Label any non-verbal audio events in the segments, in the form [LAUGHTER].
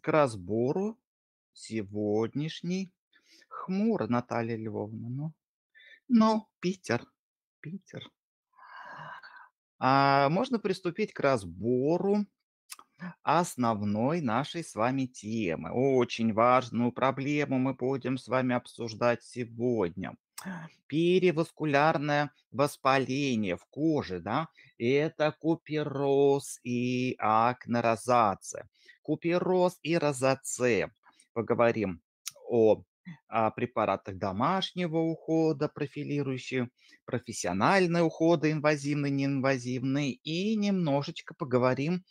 к разбору сегодняшней хмуро, Наталья Львовна. Ну, ну Питер, Питер. А, можно приступить к разбору основной нашей с вами темы. Очень важную проблему мы будем с вами обсуждать сегодня. Переваскулярное воспаление в коже, да, это купероз и акнорозация купероз и розоцея. Поговорим о а, препаратах домашнего ухода, профилирующие профессиональные уходы, инвазивные, неинвазивные, и немножечко поговорим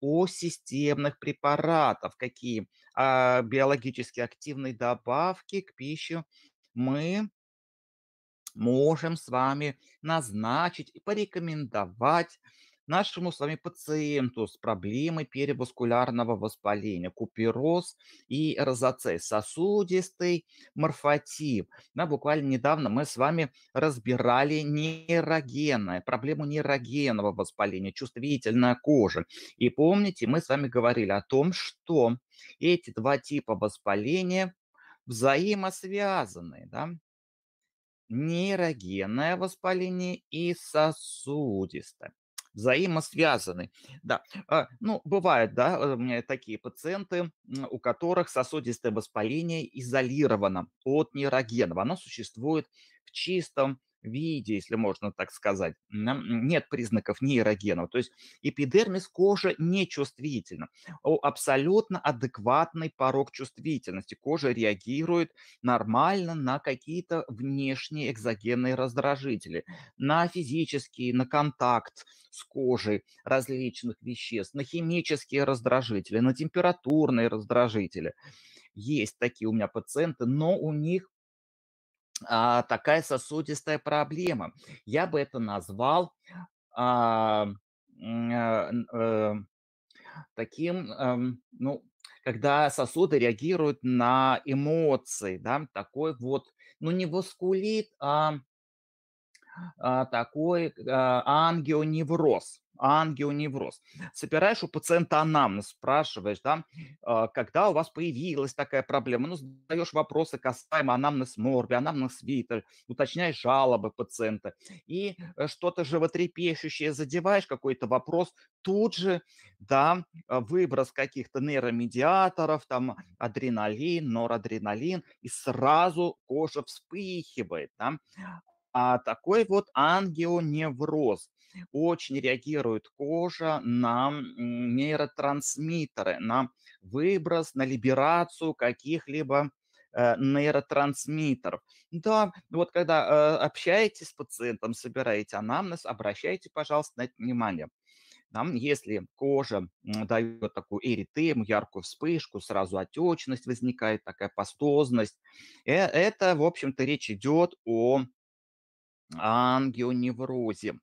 о системных препаратах, какие а, биологически активные добавки к пище мы можем с вами назначить и порекомендовать нашему с вами пациенту с проблемой переваскулярного воспаления, купероз и розоцей, сосудистый морфотип. Да, буквально недавно мы с вами разбирали нейрогенное, проблему нейрогенного воспаления, чувствительная кожа. И помните, мы с вами говорили о том, что эти два типа воспаления взаимосвязаны, да, нейрогенное воспаление и сосудистое взаимосвязаны. Да. А, ну, бывают, да, э, у меня такие пациенты, у которых сосудистое воспаление изолировано от нейрогенов. Оно существует в чистом виде, если можно так сказать. Нет признаков нейрогенов. То есть эпидермис кожи нечувствительна. Абсолютно адекватный порог чувствительности. Кожа реагирует нормально на какие-то внешние экзогенные раздражители, на физические, на контакт с кожей различных веществ, на химические раздражители, на температурные раздражители. Есть такие у меня пациенты, но у них а, такая сосудистая проблема. Я бы это назвал а, а, а, таким, а, ну, когда сосуды реагируют на эмоции, да, такой вот, ну, не воскулит, а а, такой а, ангионевроз. Ангионевроз. Собираешь у пациента анамнез, спрашиваешь, да, а, когда у вас появилась такая проблема, ну, задаешь вопросы касаемо анамнез морби, анамнез витер, уточняешь жалобы пациента и э, что-то животрепещущее задеваешь, какой-то вопрос, тут же, да, выброс каких-то нейромедиаторов, там, адреналин, норадреналин, и сразу кожа вспыхивает, да, а такой вот ангионевроз. Очень реагирует кожа на нейротрансмиттеры, на выброс, на либерацию каких-либо э, нейротрансмиттеров. Да, вот когда э, общаетесь с пациентом, собираете анамнез, обращайте, пожалуйста, на это внимание. Там, если кожа дает такую эритему, яркую вспышку, сразу отечность возникает, такая пастозность, э, это, в общем-то, речь идет о ангионеврозе.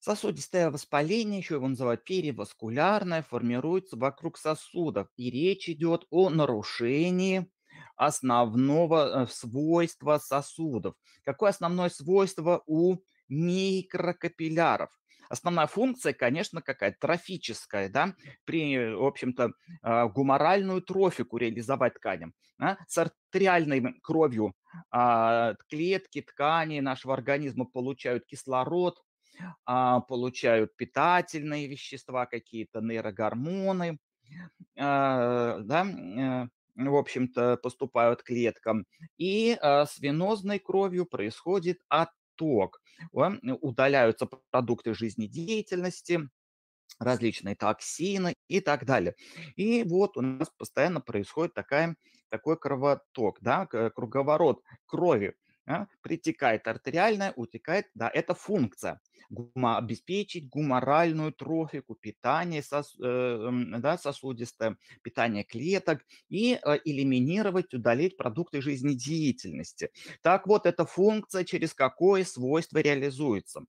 Сосудистое воспаление, еще его называют переваскулярное, формируется вокруг сосудов. И речь идет о нарушении основного э, свойства сосудов. Какое основное свойство у микрокапилляров? основная функция, конечно, какая-то трофическая, да, при, в общем-то, а, гуморальную трофику реализовать тканям. Да, с артериальной кровью а, клетки, ткани нашего организма получают кислород, а, получают питательные вещества, какие-то нейрогормоны, да, э, в общем-то, поступают клеткам. И с венозной кровью происходит от ток, удаляются продукты жизнедеятельности, различные токсины и так далее. И вот у нас постоянно происходит такая, такой кровоток, да, круговорот крови а, притекает артериальная, утекает, да, это функция. Гума, обеспечить гуморальную трофику, питание сос, э, да, сосудистое, питание клеток и э, элиминировать, удалить продукты жизнедеятельности. Так вот, эта функция через какое свойство реализуется.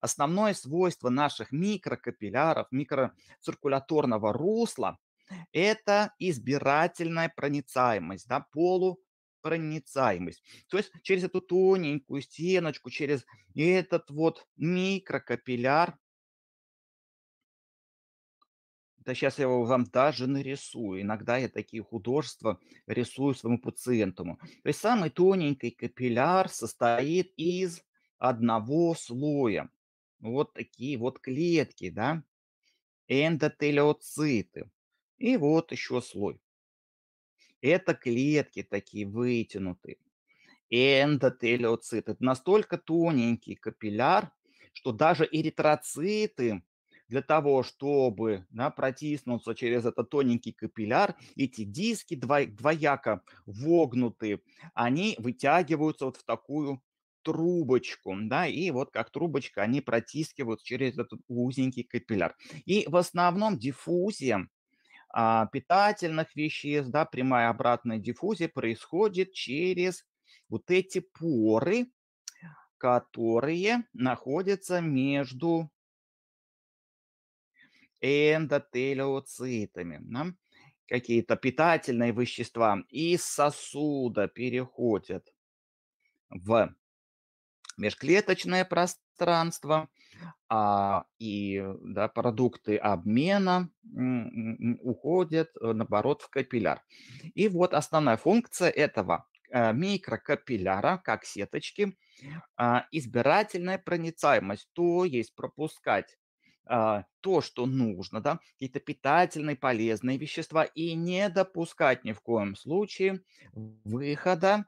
Основное свойство наших микрокапилляров, микроциркуляторного русла – это избирательная проницаемость, да, полу проницаемость. То есть через эту тоненькую стеночку, через этот вот микрокапилляр, да сейчас я его вам даже нарисую. Иногда я такие художества рисую своему пациенту. То есть самый тоненький капилляр состоит из одного слоя. Вот такие вот клетки, да, эндотелиоциты. И вот еще слой. Это клетки такие вытянутые. Эндотелиоциты. Это настолько тоненький капилляр, что даже эритроциты для того, чтобы да, протиснуться через этот тоненький капилляр, эти диски двояко вогнуты, они вытягиваются вот в такую трубочку, да, и вот как трубочка они протискивают через этот узенький капилляр. И в основном диффузия а, питательных веществ, да, прямая обратная диффузия происходит через вот эти поры, которые находятся между эндотелиоцитами. Да? Какие-то питательные вещества из сосуда переходят в межклеточное пространство, а, и да, продукты обмена уходят, э, наоборот, в капилляр. И вот основная функция этого э, микрокапилляра, как сеточки, а, избирательная проницаемость, то есть пропускать а, то, что нужно, да, какие-то питательные, полезные вещества, и не допускать ни в коем случае выхода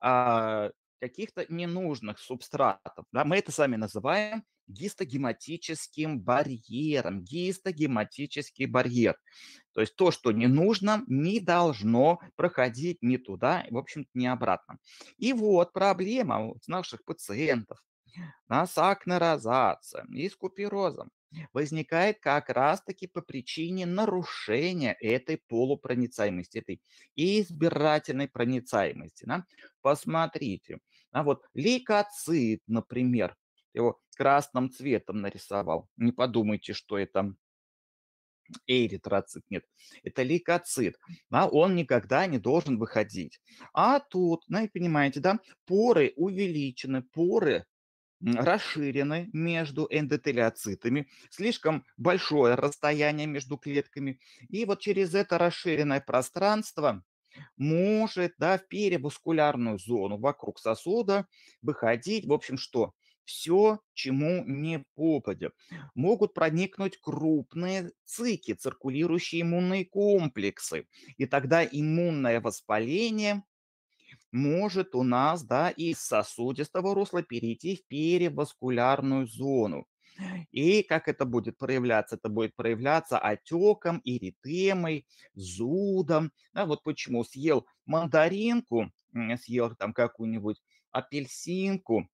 а, каких-то ненужных субстратов. Да, мы это сами называем гистогематическим барьером. Гистогематический барьер. То есть то, что не нужно, не должно проходить ни туда, в общем-то, ни обратно. И вот проблема у наших пациентов с акнорозацией и с куперозом возникает как раз-таки по причине нарушения этой полупроницаемости, этой избирательной проницаемости. Да? Посмотрите, а вот лейкоцит, например, его красным цветом нарисовал. Не подумайте, что это эритроцит, нет, это лейкоцит, А он никогда не должен выходить. А тут, ну, понимаете, да, поры увеличены, поры расширены между эндотелиоцитами, слишком большое расстояние между клетками, и вот через это расширенное пространство может да, в переваскулярную зону вокруг сосуда выходить, в общем, что? все, чему не попадя. Могут проникнуть крупные цики, циркулирующие иммунные комплексы. И тогда иммунное воспаление может у нас да, из сосудистого русла перейти в переваскулярную зону. И как это будет проявляться? Это будет проявляться отеком, эритемой, зудом. Да, вот почему съел мандаринку, съел там какую-нибудь апельсинку,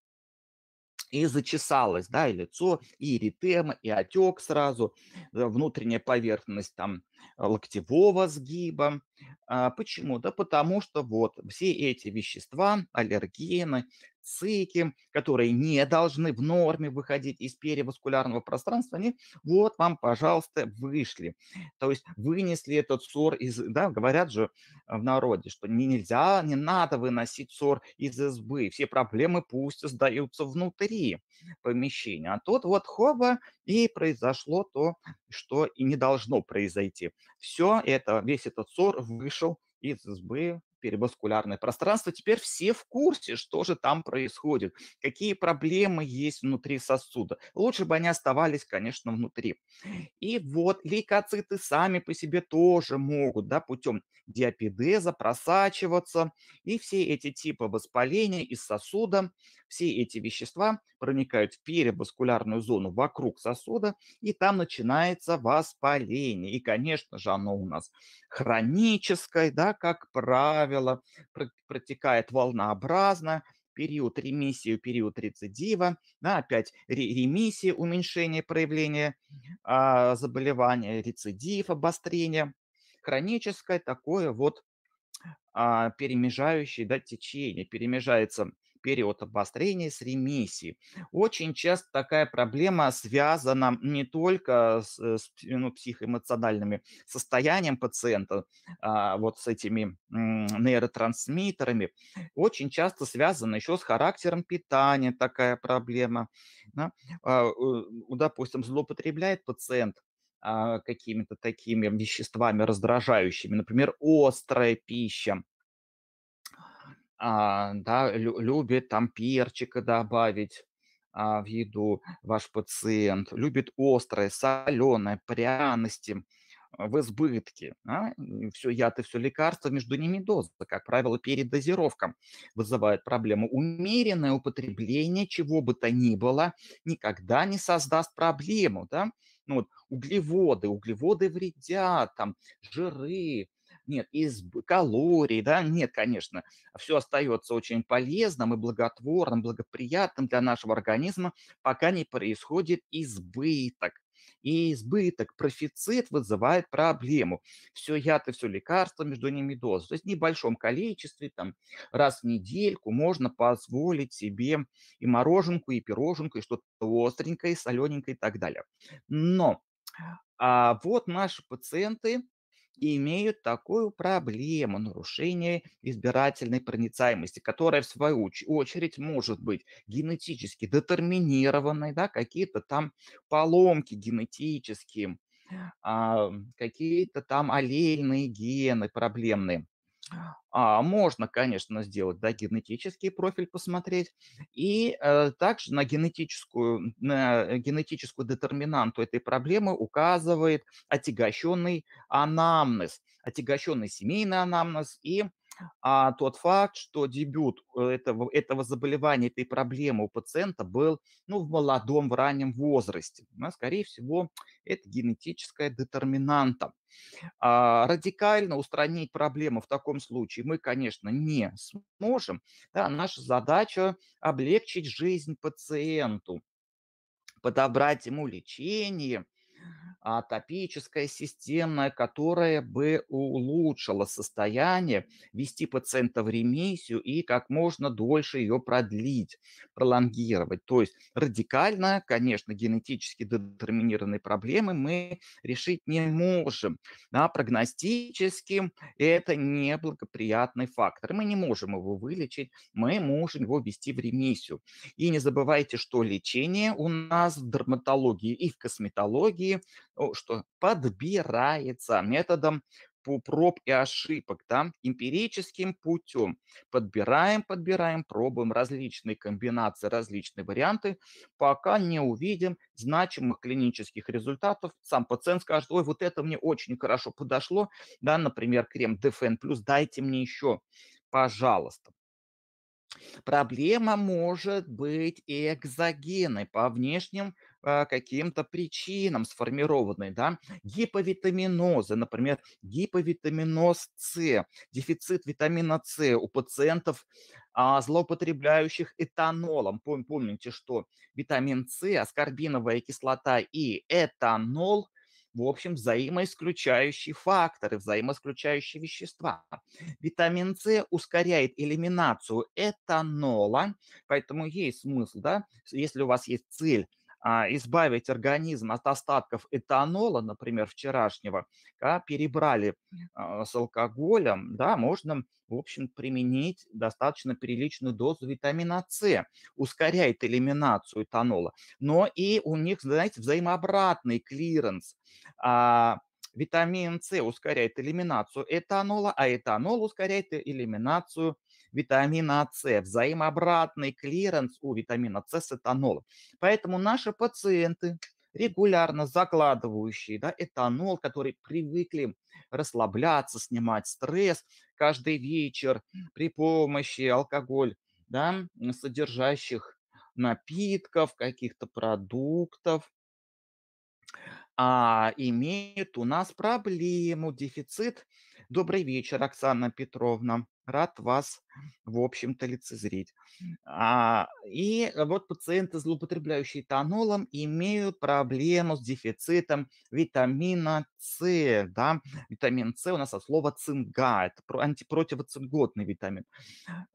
и зачесалось, да, и лицо, и эритема, и отек сразу, э, внутренняя поверхность там локтевого сгиба. А, почему? Да потому что вот все эти вещества, аллергены, цики, которые не должны в норме выходить из переваскулярного пространства, они вот вам, пожалуйста, вышли. То есть вынесли этот ссор из... Да, говорят же э, в народе, что не нельзя, не надо выносить ссор из избы. Все проблемы пусть сдаются внутри помещения. А тут вот хоба, и произошло то, что и не должно произойти. Все это, весь этот ссор вышел из избы переваскулярное пространство. Теперь все в курсе, что же там происходит, какие проблемы есть внутри сосуда. Лучше бы они оставались, конечно, внутри. И вот лейкоциты сами по себе тоже могут да, путем диапидеза просачиваться. И все эти типы воспаления из сосуда, все эти вещества проникают в переваскулярную зону вокруг сосуда, и там начинается воспаление. И, конечно же, оно у нас хроническое, да, как правило, правило, протекает волнообразно, период ремиссии, период рецидива, да, опять ремиссия, уменьшение проявления а, заболевания, рецидив, обострение, хроническое такое вот а, перемежающее да, течение, перемежается период обострения с ремиссией. Очень часто такая проблема связана не только с, э, с ну, психоэмоциональными состоянием пациента, а, вот с этими нейротрансмиттерами, очень часто связана еще с характером питания такая проблема. Да? А, допустим, злоупотребляет пациент а, какими-то такими веществами раздражающими, например, острая пища, а, да, любит там перчика добавить а, в еду ваш пациент, любит острое, соленое, пряности а, в избытке. Да? Все яд и все лекарства, между ними доза, как правило, передозировка вызывает проблему. Умеренное употребление чего бы то ни было никогда не создаст проблему. Да? Ну, вот, углеводы, углеводы вредят, там, жиры, нет, из калорий, да, нет, конечно. Все остается очень полезным и благотворным, благоприятным для нашего организма, пока не происходит избыток. И избыток, профицит вызывает проблему. Все яд и все лекарства между ними доза. То есть в небольшом количестве, там, раз в недельку можно позволить себе и мороженку, и пироженку, и что-то остренькое, и солененькое и так далее. Но а вот наши пациенты имеют такую проблему нарушения избирательной проницаемости, которая в свою очередь может быть генетически детерминированной, да, какие-то там поломки генетические, какие-то там аллельные гены проблемные. А, можно, конечно, сделать да, генетический профиль, посмотреть. И э, также на генетическую, на генетическую детерминанту этой проблемы указывает отягощенный анамнез, отягощенный семейный анамнез и а тот факт, что дебют этого, этого заболевания, этой проблемы у пациента был ну, в молодом, в раннем возрасте. Но, ну, а, скорее всего, это генетическая детерминанта. А, радикально устранить проблему в таком случае мы, конечно, не сможем. Да, наша задача облегчить жизнь пациенту, подобрать ему лечение, топическая системная, которая бы улучшила состояние, вести пациента в ремиссию и как можно дольше ее продлить, пролонгировать. То есть радикально, конечно, генетически детерминированные проблемы мы решить не можем. Да, прогностически это неблагоприятный фактор. Мы не можем его вылечить, мы можем его вести в ремиссию. И не забывайте, что лечение у нас в дерматологии и в косметологии что подбирается методом проб и ошибок, да, эмпирическим путем. Подбираем, подбираем, пробуем различные комбинации, различные варианты, пока не увидим значимых клинических результатов. Сам пациент скажет, ой, вот это мне очень хорошо подошло, да, например, крем ДФН+, дайте мне еще, пожалуйста. Проблема может быть экзогенной по внешним Э, каким-то причинам сформированной, да, гиповитаминозы, например, гиповитаминоз С, дефицит витамина С у пациентов, а, злоупотребляющих этанолом. помните, что витамин С, аскорбиновая кислота и этанол – в общем, взаимоисключающие факторы, взаимоисключающие вещества. Витамин С ускоряет элиминацию этанола, поэтому есть смысл, да, если у вас есть цель а, избавить организм от остатков этанола, например, вчерашнего, перебрали а, с алкоголем, да, можно, в общем, применить достаточно приличную дозу витамина С, ускоряет элиминацию этанола. Но и у них, знаете, взаимообратный клиренс. А, витамин С ускоряет элиминацию этанола, а этанол ускоряет элиминацию витамина С, взаимообратный клиренс у витамина С с этанолом. Поэтому наши пациенты, регулярно закладывающие да, этанол, которые привыкли расслабляться, снимать стресс каждый вечер при помощи алкоголь, да, содержащих напитков, каких-то продуктов, а имеют у нас проблему, дефицит. Добрый вечер, Оксана Петровна рад вас, в общем-то, лицезреть. А, и вот пациенты, злоупотребляющие этанолом, имеют проблему с дефицитом витамина С. Да? Витамин С у нас от слова цинга, это антипротивоцинготный витамин.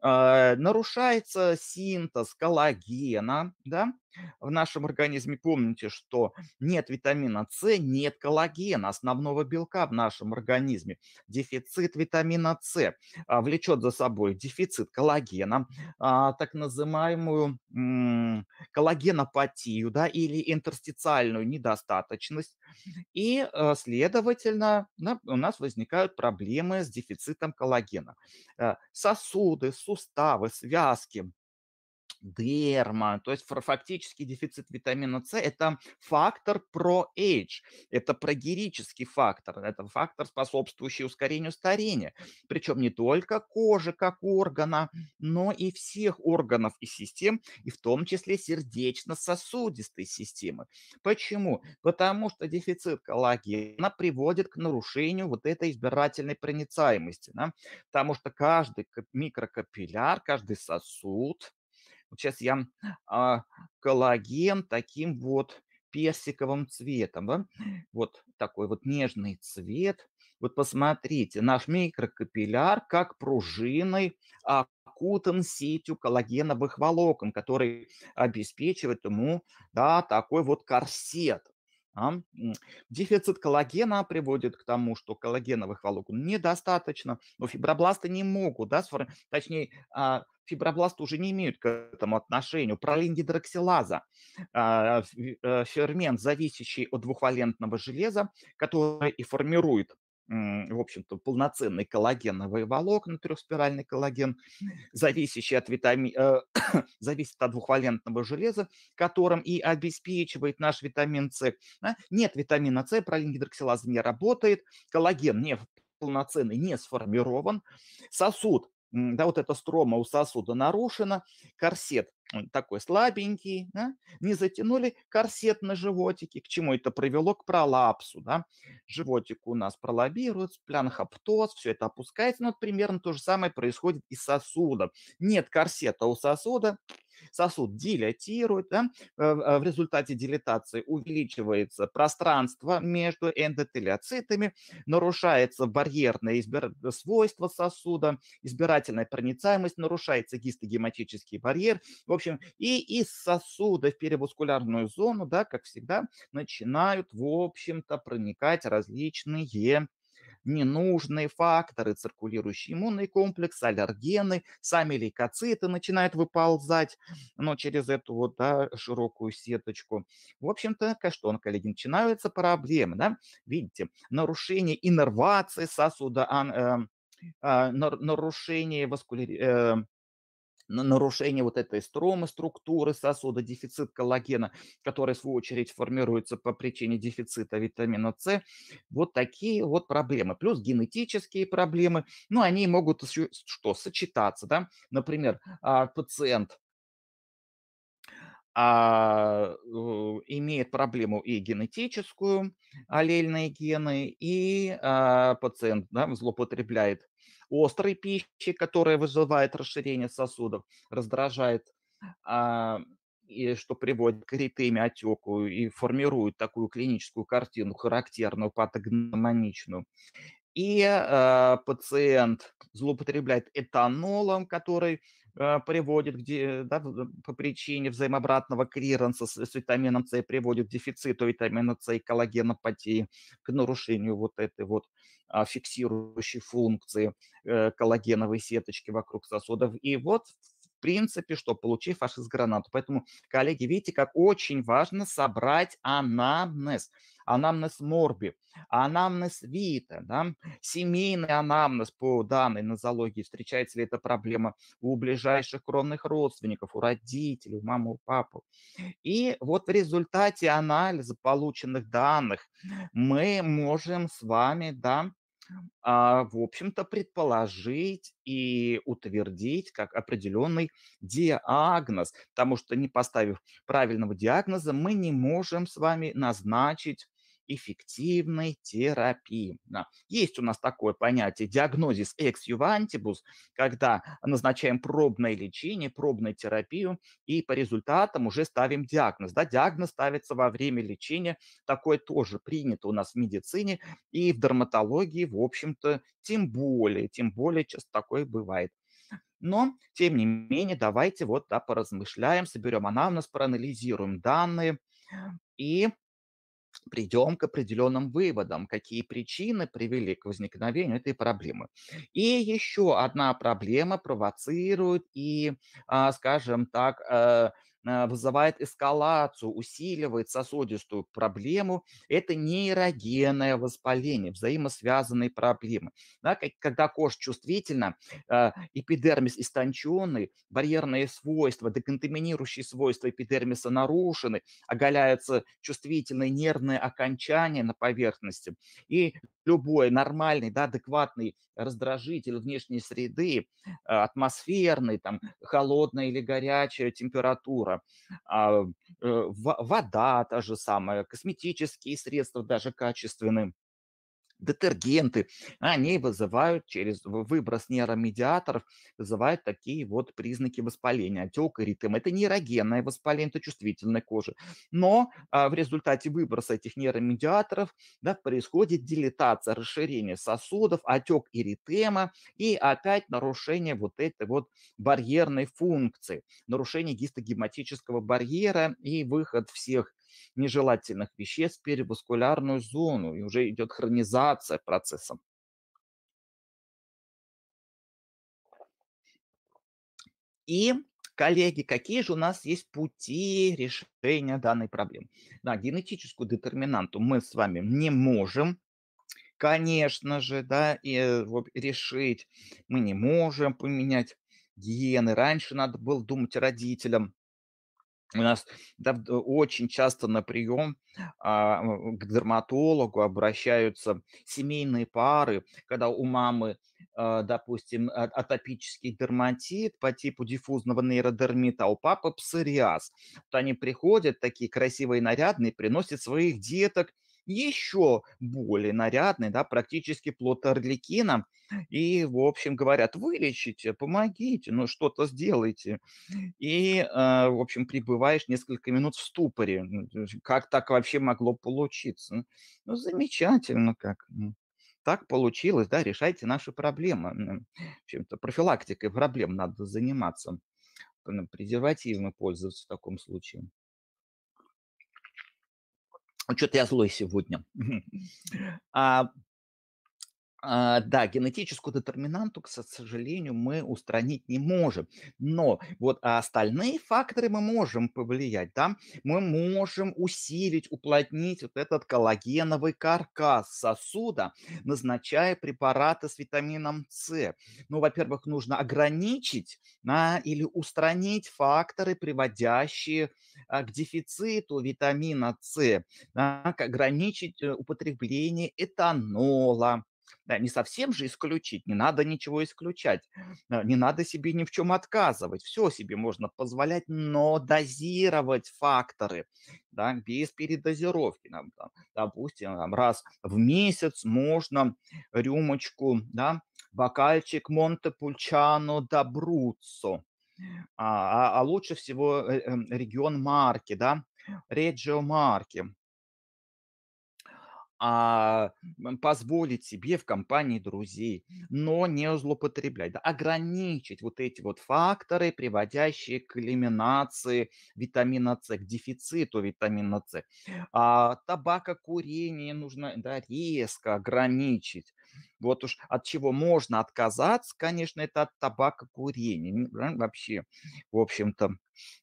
А, нарушается синтез коллагена, да? в нашем организме, помните, что нет витамина С, нет коллагена, основного белка в нашем организме. Дефицит витамина С а, влечет за собой дефицит коллагена, а, так называемую коллагенопатию да, или интерстициальную недостаточность. И, э, следовательно, у нас возникают проблемы с дефицитом коллагена. Э, сосуды, суставы, связки – дерма. То есть фактически дефицит витамина С – это фактор про-эйдж, это прогерический фактор, это фактор, способствующий ускорению старения. Причем не только кожи как органа, но и всех органов и систем, и в том числе сердечно-сосудистой системы. Почему? Потому что дефицит коллагена приводит к нарушению вот этой избирательной проницаемости, да? потому что каждый микрокапилляр, каждый сосуд, вот сейчас я а, коллаген таким вот персиковым цветом, да? вот такой вот нежный цвет. Вот посмотрите, наш микрокапилляр как пружиной окутан сетью коллагеновых волокон, который обеспечивает ему да, такой вот корсет. А? Дефицит коллагена приводит к тому, что коллагеновых волокон недостаточно, но фибробласты не могут, да, сформ... точнее, а, фибробласты уже не имеют к этому отношению. Пролин гидроксилаза, а, э, фермент, зависящий от двухвалентного железа, который и формирует в общем-то, полноценный коллагеновый волокна, ну, трехспиральный коллаген, зависящий от витами... Э, [COUGHS] зависит от двухвалентного железа, которым и обеспечивает наш витамин С. А, нет витамина С, пролингидроксилаза не работает, коллаген не полноценный не сформирован, сосуд да, вот эта строма у сосуда нарушена, корсет Э, такой слабенький, да? не затянули корсет на животике, к чему это привело? К пролапсу, да? животик у нас пролоббирует, плянхоптоз, все это опускается, но ну, вот примерно то же самое происходит и с сосудом. Нет корсета у сосуда, сосуд дилатирует, да? Э, в результате дилатации увеличивается пространство между эндотелиоцитами, нарушается барьерное избир... свойство сосуда, избирательная проницаемость, нарушается гистогематический барьер. В общем, и из сосуда в перевоскулярную зону, да, как всегда, начинают, в общем-то, проникать различные ненужные факторы, циркулирующий иммунный комплекс, аллергены, сами лейкоциты начинают выползать, но через эту вот да, широкую сеточку. В общем-то, каштон, коллеги, начинаются проблемы, да? Видите, нарушение иннервации сосуда, эм, а, нарушение васкуляри э, нарушение вот этой стромы структуры сосуда, дефицит коллагена, который, в свою очередь, формируется по причине дефицита витамина С. Вот такие вот проблемы. Плюс генетические проблемы. Ну, они могут что, сочетаться, да? Например, а, пациент а, имеет проблему и генетическую, аллельные гены, и а, пациент да, злоупотребляет острой пищей, которая вызывает расширение сосудов, раздражает, а, и что приводит к эритеме, отеку и формирует такую клиническую картину, характерную, патогномоничную. И э, пациент злоупотребляет этанолом, который Э, приводит к, да, по причине взаимообратного клиренса с, с витамином С приводит к дефициту витамина С и коллагенопатии, к нарушению вот этой вот а, фиксирующей функции э, коллагеновой сеточки вокруг сосудов. И вот в принципе, что получив фашист гранату. Поэтому, коллеги, видите, как очень важно собрать анамнез анамнез морби, анамнез вита, да, семейный анамнез по данной нозологии, встречается ли эта проблема у ближайших кровных родственников, у родителей, у мамы, у папы. И вот в результате анализа полученных данных мы можем с вами, да, а, в общем-то, предположить и утвердить как определенный диагноз, потому что не поставив правильного диагноза, мы не можем с вами назначить эффективной терапии. Да. Есть у нас такое понятие диагнозис ex juvantibus, когда назначаем пробное лечение, пробную терапию, и по результатам уже ставим диагноз. Да. Диагноз ставится во время лечения, такое тоже принято у нас в медицине и в дерматологии, в общем-то, тем более, тем более часто такое бывает. Но, тем не менее, давайте вот да, поразмышляем, соберем анамнез, проанализируем данные и придем к определенным выводам, какие причины привели к возникновению этой проблемы. И еще одна проблема провоцирует и, а, скажем так, э, а, вызывает эскалацию, усиливает сосудистую проблему. Это нейрогенное воспаление, взаимосвязанные проблемы. Да, когда кожа чувствительна, а, эпидермис истонченный, барьерные свойства, деконтаминирующие свойства эпидермиса нарушены, оголяются чувствительные нервные окончания на поверхности. И любой нормальный, да, адекватный раздражитель внешней среды, а, атмосферный, там, холодная или горячая температура, товара, э, вода та же самая, косметические средства даже качественные детергенты, они вызывают через выброс нейромедиаторов, вызывают такие вот признаки воспаления, отек и ритм. Это нейрогенное воспаление, это чувствительная кожа. Но а, в результате выброса этих нейромедиаторов да, происходит дилатация, расширение сосудов, отек эритема и опять нарушение вот этой вот барьерной функции, нарушение гистогематического барьера и выход всех нежелательных веществ в переваскулярную зону, и уже идет хронизация процесса. И, коллеги, какие же у нас есть пути решения данной проблемы? Да, генетическую детерминанту мы с вами не можем конечно же, да, и вот, решить мы не можем поменять гены. Раньше надо было думать родителям у нас да, э, очень часто на прием а, к дерматологу обращаются семейные пары, когда у мамы, а, допустим, а, атопический дерматит по типу диффузного нейродермита, а у папы псориаз. Вот они приходят, такие красивые, нарядные, приносят своих деток, еще более нарядные, да, практически плод орликина, и, в общем, говорят, вылечите, помогите, ну что-то сделайте. И, э, в общем, пребываешь несколько минут в ступоре. Ну, как так вообще могло получиться? Ну, замечательно как. Так получилось, да, решайте наши проблемы. В общем-то, профилактикой проблем надо заниматься. Презервативно пользоваться в таком случае. Что-то я злой сегодня. [LAUGHS] А, а, да, генетическую детерминанту, к сожалению, мы устранить не можем. Но вот а остальные факторы мы можем повлиять. Да? Мы можем усилить, уплотнить вот этот коллагеновый каркас сосуда, назначая препараты с витамином С. Ну, во-первых, нужно ограничить да, или устранить факторы, приводящие а, к дефициту витамина С, да, ограничить э, употребление этанола, да, не совсем же исключить, не надо ничего исключать, э, не надо себе ни в чем отказывать, все себе можно позволять, но дозировать факторы, да, без передозировки. Там, там, допустим, там, раз в месяц можно рюмочку, да, бокальчик Монте Монтепульчано Добруццо, а, а, а лучше всего э, э, регион Марки, да, Реджио Марки, а, позволить себе в компании друзей, но не злоупотреблять, да, ограничить вот эти вот факторы, приводящие к элиминации витамина С, к дефициту витамина С. А, табакокурение нужно да, резко ограничить. Вот уж от чего можно отказаться, конечно, это от табакокурения. Вообще, в общем-то,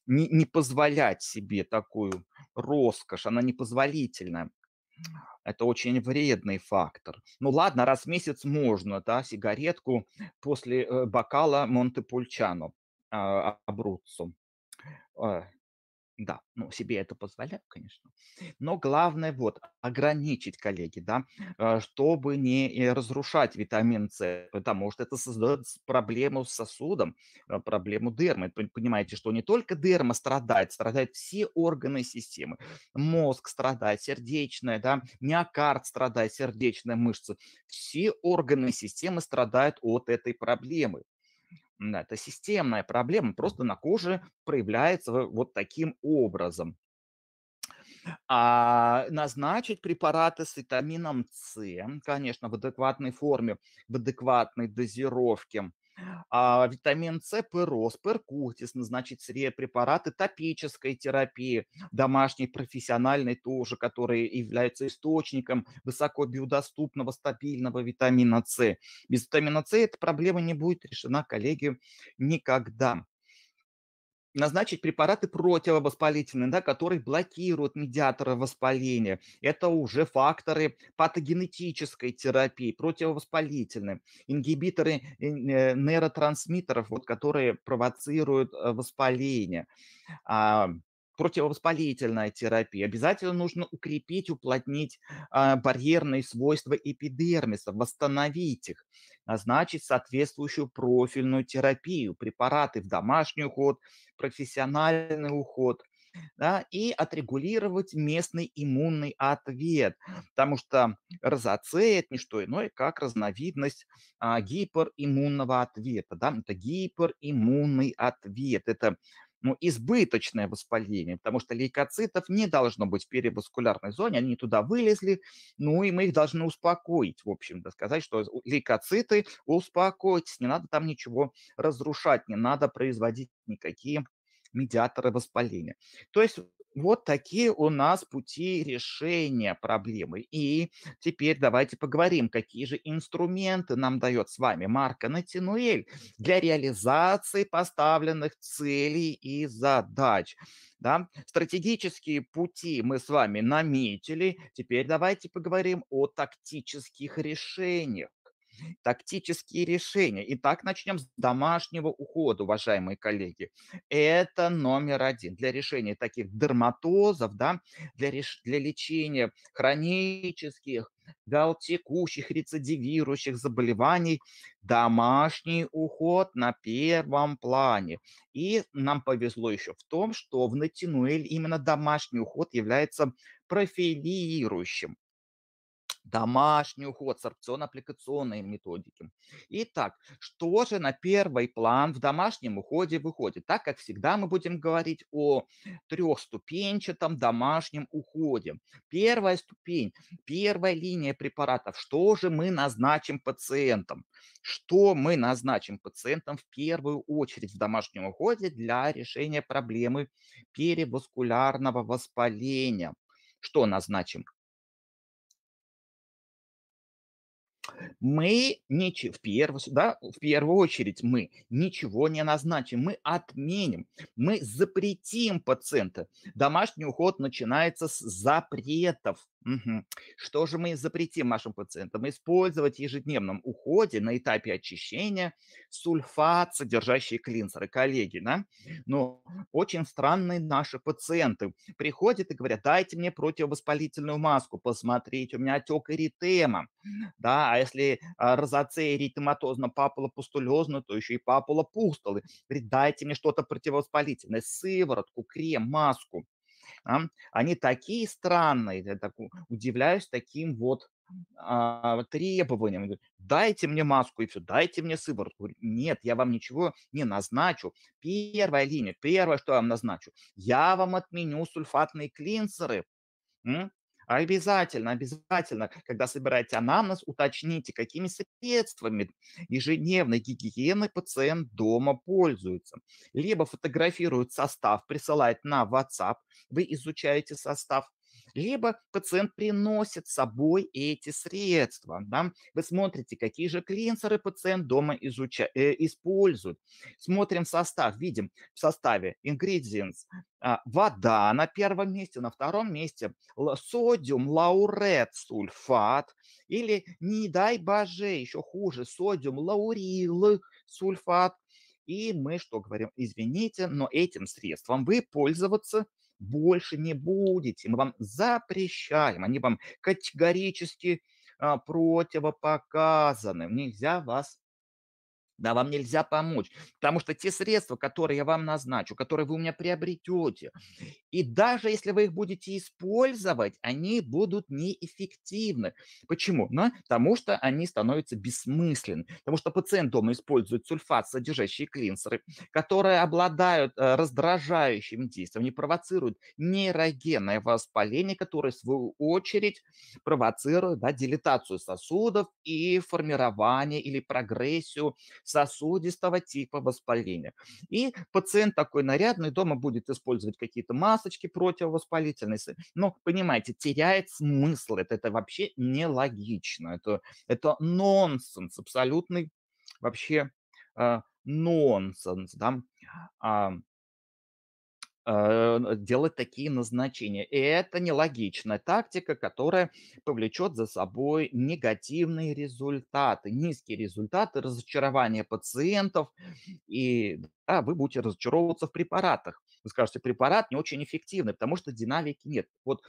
не, не позволять себе такую роскошь, она непозволительная это очень вредный фактор. Ну ладно, раз в месяц можно, да, сигаретку после э, бокала Монте Монтепульчано Абруццо да, ну, себе это позволяю, конечно. Но главное вот ограничить, коллеги, да, а, чтобы не э, разрушать витамин С, потому что это создает проблему с сосудом, а, проблему дермы. Понимаете, что не только дерма страдает, страдают все органы системы. Мозг страдает, сердечная, да, миокард страдает, сердечная мышца. Все органы системы страдают от этой проблемы. Да, это системная проблема, просто на коже проявляется вот таким образом. А назначить препараты с витамином С, конечно, в адекватной форме, в адекватной дозировке – а, витамин С, пырос, перкутис, назначить препараты топической терапии, домашней, профессиональной тоже, которые являются источником высоко биодоступного, стабильного витамина С. Без витамина С эта проблема не будет решена, коллеги, никогда назначить препараты противовоспалительные, да, которые блокируют медиаторы воспаления. Это уже факторы патогенетической терапии, противовоспалительные, ингибиторы э, э, нейротрансмиттеров, вот, которые провоцируют э, воспаление а, противовоспалительная терапия. Обязательно нужно укрепить, уплотнить а, барьерные свойства эпидермиса, восстановить их назначить соответствующую профильную терапию, препараты в домашний уход, профессиональный уход – да, и отрегулировать местный иммунный ответ, потому что розоцея – это не что иное, как разновидность а, гипериммунного ответа. Да? Это гипериммунный ответ, это ну, избыточное воспаление, потому что лейкоцитов не должно быть в переваскулярной зоне, они туда вылезли, ну, и мы их должны успокоить, в общем-то, сказать, что лейкоциты успокойтесь, не надо там ничего разрушать, не надо производить никакие медиаторы воспаления. То есть вот такие у нас пути решения проблемы. И теперь давайте поговорим, какие же инструменты нам дает с вами Марко Натинуэль для реализации поставленных целей и задач. Да? Стратегические пути мы с вами наметили. Теперь давайте поговорим о тактических решениях. Тактические решения. Итак, начнем с домашнего ухода, уважаемые коллеги. Это номер один. Для решения таких дерматозов, да, для, реш... для лечения хронических, текущих рецидивирующих заболеваний, домашний уход на первом плане. И нам повезло еще в том, что в Натинуэль именно домашний уход является профилирующим домашний уход, сорбционно-аппликационные методики. Итак, что же на первый план в домашнем уходе выходит? Так как всегда мы будем говорить о трехступенчатом домашнем уходе. Первая ступень, первая линия препаратов. Что же мы назначим пациентам? Что мы назначим пациентам в первую очередь в домашнем уходе для решения проблемы перевоскулярного воспаления? Что назначим? Мы ничего, в, первую, да, в первую очередь мы ничего не назначим, мы отменим, мы запретим пациента. Домашний уход начинается с запретов. Мгм. Что же мы запретим нашим пациентам? Использовать в ежедневном уходе на этапе очищения сульфат, содержащий клинсеры, коллеги, да? Но очень странные наши пациенты приходят и говорят, дайте мне противовоспалительную маску, посмотрите, у меня отек эритема, да, а если а, розацея эритематозна то еще и папулопустулы. Говорит, дайте мне что-то противовоспалительное, сыворотку, крем, маску да, они такие странные, я так удивляюсь таким вот а, требованиям. Говорю, дайте мне маску и все, дайте мне сыворотку. нет, я вам ничего не назначу. Первая линия, первое, что я вам назначу, я вам отменю сульфатные клинсеры. М? Обязательно, обязательно, когда собираете анамнез, уточните, какими средствами ежедневной гигиены пациент дома пользуется. Либо фотографирует состав, присылает на WhatsApp, вы изучаете состав, либо пациент приносит с собой эти средства. Да? Вы смотрите, какие же клинсеры пациент дома изуча... э, использует. Смотрим состав, видим в составе ingredients а, вода на первом месте, на втором месте содиум, лаурет, сульфат, или, не дай боже, еще хуже, содиум, лаурил, сульфат. И мы что говорим? Извините, но этим средством вы пользоваться больше не будете, мы вам запрещаем, они вам категорически а, противопоказаны, нельзя вас да, вам нельзя помочь, потому что те средства, которые я вам назначу, которые вы у меня приобретете, и даже если вы их будете использовать, они будут неэффективны. Почему? Ну, потому что они становятся бессмысленными, потому что пациент дома использует сульфат, содержащие клинсеры, которые обладают э, раздражающим действием, они провоцируют нейрогенное воспаление, которое, в свою очередь, провоцирует да, дилетацию сосудов и формирование или прогрессию сосудистого типа воспаления. И пациент такой нарядный дома будет использовать какие-то масочки противовоспалительные. Но, понимаете, теряет смысл. Это, это вообще нелогично. Это, это нонсенс, абсолютный вообще э, нонсенс. Да? А, Э, делать такие назначения. И это нелогичная тактика, которая повлечет за собой негативные результаты, низкие результаты, разочарование пациентов, и да, вы будете разочаровываться в препаратах. Вы скажете, препарат не очень эффективный, потому что динамики нет. Вот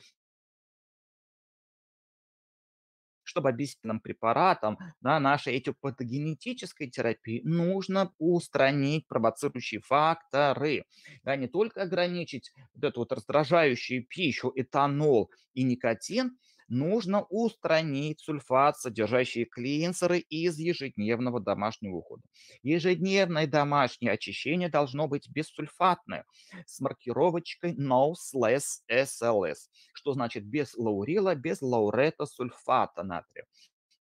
чтобы объяснить нам препаратам, да, нашей эти патогенетической терапии, нужно устранить провоцирующие факторы. Да, не только ограничить вот эту вот раздражающую пищу, этанол и никотин – нужно устранить сульфат, содержащий клинсеры из ежедневного домашнего ухода. Ежедневное домашнее очищение должно быть бессульфатное с маркировочкой no less SLS, что значит без лаурила, без лаурета сульфата натрия.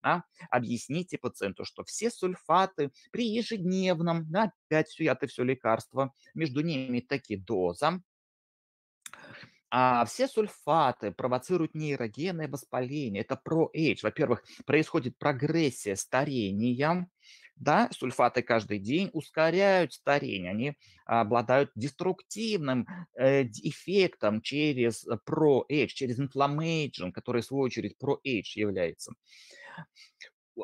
А? Объясните пациенту, что все сульфаты при ежедневном, да, опять все, это все лекарства между ними таки доза, а все сульфаты провоцируют нейрогенное воспаление. Это про ProAge. Во-первых, происходит прогрессия старения, да, сульфаты каждый день ускоряют старение, они обладают деструктивным э, эффектом через э, про ProAge, через inflammation, который в свою очередь про ProAge является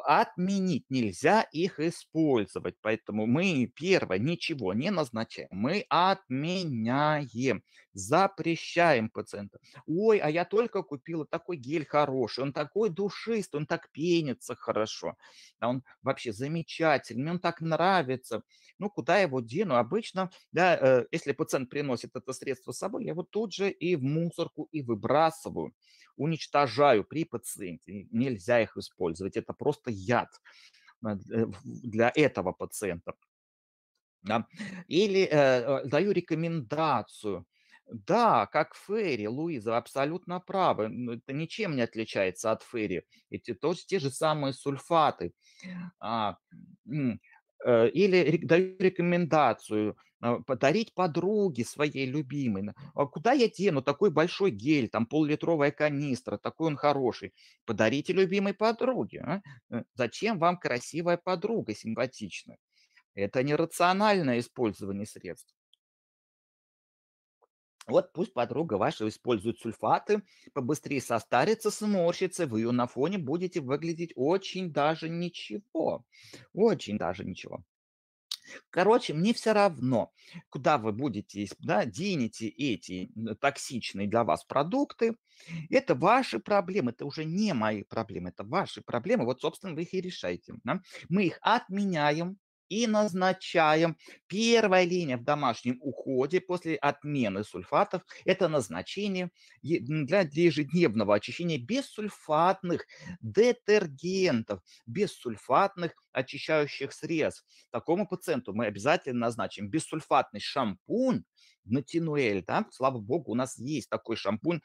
отменить, нельзя их использовать. Поэтому мы, первое, ничего не назначаем, мы отменяем, запрещаем пациента. Ой, а я только купила такой гель хороший, он такой душистый, он так пенится хорошо, да, он вообще замечательный, мне он так нравится. Ну, куда его дену? Обычно, да, э, если пациент приносит это средство с собой, я его тут же и в мусорку и выбрасываю уничтожаю при пациенте. Нельзя их использовать. Это просто яд э, для этого пациента. Да. Или э, э даю рекомендацию. Да, как Ферри, Луиза, абсолютно правы. Это ничем не отличается от Ферри. Эти тоже те же самые сульфаты. А, Э, или даю рекомендацию а, подарить подруге своей любимой. А куда я дену такой большой гель, там пол канистра, такой он хороший. Подарите любимой подруге. А? Э, зачем вам красивая подруга симпатичная? Это нерациональное использование средств. Вот пусть подруга ваша использует сульфаты, побыстрее состарится, сморщится, вы ее на фоне будете выглядеть очень даже ничего. Очень даже ничего. Короче, мне все равно, куда вы будете, да, денете эти токсичные для вас продукты. Это ваши проблемы, это уже не мои проблемы, это ваши проблемы. Вот, собственно, вы их и решаете. Да? Мы их отменяем, и назначаем. Первая линия в домашнем уходе после отмены сульфатов – это назначение для ежедневного очищения бессульфатных детергентов, бессульфатных очищающих средств. Такому пациенту мы обязательно назначим бессульфатный шампунь, натинуэль, да, слава богу, у нас есть такой шампунь,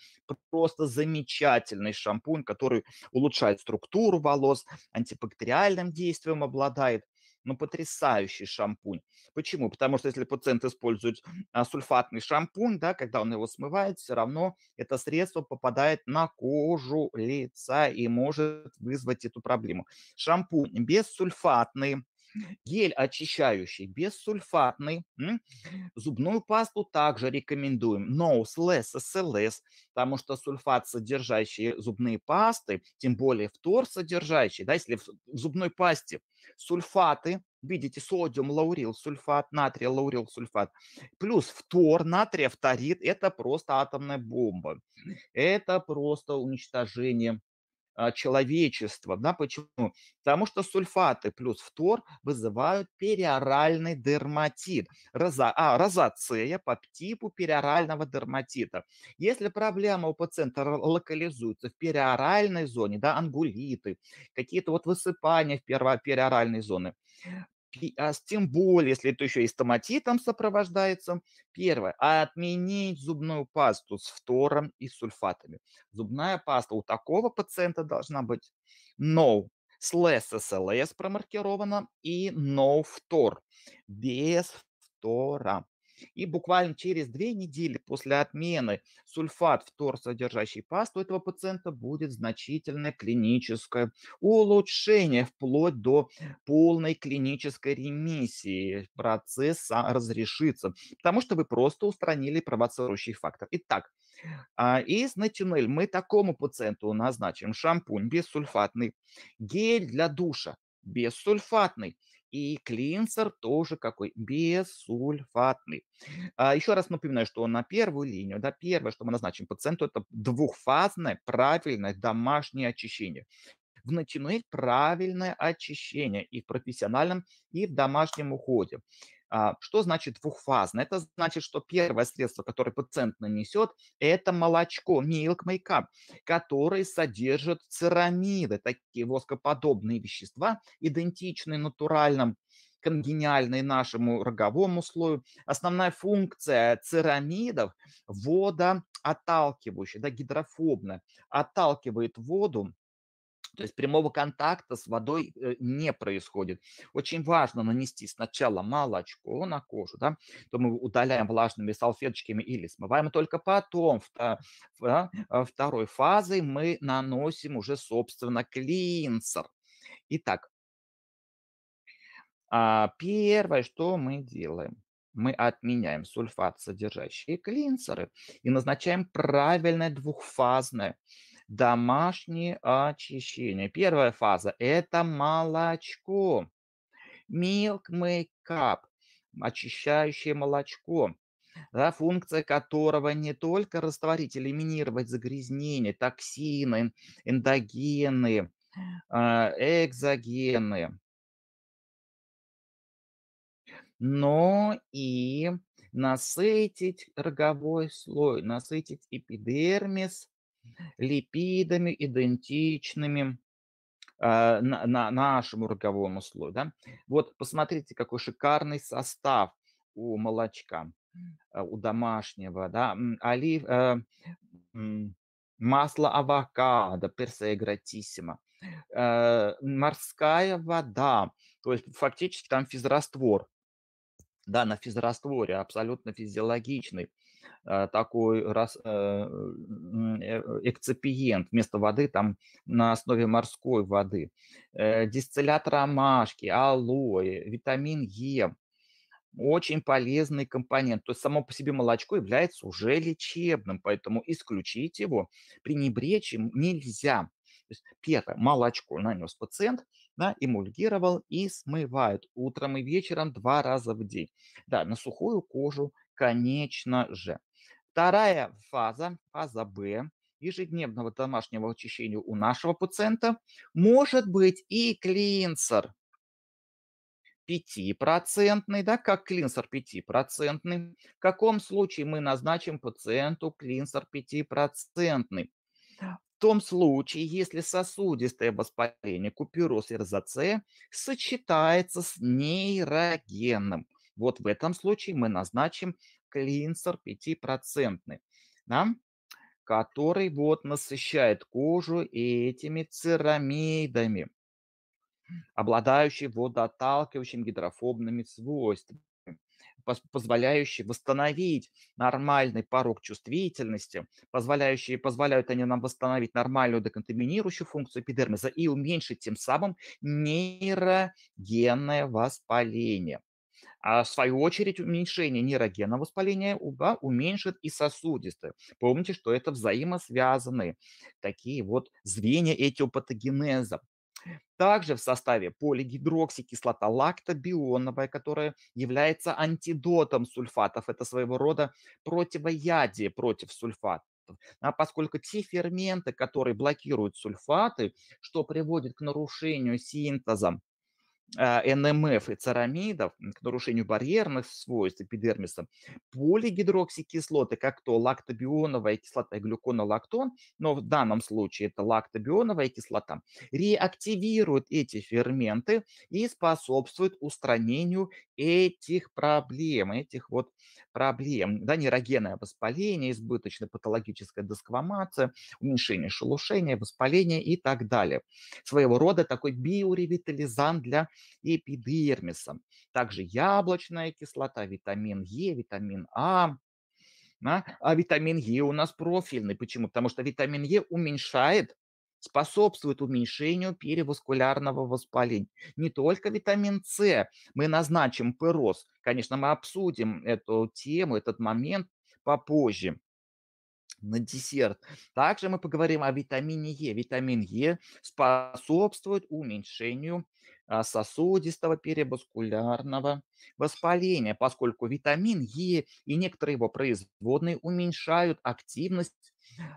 просто замечательный шампунь, который улучшает структуру волос, антибактериальным действием обладает ну, потрясающий шампунь. Почему? Потому что если пациент использует а, сульфатный шампунь, да, когда он его смывает, все равно это средство попадает на кожу лица и может вызвать эту проблему. Шампунь без сульфатный Гель очищающий, бессульфатный. Зубную пасту также рекомендуем. Nose Less, SLS, потому что сульфат, содержащий зубные пасты, тем более фтор содержащий, да, если в зубной пасте сульфаты, видите, содиум, лаурил, сульфат, натрия, лаурил, сульфат, плюс фтор, натрия, фторид, это просто атомная бомба. Это просто уничтожение а, человечества. Да, почему? Потому что сульфаты плюс фтор вызывают периоральный дерматит, роза, а, розация по типу периорального дерматита. Если проблема у пациента локализуется в периоральной зоне, да, ангулиты, какие-то вот высыпания в перво- периоральной зоне а тем более, если это еще и стоматитом сопровождается. Первое, А отменить зубную пасту с фтором и сульфатами. Зубная паста у такого пациента должна быть no с ЛС СЛС промаркировано и no втор, без втора. И буквально через две недели после отмены сульфат втор, содержащий пасту, этого пациента будет значительное клиническое улучшение вплоть до полной клинической ремиссии. Процесс разрешится, потому что вы просто устранили провоцирующий фактор. Итак, а, из натинель мы такому пациенту назначим шампунь бессульфатный, гель для душа бессульфатный, и клинсер тоже какой? Бессульфатный. А, еще раз напоминаю, что на первую линию, да, первое, что мы назначим пациенту, это двухфазное правильное домашнее очищение начинает правильное очищение и в профессиональном, и в домашнем уходе. А, что значит двухфазно? Это значит, что первое средство, которое пациент нанесет, это молочко, milk makeup, который содержит церамиды, такие воскоподобные вещества, идентичные натуральным конгениальной нашему роговому слою. Основная функция церамидов – водоотталкивающая, да, гидрофобная, отталкивает воду то есть прямого контакта с водой э, не происходит. Очень важно нанести сначала молочко на кожу, да, то мы удаляем влажными салфеточками или смываем, только потом э, второй фазой мы наносим уже, собственно, клинсер. Итак, а, первое, что мы делаем, мы отменяем сульфат, содержащие клинсеры, и назначаем правильное двухфазное домашнее очищение. Первая фаза – это молочко. Milk Makeup – очищающее молочко да, функция которого не только растворить, элиминировать загрязнения, токсины, эндогены, а, экзогены, но и насытить роговой слой, насытить эпидермис липидами, идентичными э, на, на нашему роговому слою. Да? Вот посмотрите, какой шикарный состав у молочка, а, у домашнего. Да? Олив, э, масло авокадо, перса гратиссимо, э, морская вода, то есть фактически там физраствор, да, на физрастворе, абсолютно физиологичный. Э, такой рас, э, э, экцепиент вместо воды там на основе морской воды, дистиллят ромашки, алоэ, витамин Е, очень полезный компонент. То есть само по себе молочко является уже лечебным, поэтому исключить его, пренебречь им нельзя. То есть первое, молочко нанес пациент, да, эмульгировал и смывает утром и вечером два раза в день. Да, на сухую кожу, конечно же. Вторая фаза, фаза Б, ежедневного домашнего очищения у нашего пациента может быть и клинсер 5%, да, как клинсер 5%. В каком случае мы назначим пациенту клинсер 5%? В том случае, если сосудистое воспаление купероз и розоцея сочетается с нейрогенным. Вот в этом случае мы назначим клинсер 5%, да, который вот насыщает кожу этими церамидами, обладающие водоотталкивающими гидрофобными свойствами позволяющие восстановить нормальный порог чувствительности, позволяющие, позволяют они нам восстановить нормальную деконтаминирующую функцию эпидермиза и уменьшить тем самым нейрогенное воспаление. А в свою очередь уменьшение нейрогенного воспаления уба уменьшит и сосудистые. Помните, что это взаимосвязанные такие вот звенья этиопатогенеза. Также в составе полигидроксикислота лактобионовая, которая является антидотом сульфатов. Это своего рода противоядие против сульфатов. А поскольку те ферменты, которые блокируют сульфаты, что приводит к нарушению синтеза а, НМФ и церамидов к нарушению барьерных свойств эпидермиса, полигидроксикислоты, как то лактобионовая кислота и глюконолактон, но в данном случае это лактобионовая кислота, реактивируют эти ферменты и способствуют устранению этих проблем, этих вот проблем, да, нейрогенное воспаление, избыточная патологическая досквамация, уменьшение шелушения, воспаления и так далее. Своего рода такой биоревитализант для эпидермисом. Также яблочная кислота, витамин Е, витамин А, да? А витамин Е у нас профильный. Почему? Потому что витамин Е уменьшает, способствует уменьшению переваскулярного воспаления. Не только витамин С. Мы назначим ПРОС. Конечно, мы обсудим эту тему, этот момент попозже на десерт. Также мы поговорим о витамине Е. Витамин Е способствует уменьшению а, сосудистого переваскулярного воспаления, поскольку витамин Е и некоторые его производные уменьшают активность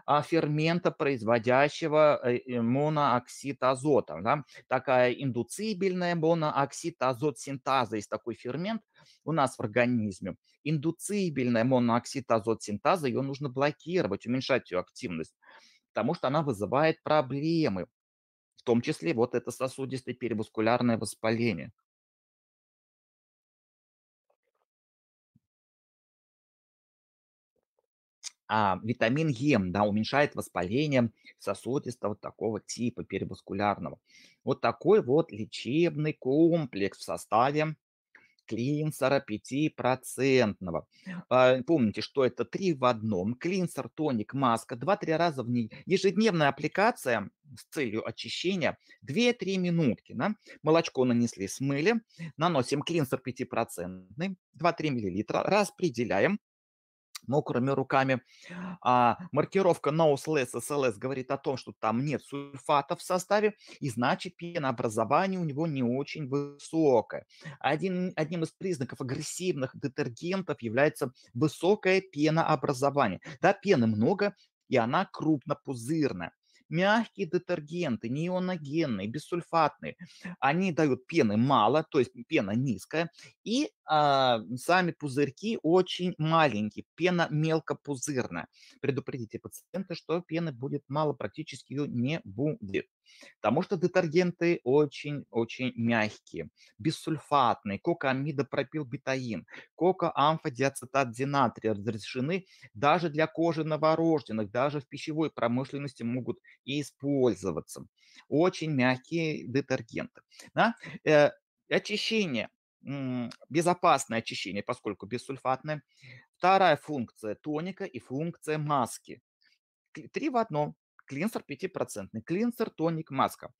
а, фермента, производящего э, э, монооксид азота. Да? Такая индуцибельная монооксид азот синтаза, есть такой фермент у нас в организме. Индуцибельная монооксид азот синтаза, ее нужно блокировать, уменьшать ее активность, потому что она вызывает проблемы в том числе вот это сосудистое переваскулярное воспаление. А витамин Е да, уменьшает воспаление сосудистого такого типа переваскулярного. Вот такой вот лечебный комплекс в составе клинсера 5%. А, помните, что это 3 в одном. Клинсер, тоник, маска 2-3 раза в ней. Ежедневная аппликация с целью очищения 2-3 минутки. Да? Молочко нанесли, смыли, наносим клинсер 5%, 2-3 мл, распределяем, мокрыми ну, руками. А, маркировка No SLS, SLS говорит о том, что там нет сульфатов в составе, и значит пенообразование у него не очень высокое. Один, одним из признаков агрессивных детергентов является высокое пенообразование. Да, пены много, и она крупнопузырная мягкие детергенты, неоногенные, бессульфатные, они дают пены мало, то есть пена низкая, и а, сами пузырьки очень маленькие, пена мелкопузырная. Предупредите пациента, что пены будет мало, практически ее не будет. Потому что детергенты очень-очень мягкие, бессульфатные, кокоамидопропилбетаин, кокоамфодиацетат динатрия разрешены даже для кожи новорожденных, даже в пищевой промышленности могут и использоваться. Очень мягкие детергенты. Да? Э, очищение безопасное очищение, поскольку бессульфатное. Вторая функция тоника и функция маски. Три в одном. Клинсер 5%. Клинсер, тоник, маска.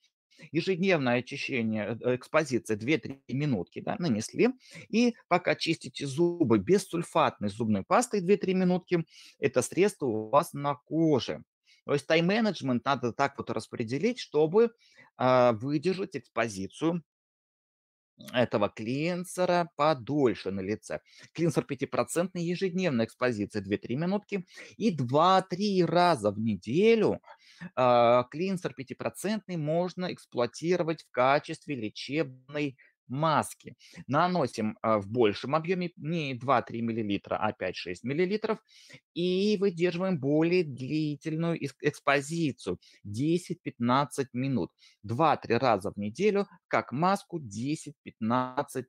Ежедневное очищение, э, экспозиция 2-3 минутки да, нанесли. И пока чистите зубы бессульфатной зубной пастой 2-3 минутки, это средство у вас на коже. То есть тайм-менеджмент надо так вот распределить, чтобы а, выдержать экспозицию этого клинсера подольше на лице. Клинсер 5% ежедневная экспозиция 2-3 минутки и 2-3 раза в неделю э, клинсер 5% можно эксплуатировать в качестве лечебной маски. Наносим а, в большем объеме, не 2-3 мл, а 5-6 мл, и выдерживаем более длительную экспозицию, 10-15 минут. 2-3 раза в неделю, как маску, 10-15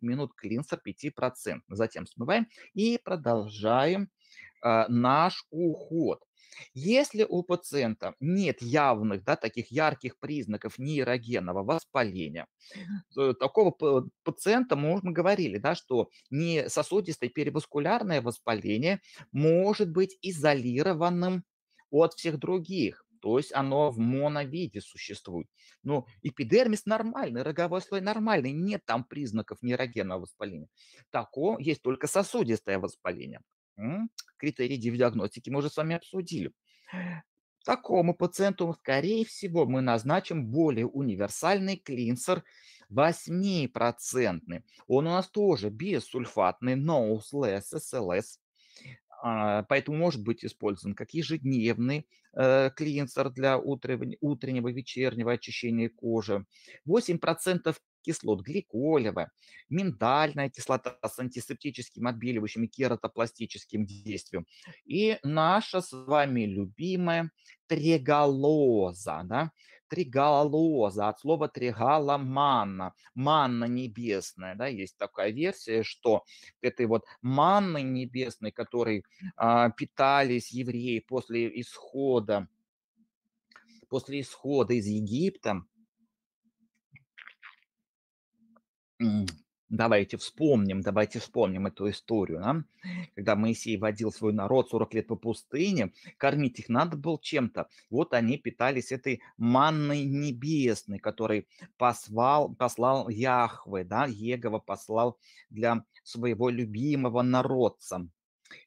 минут, клинсер 5%. Затем смываем и продолжаем а, наш уход. Если у пациента нет явных, да, таких ярких признаков нейрогенного воспаления, такого пациента, мы уже говорили, да, что не сосудистое переваскулярное воспаление может быть изолированным от всех других то есть оно в моновиде существует. Но эпидермис нормальный, роговой слой нормальный, нет там признаков нейрогенного воспаления. Такого есть только сосудистое воспаление. Критерии диагностики мы уже с вами обсудили. Такому пациенту, скорее всего, мы назначим более универсальный клинсер 8%. Он у нас тоже бессульфатный, noseless, SLS. А, поэтому может быть использован как ежедневный э, клинсер для утреннего, утреннего вечернего очищения кожи. 8% кислот гликолева, миндальная кислота с антисептическим, отбеливающим и кератопластическим действием. И наша с вами любимая триголоза, да? триголоза от слова тригала манна, манна небесная, да, есть такая версия, что этой вот манны небесной, которой а, питались евреи после исхода после исхода из Египта, Давайте вспомним, давайте вспомним эту историю, да? когда Моисей водил свой народ 40 лет по пустыне, кормить их надо было чем-то. Вот они питались этой манной небесной, который послал, послал Яхве, да, Егова послал для своего любимого народца.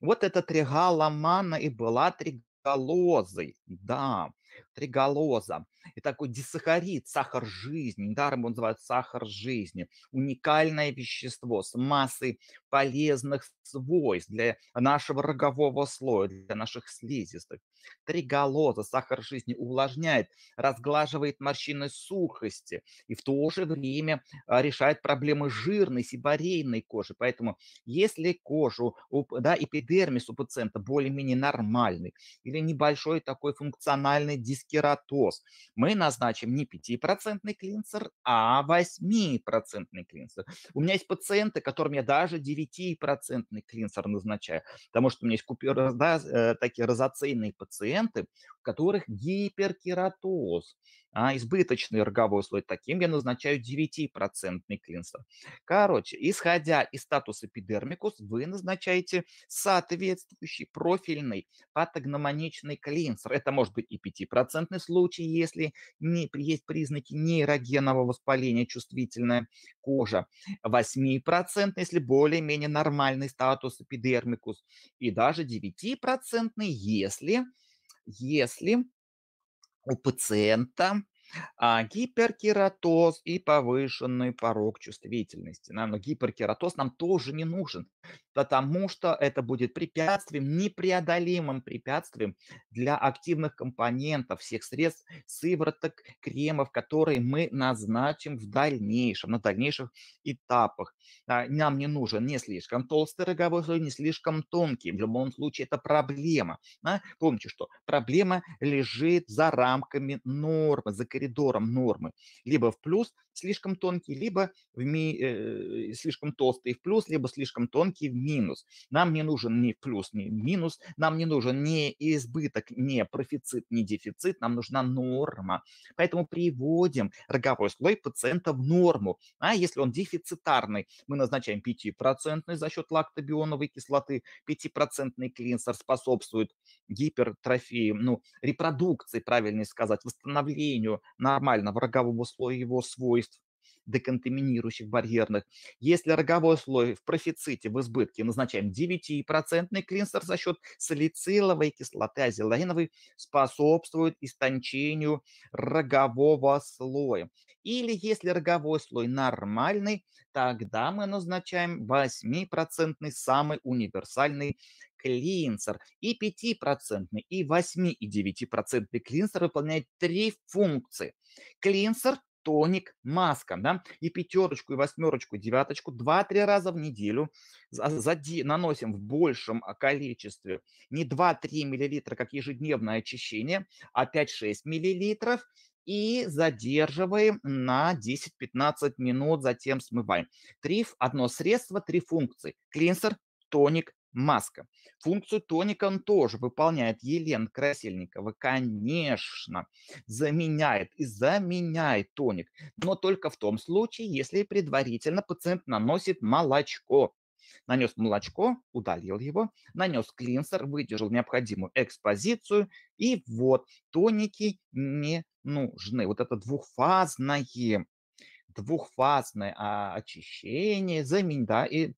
Вот эта трига ламана и была триголозой, да, триголоза. И такой дисахарид, сахар жизни, недаром он называется сахар жизни, уникальное вещество с массой полезных свойств для нашего рогового слоя, для наших слизистых. Триголоза, сахар жизни увлажняет, разглаживает морщины сухости и в то же время а, решает проблемы жирной, сибарейной кожи. Поэтому если кожу, да, эпидермис у пациента более-менее нормальный или небольшой такой функциональный дискератоз, мы назначим не 5-процентный клинсер, а 8-процентный клинсер. У меня есть пациенты, которым я даже 9-процентный клинсер назначаю, потому что у меня есть купюр, да, э, такие розоцейные пациенты, у которых гиперкератоз, а, избыточный роговой слой. Таким я назначаю 9-процентный клинсер. Короче, исходя из статуса эпидермикус, вы назначаете соответствующий профильный патогномоничный клинсер. Это может быть и 5 процентный случай, если не, есть признаки нейрогенного воспаления, чувствительная кожа, 8% если более-менее нормальный статус эпидермикус, и даже 9% если, если у пациента а гиперкератоз и повышенный порог чувствительности. Нам но гиперкератоз нам тоже не нужен потому что это будет препятствием, непреодолимым препятствием для активных компонентов всех средств, сывороток, кремов, которые мы назначим в дальнейшем, на дальнейших этапах. А, нам не нужен не слишком толстый роговой слой, не слишком тонкий. В любом случае это проблема. А, помните, что проблема лежит за рамками нормы, за коридором нормы. Либо в плюс, слишком тонкий, либо в ми, э, слишком толстый в плюс, либо слишком тонкий в минус. Нам не нужен ни плюс, ни минус, нам не нужен ни избыток, ни профицит, ни дефицит, нам нужна норма. Поэтому приводим роговой слой пациента в норму. А если он дефицитарный, мы назначаем 5% за счет лактобионовой кислоты, 5% клинсер способствует гипертрофии, ну, репродукции, правильнее сказать, восстановлению нормального рогового слоя его свойств, деконтаминирующих барьерных. Если роговой слой в профиците, в избытке, назначаем 9% клинсер за счет салициловой кислоты азелаиновой, способствует истончению рогового слоя. Или если роговой слой нормальный, тогда мы назначаем 8% самый универсальный клинсер. И 5%, и 8, и 9% клинсер выполняет три функции. Клинсер тоник, маска, да, и пятерочку, и восьмерочку, и девяточку 2-3 раза в неделю наносим в большем а, количестве не 2-3 миллилитра, как ежедневное очищение, а 5-6 миллилитров, и задерживаем на 10-15 минут, затем смываем. Три, одно средство, три функции. Клинсер, тоник, Маска. Функцию тоника он тоже выполняет. Елена Красильникова, конечно, заменяет и заменяет тоник, но только в том случае, если предварительно пациент наносит молочко. Нанес молочко, удалил его, нанес клинсер, выдержал необходимую экспозицию, и вот тоники не нужны. Вот это двухфазное двухфазное а, очищение, замень, да, и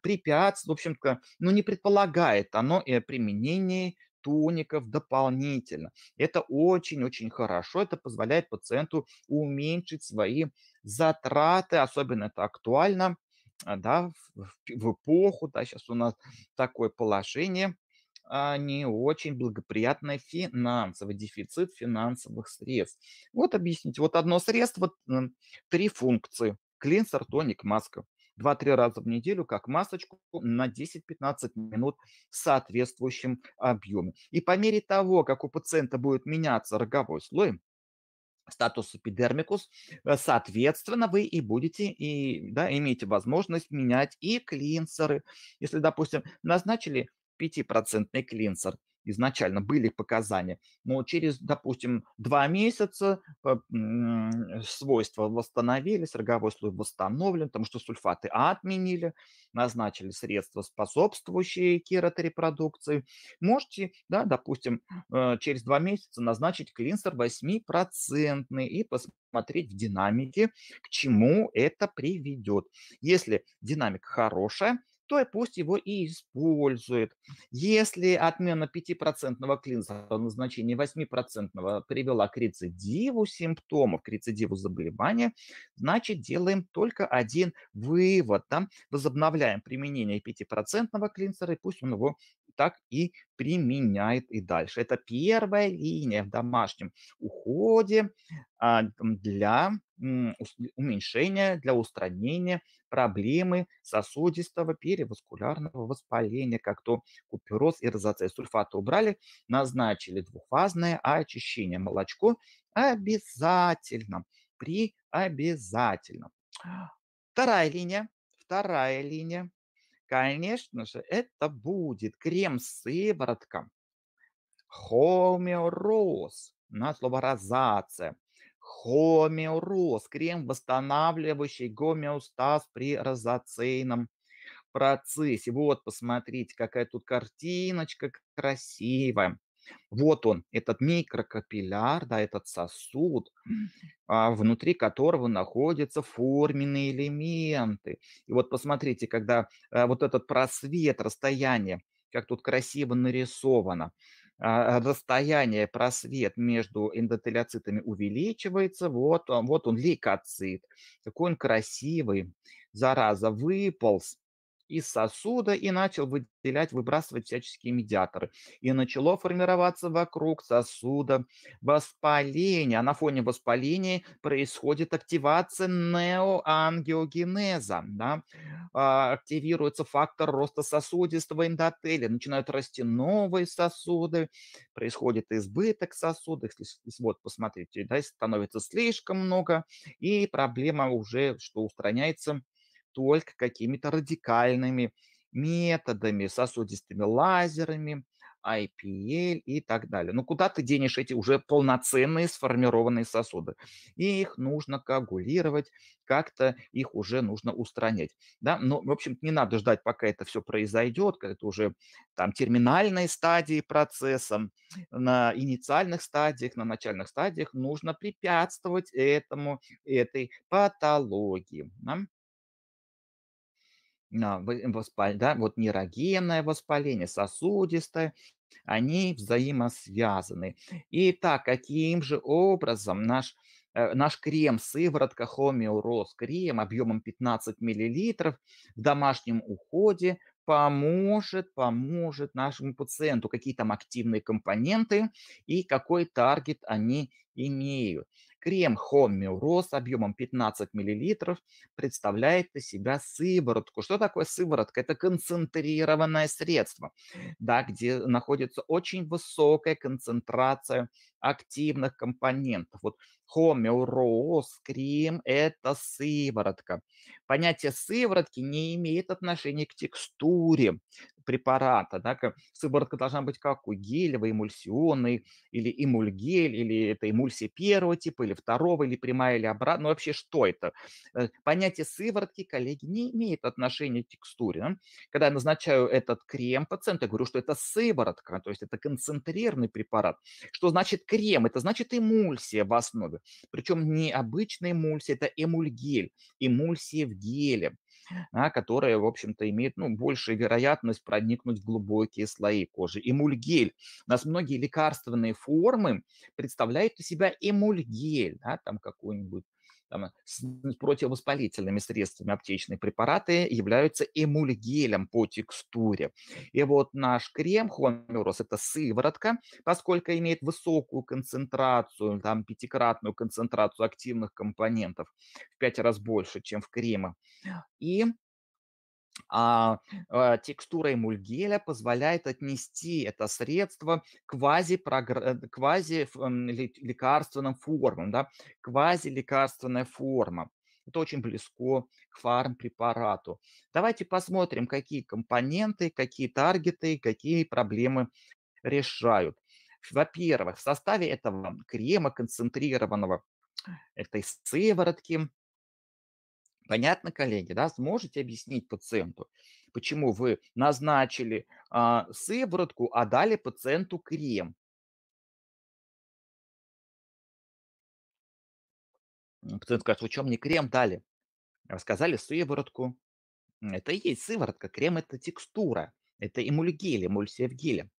препятствует, в общем-то, ну, не предполагает оно и применение тоников дополнительно. Это очень-очень хорошо, это позволяет пациенту уменьшить свои затраты, особенно это актуально, а, да, в, в эпоху, да, сейчас у нас такое положение, а, не очень благоприятный финансовый дефицит финансовых средств. Вот объясните, вот одно средство, три функции. Клинсер, тоник, маска. два-три раза в неделю как масочку на 10-15 минут в соответствующем объеме. И по мере того, как у пациента будет меняться роговой слой, статус эпидермикус, э, соответственно, вы и будете, и да, имеете возможность менять и клинсеры. Если, допустим, назначили 5% клинсер изначально были показания, но через, допустим, два месяца э, свойства восстановились, роговой слой восстановлен, потому что сульфаты А отменили, назначили средства, способствующие кератерепродукции, Можете, да, допустим, э, через два месяца назначить клинсер 8% и посмотреть в динамике, к чему это приведет. Если динамика хорошая, то пусть его и использует. Если отмена 5% клинса по назначению 8% привела к рецидиву симптомов, к рецидиву заболевания, значит, делаем только один вывод. Да? Возобновляем применение 5% клинсера, и пусть он его так и применяет и дальше. Это первая линия в домашнем уходе а, для уменьшения, для устранения проблемы сосудистого переваскулярного воспаления, как то купероз и розоцея. Сульфаты убрали, назначили двухфазное очищение. Молочко обязательно, при обязательно. Вторая линия, вторая линия Конечно же, это будет крем с сыворотка Хомеороз на слово розация. Хомеороз – крем, восстанавливающий гомеостаз при розацейном процессе. Вот, посмотрите, какая тут картиночка красивая. Вот он, этот микрокапилляр, да, этот сосуд, а, внутри которого находятся форменные элементы. И вот посмотрите, когда э, вот этот просвет, расстояние, как тут красиво нарисовано, а, расстояние, просвет между эндотелиоцитами увеличивается. Вот он, а, вот он лейкоцит, какой он красивый, зараза, выполз из сосуда и начал выделять, выбрасывать всяческие медиаторы. И начало формироваться вокруг сосуда воспаление. А на фоне воспаления происходит активация неоангиогенеза. Да? А, активируется фактор роста сосудистого эндотелия. Начинают расти новые сосуды, происходит избыток сосудов. Вот, посмотрите, да, становится слишком много, и проблема уже, что устраняется, только какими-то радикальными методами, сосудистыми лазерами, IPL и так далее. Но ну, куда ты денешь эти уже полноценные сформированные сосуды? И их нужно коагулировать, как-то их уже нужно устранять. Да? Но, в общем не надо ждать, пока это все произойдет, когда это уже там терминальной стадии процесса, на инициальных стадиях, на начальных стадиях нужно препятствовать этому, этой патологии. Да? а, э, воспал... да, вот нейрогенное воспаление, сосудистое, они взаимосвязаны. Итак, каким же образом наш э, наш крем сыворотка Хомеороз крем объемом 15 мл в домашнем уходе поможет, поможет нашему пациенту, какие там активные компоненты и какой таргет они имеют. Крем Хомиурос объемом 15 мл представляет из себя сыворотку. Что такое сыворотка? Это концентрированное средство, да, где находится очень высокая концентрация активных компонентов. Вот Хомеороз, крем – это сыворотка. Понятие сыворотки не имеет отношения к текстуре препарата. Да? Сыворотка должна быть как какой? Гелевый, эмульсионный, или эмульгель, или это эмульсия первого типа, или второго, или прямая, или обратно. Ну, вообще, что это? Э, понятие сыворотки, коллеги, не имеет отношения к текстуре. Да? Когда я назначаю этот крем пациенту, я говорю, что это сыворотка, то есть это концентрированный препарат. Что значит крем? Это значит эмульсия в основе. Причем не обычная эмульсия, это эмульгель, эмульсия в геле, а, которая, в общем-то, имеет ну, большую вероятность проникнуть в глубокие слои кожи. Эмульгель. У нас многие лекарственные формы представляют из себя эмульгель, да, там какую-нибудь там, с противовоспалительными средствами аптечные препараты являются эмульгелем по текстуре. И вот наш крем Хомирос – это сыворотка, поскольку имеет высокую концентрацию, там пятикратную концентрацию активных компонентов, в пять раз больше, чем в креме. И а, э, текстура эмульгеля позволяет отнести это средство к э, квази-лекарственным формам, да, квази-лекарственная форма. Это очень близко к фармпрепарату. Давайте посмотрим, какие компоненты, какие таргеты, какие проблемы решают. Во-первых, в составе этого крема концентрированного этой сыворотки Понятно, коллеги, да? Сможете объяснить пациенту, почему вы назначили а, сыворотку, а дали пациенту крем? Пациент скажет, вы чем мне крем дали? Рассказали сыворотку. Это и есть сыворотка, крем – это текстура, это эмульгель, эмульсия в геле.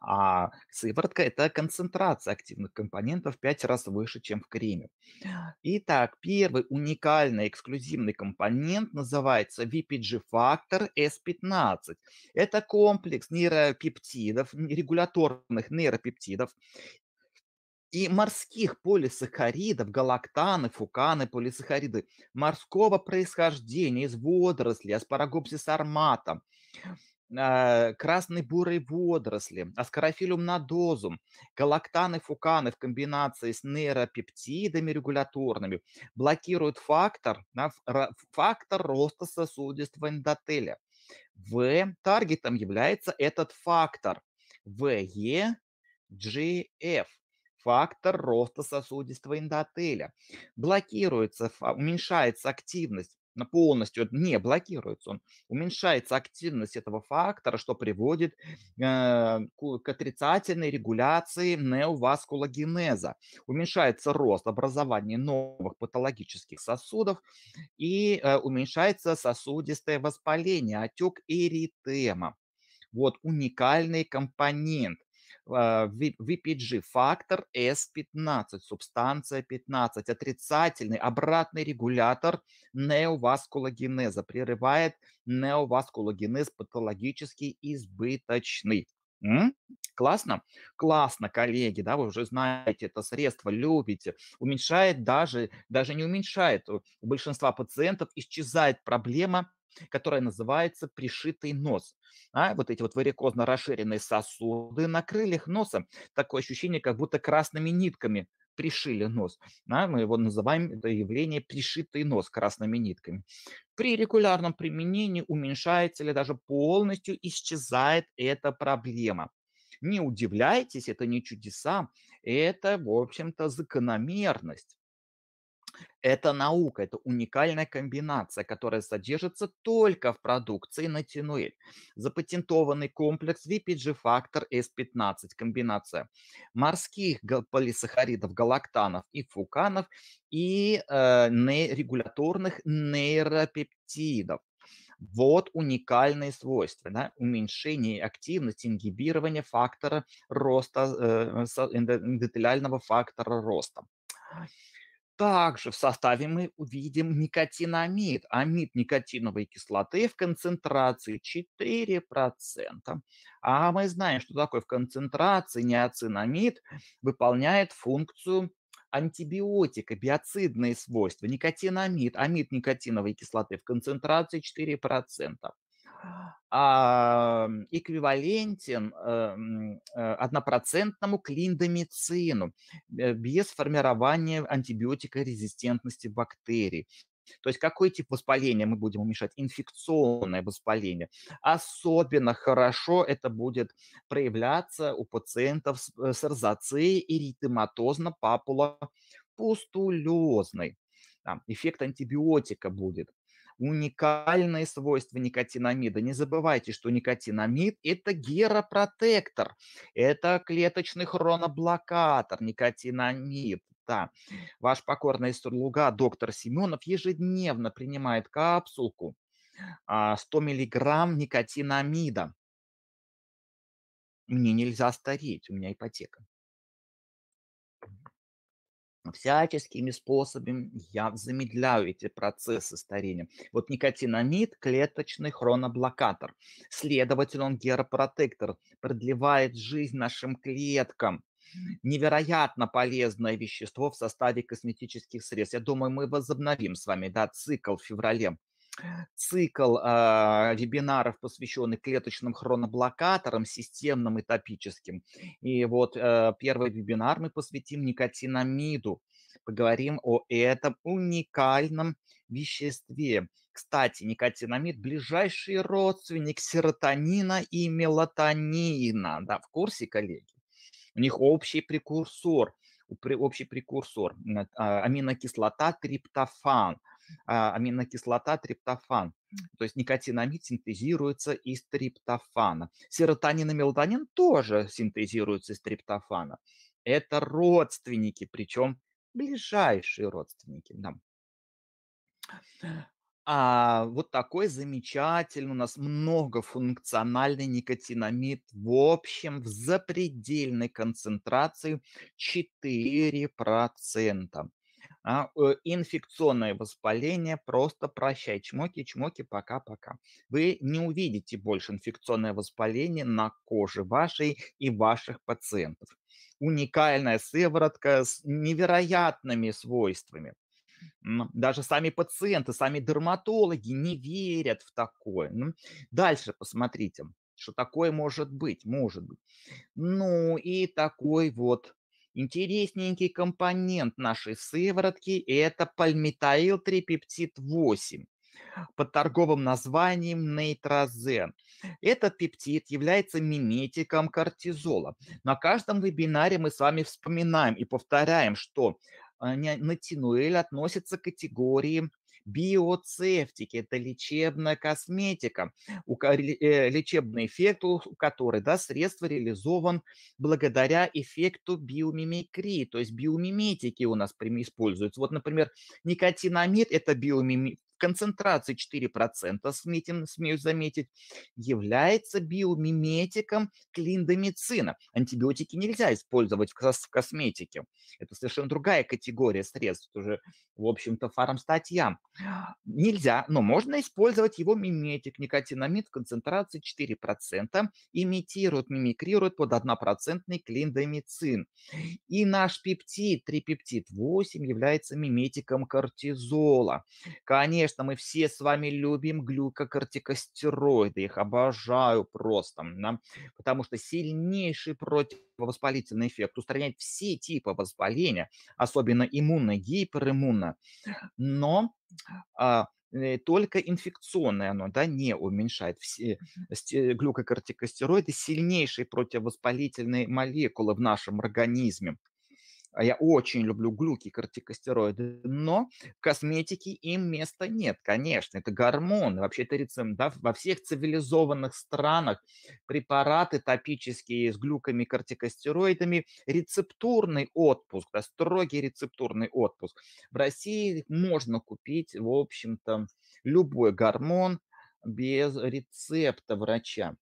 А сыворотка – это концентрация активных компонентов 5 раз выше, чем в креме. Итак, первый уникальный эксклюзивный компонент называется VPG-фактор S15. Это комплекс нейропептидов, регуляторных нейропептидов и морских полисахаридов, галактаны, фуканы, полисахариды морского происхождения из водорослей, аспарагопсис армата – Э, красной бурой водоросли, аскарофилум надозум, галактаны фуканы в комбинации с нейропептидами регуляторными блокируют фактор, фактор роста сосудистого эндотеля. В таргетом является этот фактор VEGF фактор роста сосудистого эндотеля. Блокируется, уменьшается активность на полностью не блокируется, он уменьшается активность этого фактора, что приводит э, к отрицательной регуляции неоваскулогенеза, уменьшается рост образования новых патологических сосудов и э, уменьшается сосудистое воспаление, отек эритема. Вот уникальный компонент а, VPG, фактор S15, субстанция 15, отрицательный обратный регулятор неоваскулогенеза, прерывает неоваскулогенез патологически избыточный. М? Классно? Классно, коллеги, да, вы уже знаете это средство, любите. Уменьшает даже, даже не уменьшает, э, у большинства пациентов исчезает проблема которая называется пришитый нос. А вот эти вот варикозно расширенные сосуды на крыльях носа, такое ощущение, как будто красными нитками пришили нос. Да, мы его называем это явление пришитый нос красными нитками. При регулярном применении уменьшается или даже полностью исчезает эта проблема. Не удивляйтесь, это не чудеса, это, в общем-то, закономерность. Это наука, это уникальная комбинация, которая содержится только в продукции на Запатентованный комплекс VPG-фактор S15, комбинация морских полисахаридов, галактанов и фуканов и э, регуляторных нейропептидов. Вот уникальные свойства. Да? Уменьшение активности, ингибирование фактора роста, э, эндотелиального фактора роста. Также в составе мы увидим никотинамид, амид никотиновой кислоты в концентрации 4%. А мы знаем, что такое в концентрации неоцинамид выполняет функцию антибиотика, биоцидные свойства, никотинамид, амид никотиновой кислоты в концентрации 4%. А, эквивалентен э, э, однопроцентному клиндомицину э, без формирования антибиотикорезистентности бактерий. То есть какой тип воспаления мы будем уменьшать? Инфекционное воспаление. Особенно хорошо это будет проявляться у пациентов с розацией и ритематозно-папулопустулезной. эффект антибиотика будет уникальные свойства никотинамида. Не забывайте, что никотинамид – это геропротектор, это клеточный хроноблокатор, никотинамид. Да. Ваш покорный слуга доктор Семенов ежедневно принимает капсулку 100 а, миллиграмм никотинамида. Мне нельзя стареть, у меня ипотека всяческими способами я замедляю эти процессы старения. Вот никотинамид – клеточный хроноблокатор. Следовательно, он геропротектор, продлевает жизнь нашим клеткам. Невероятно полезное вещество в составе косметических средств. Я думаю, мы возобновим с вами да, цикл в феврале цикл э, вебинаров, посвященных клеточным хроноблокаторам, системным и топическим. И вот э, первый вебинар мы посвятим никотинамиду. Поговорим о этом уникальном веществе. Кстати, никотинамид – ближайший родственник серотонина и мелатонина. Да, в курсе, коллеги? У них общий прекурсор, общий прекурсор а, аминокислота триптофан – а, аминокислота триптофан. То есть никотинамид синтезируется из триптофана. Серотонин и мелатонин тоже синтезируются из триптофана. Это родственники, причем ближайшие родственники. Да. А вот такой замечательный у нас многофункциональный никотинамид в общем в запредельной концентрации 4% а, э, инфекционное воспаление, просто прощай, чмоки, чмоки, пока-пока. Вы не увидите больше инфекционное воспаление на коже вашей и ваших пациентов. Уникальная сыворотка с невероятными свойствами. Даже сами пациенты, сами дерматологи не верят в такое. Дальше посмотрите, что такое может быть, может быть. Ну и такой вот Интересненький компонент нашей сыворотки – это пальмитаил 3 8 под торговым названием нейтрозен. Этот пептид является миметиком кортизола. На каждом вебинаре мы с вами вспоминаем и повторяем, что э, натинуэль относится к категории биоцефтики, это лечебная косметика, э, лечебный эффект у которой да, средство реализован благодаря эффекту биомимикрии, то есть биомиметики у нас используются. Вот, например, никотинамид – это биомим концентрации 4%, сметим, смею заметить, является биомиметиком клиндомицина. Антибиотики нельзя использовать в, косметике. Это совершенно другая категория средств, уже, в общем-то, фармстатья. Нельзя, но можно использовать его миметик, никотинамид в концентрации 4%, имитирует, мимикрирует под 1% клиндомицин. И наш пептид, 3 8, является миметиком кортизола. Конечно, конечно, мы все с вами любим глюкокортикостероиды, их обожаю просто, да? потому что сильнейший противовоспалительный эффект устраняет все типы воспаления, особенно иммунно, гипериммунно, но а, э, только инфекционное оно да, не уменьшает. Все э, глюкокортикостероиды – сильнейшие противовоспалительные молекулы в нашем организме. А Я очень люблю глюки, кортикостероиды, но косметики им места нет, конечно. Это гормоны, вообще это рецепт. Да? Во всех цивилизованных странах препараты топические с глюками, кортикостероидами, рецептурный отпуск, да, строгий рецептурный отпуск. В России можно купить, в общем-то, любой гормон без рецепта врача.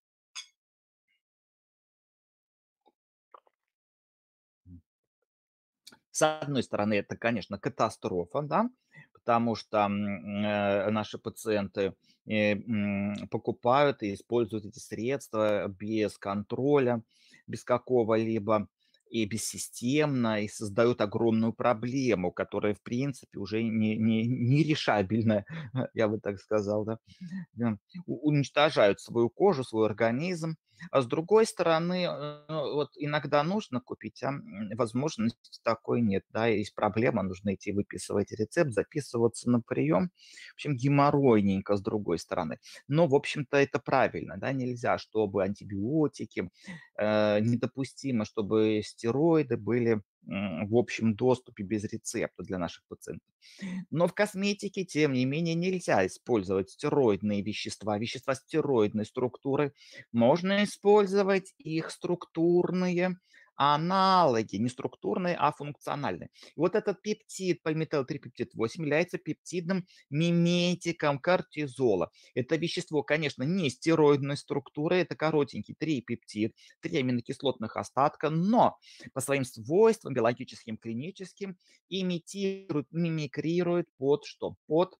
С одной стороны, это, конечно, катастрофа, да, потому что э, наши пациенты э, покупают и используют эти средства без контроля, без какого-либо и бессистемно, и создают огромную проблему, которая, в принципе, уже не, не, не решабельная, [LAUGHS] я бы так сказал, да. Уничтожают свою кожу, свой организм, а с другой стороны, э, ну, вот иногда нужно купить, а возможности такой нет, да, есть проблема, нужно идти выписывать рецепт, записываться на прием. В общем, геморройненько с другой стороны. Но, в общем-то, это правильно, да, нельзя, чтобы антибиотики, э, недопустимо, чтобы стероиды были в общем доступе без рецепта для наших пациентов. Но в косметике, тем не менее, нельзя использовать стероидные вещества, вещества стероидной структуры. Можно использовать их структурные а аналоги, не структурные, а функциональные. И вот этот пептид, пальмител 3 пептид 8, является пептидным миметиком кортизола. Это вещество, конечно, не стероидной структуры, это коротенький 3 пептид, 3 аминокислотных остатка, но по своим свойствам биологическим, клиническим имитирует, мимикрирует под что? Под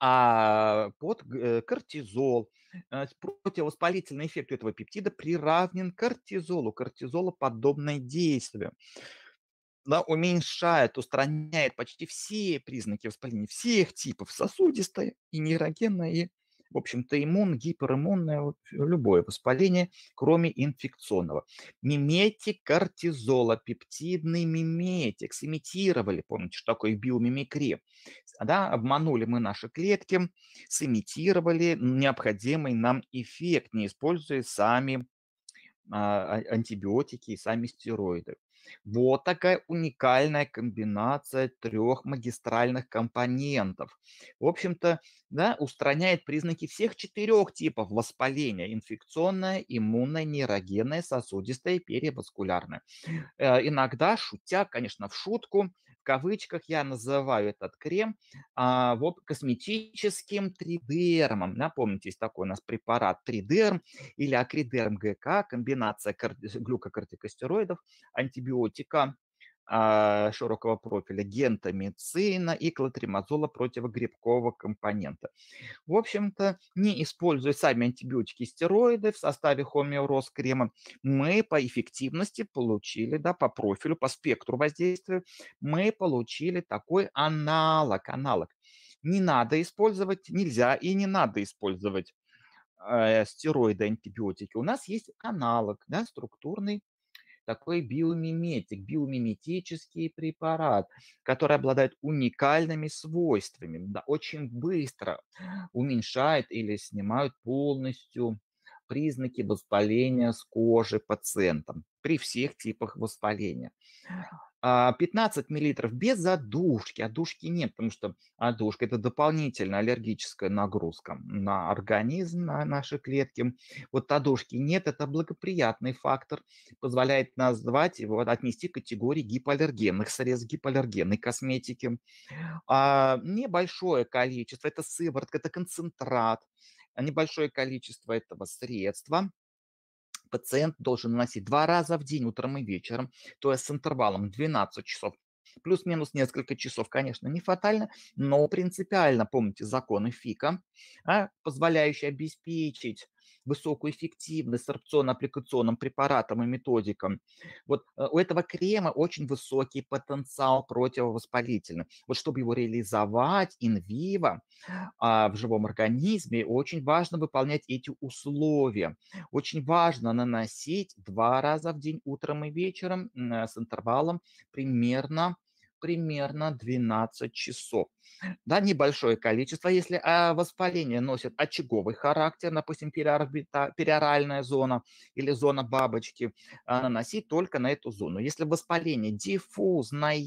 а под э, кортизол. Э, противовоспалительный эффект этого пептида приравнен кортизолу, кортизолоподобное действие. Она уменьшает, устраняет почти все признаки воспаления, всех типов, сосудистое и нейрогенное, и в общем-то, иммун, гипериммунное, любое воспаление, кроме инфекционного. Миметик кортизола, пептидный миметик, сымитировали, помните, что такое биомимикрия, да, обманули мы наши клетки, сымитировали необходимый нам эффект, не используя сами а, а, антибиотики и сами стероиды. Вот такая уникальная комбинация трех магистральных компонентов. В общем-то, да, устраняет признаки всех четырех типов воспаления. Инфекционное, иммунное, нейрогенное, сосудистое, переваскулярное. Э, иногда, шутя, конечно, в шутку, кавычках я называю этот крем а, вот косметическим тридермом. Напомните, есть такой у нас препарат тридерм или акридерм ГК, комбинация глюкокортикостероидов, антибиотика, а, широкого профиля, гентамицина и клотримазола противогрибкового компонента. В общем-то, не используя сами антибиотики и стероиды в составе крема, мы по эффективности получили, да, по профилю, по спектру воздействия, мы получили такой аналог, аналог. Не надо использовать, нельзя и не надо использовать э, стероиды, антибиотики. У нас есть аналог, да, структурный такой биомиметик, биомиметический препарат, который обладает уникальными свойствами, да, очень быстро уменьшает или снимает полностью признаки воспаления с кожи пациентам при всех типах воспаления. 15 а, мл без одушки, одушки а нет, потому что одушка а, – это дополнительная аллергическая нагрузка на организм, на наши клетки. Вот одушки нет – это благоприятный фактор, позволяет назвать его, отнести к категории гипоаллергенных средств, гипоаллергенной косметики. А небольшое количество – это сыворотка, это концентрат, небольшое количество этого средства – пациент должен наносить два раза в день, утром и вечером, то есть с интервалом 12 часов плюс-минус несколько часов, конечно, не фатально, но принципиально, помните, законы ФИКа, а, позволяющие обеспечить высокую эффективность сорбционно-аппликационным препаратом и методикам. Вот э, у этого крема очень высокий потенциал противовоспалительный. Вот чтобы его реализовать инвиво а, в живом организме, очень важно выполнять эти условия. Очень важно наносить два раза в день утром и вечером э, с интервалом примерно примерно 12 часов. Да, небольшое количество, если а, воспаление носит очаговый характер, допустим, переорбита, периоральная зона или зона бабочки, а, наносить только на эту зону. Если воспаление диффузное,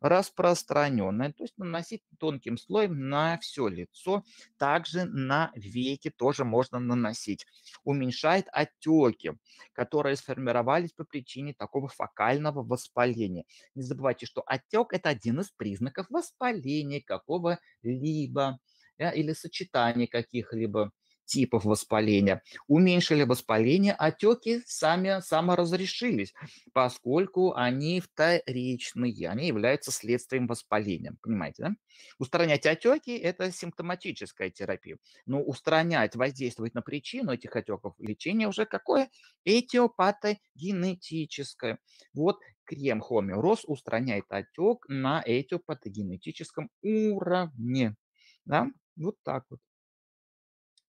распространенное, то есть наносить тонким слоем на все лицо, также на веки тоже можно наносить. Уменьшает отеки, которые сформировались по причине такого фокального воспаления. Не забывайте, что отек – это один из признаков воспаления какого-либо да, э, или сочетания каких-либо типов воспаления. Уменьшили воспаление, отеки сами саморазрешились, поскольку они вторичные, они являются следствием воспаления. Понимаете, да? Устранять отеки – это симптоматическая терапия. Но устранять, воздействовать на причину этих отеков лечение уже какое? Этиопатогенетическое. Вот крем Хомиорос устраняет отек на этиопатогенетическом уровне. Да? Вот так вот.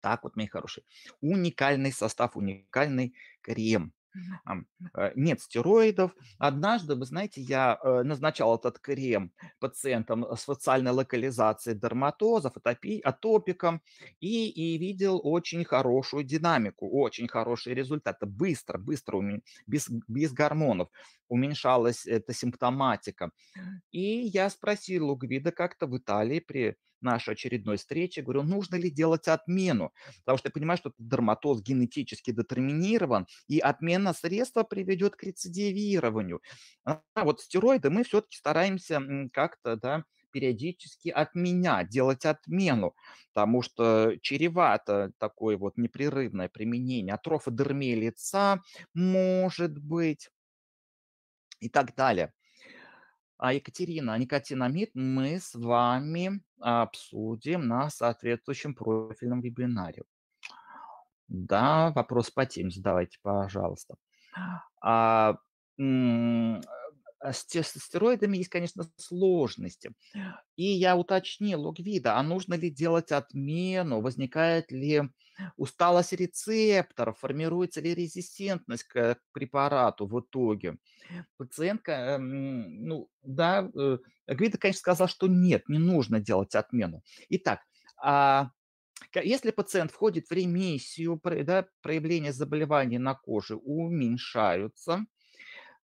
Так вот, мои хорошие. Уникальный состав, уникальный крем. Э, нет стероидов. Однажды, вы знаете, я э, назначал этот крем пациентам э, с фациальной локализацией дерматозов, атопи, атопиком, и, и видел очень хорошую динамику, очень хорошие результаты. Быстро, быстро, без, без гормонов уменьшалась эта симптоматика. И я спросил у Гвида как-то в Италии при нашей очередной встрече, говорю, нужно ли делать отмену, потому что я понимаю, что дерматоз генетически детерминирован, и отмена средства приведет к рецидивированию. А вот стероиды мы все-таки стараемся как-то, да, периодически отменять, делать отмену, потому что чревато такое вот непрерывное применение атрофа дермии лица, может быть, и так далее. А Екатерина, никотинамид мы с вами обсудим на соответствующем профильном вебинаре. Да, вопрос по теме задавайте, пожалуйста. А, а с стероидами есть, конечно, сложности. И я уточнил у Гвида, а нужно ли делать отмену, возникает ли усталость рецепторов, формируется ли резистентность к препарату в итоге. Пациентка, ну, да, э, Гвида, конечно, сказал, что нет, не нужно делать отмену. Итак, а если пациент входит в ремиссию, да, проявления заболеваний на коже уменьшаются –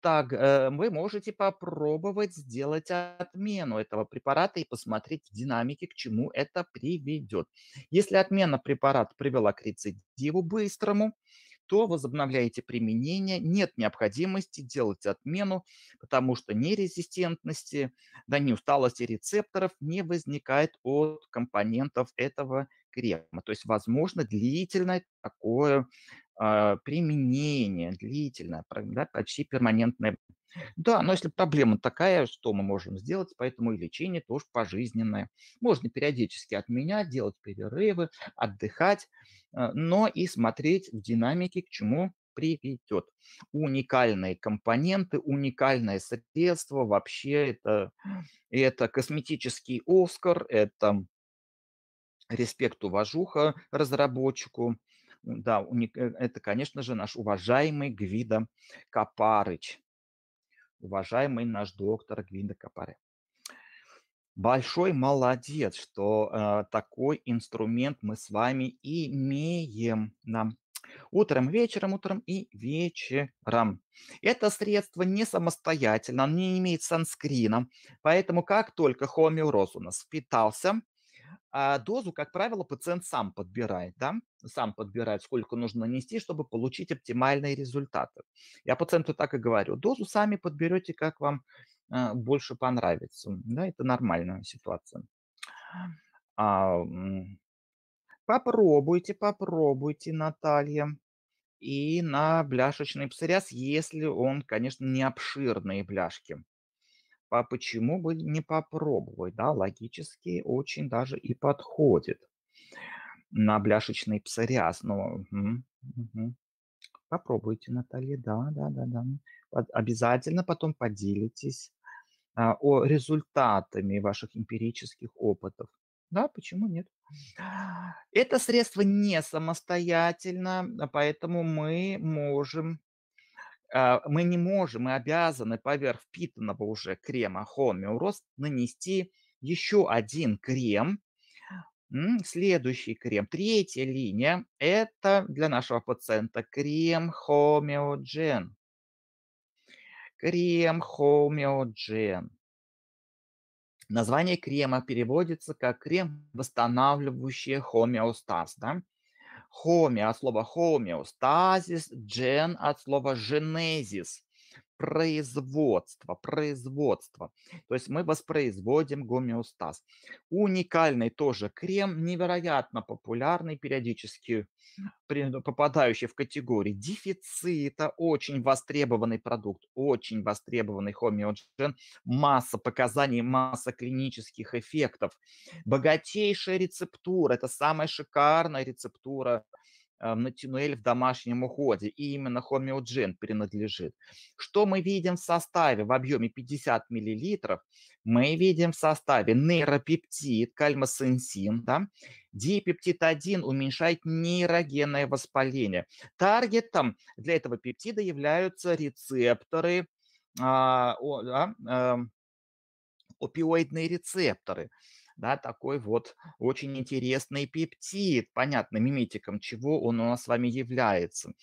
так э, вы можете попробовать сделать отмену этого препарата и посмотреть в динамике, к чему это приведет. Если отмена препарата привела к рецидиву быстрому, то возобновляете применение, нет необходимости делать отмену, потому что ни резистентности, да ни усталости рецепторов не возникает от компонентов этого крема. То есть возможно длительное такое а, применение длительное, да, почти перманентное. Да, но если проблема такая, что мы можем сделать, поэтому и лечение тоже пожизненное. Можно периодически отменять, делать перерывы, отдыхать, а, но и смотреть в динамике, к чему приведет. Уникальные компоненты, уникальное средство, вообще это, это косметический Оскар, это респект, уважуха разработчику, да, уник... Э, это, конечно же, наш уважаемый Гвида Капарыч, уважаемый наш доктор Гвида Капарыч. Большой молодец, что э, такой инструмент мы с вами имеем нам Утром, вечером, утром и вечером. Это средство не самостоятельно, оно не имеет санскрина, поэтому как только хомеороз у нас впитался, а дозу, как правило, пациент сам подбирает, да, сам подбирает, сколько нужно нанести, чтобы получить оптимальные результаты. Я пациенту так и говорю, дозу сами подберете, как вам э, больше понравится, да, это нормальная ситуация. А, попробуйте, попробуйте, Наталья и на бляшечный псориаз, если он, конечно, не обширные бляшки. А почему бы не попробовать? Да, логически очень даже и подходит на бляшечный псориаз. но угу, угу. Попробуйте, Наталья, да, да, да, да. обязательно потом поделитесь а, о результатами ваших эмпирических опытов. Да, почему нет? Это средство не самостоятельно, а поэтому мы можем а, мы не можем, мы обязаны поверх впитанного уже крема Homeo Rost нанести еще один крем, Следующий крем, третья линия, это для нашего пациента крем хомеоджен. Крем хомеоджен. Название крема переводится как крем, восстанавливающий хомеостаз. Да? Хоми от слова хомеостазис, джен от слова женезис производство, производство. То есть мы воспроизводим гомеостаз. Уникальный тоже крем, невероятно популярный, периодически попадающий в категорию дефицита, очень востребованный продукт, очень востребованный хомеоджен, масса показаний, масса клинических эффектов, богатейшая рецептура, это самая шикарная рецептура а, Натинуэль в домашнем уходе, и именно хомеоджин принадлежит. Что мы видим в составе в объеме 50 мл? Мы видим в составе нейропептид, кальмосенсин, да? дипептид-1 уменьшает нейрогенное воспаление. Таргетом для этого пептида являются рецепторы, а, о, а, а, опиоидные рецепторы да, такой вот очень интересный пептид, понятно, миметиком чего он у нас с вами является.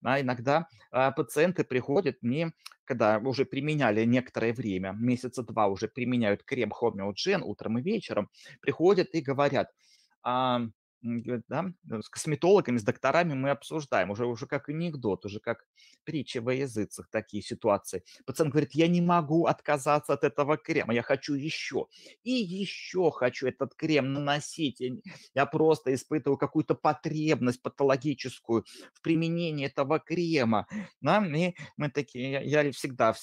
Да, иногда а, пациенты приходят мне, когда уже применяли некоторое время, месяца два уже применяют крем хомеоджен утром и вечером, приходят и говорят, а, да, с косметологами, с докторами мы обсуждаем, уже, уже как анекдот, уже как притча во языцах такие ситуации. Пациент говорит, я не могу отказаться от этого крема, я хочу еще. И еще хочу этот крем наносить. Я просто испытываю какую-то потребность патологическую в применении этого крема. Да? И мы такие, я, я всегда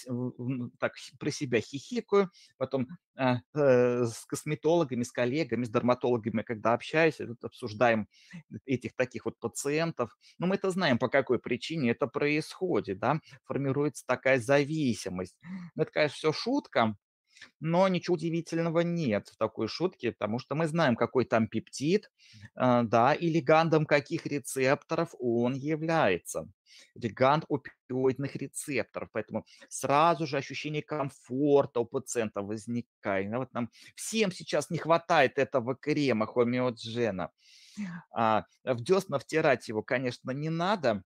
так про себя хихикаю, потом э, э, с косметологами, с коллегами, с дерматологами, когда общаюсь, этот обсуждаю обсуждаем этих таких вот пациентов, но мы это знаем, по какой причине это происходит, да, формируется такая зависимость. Но ну, это, конечно, все шутка, но ничего удивительного нет в такой шутке, потому что мы знаем, какой там пептид, э, да, и легандом каких рецепторов он является. Легант опиоидных рецепторов, поэтому сразу же ощущение комфорта у пациента возникает. Вот нам всем сейчас не хватает этого крема хомеоджена. А, в десна втирать его, конечно, не надо,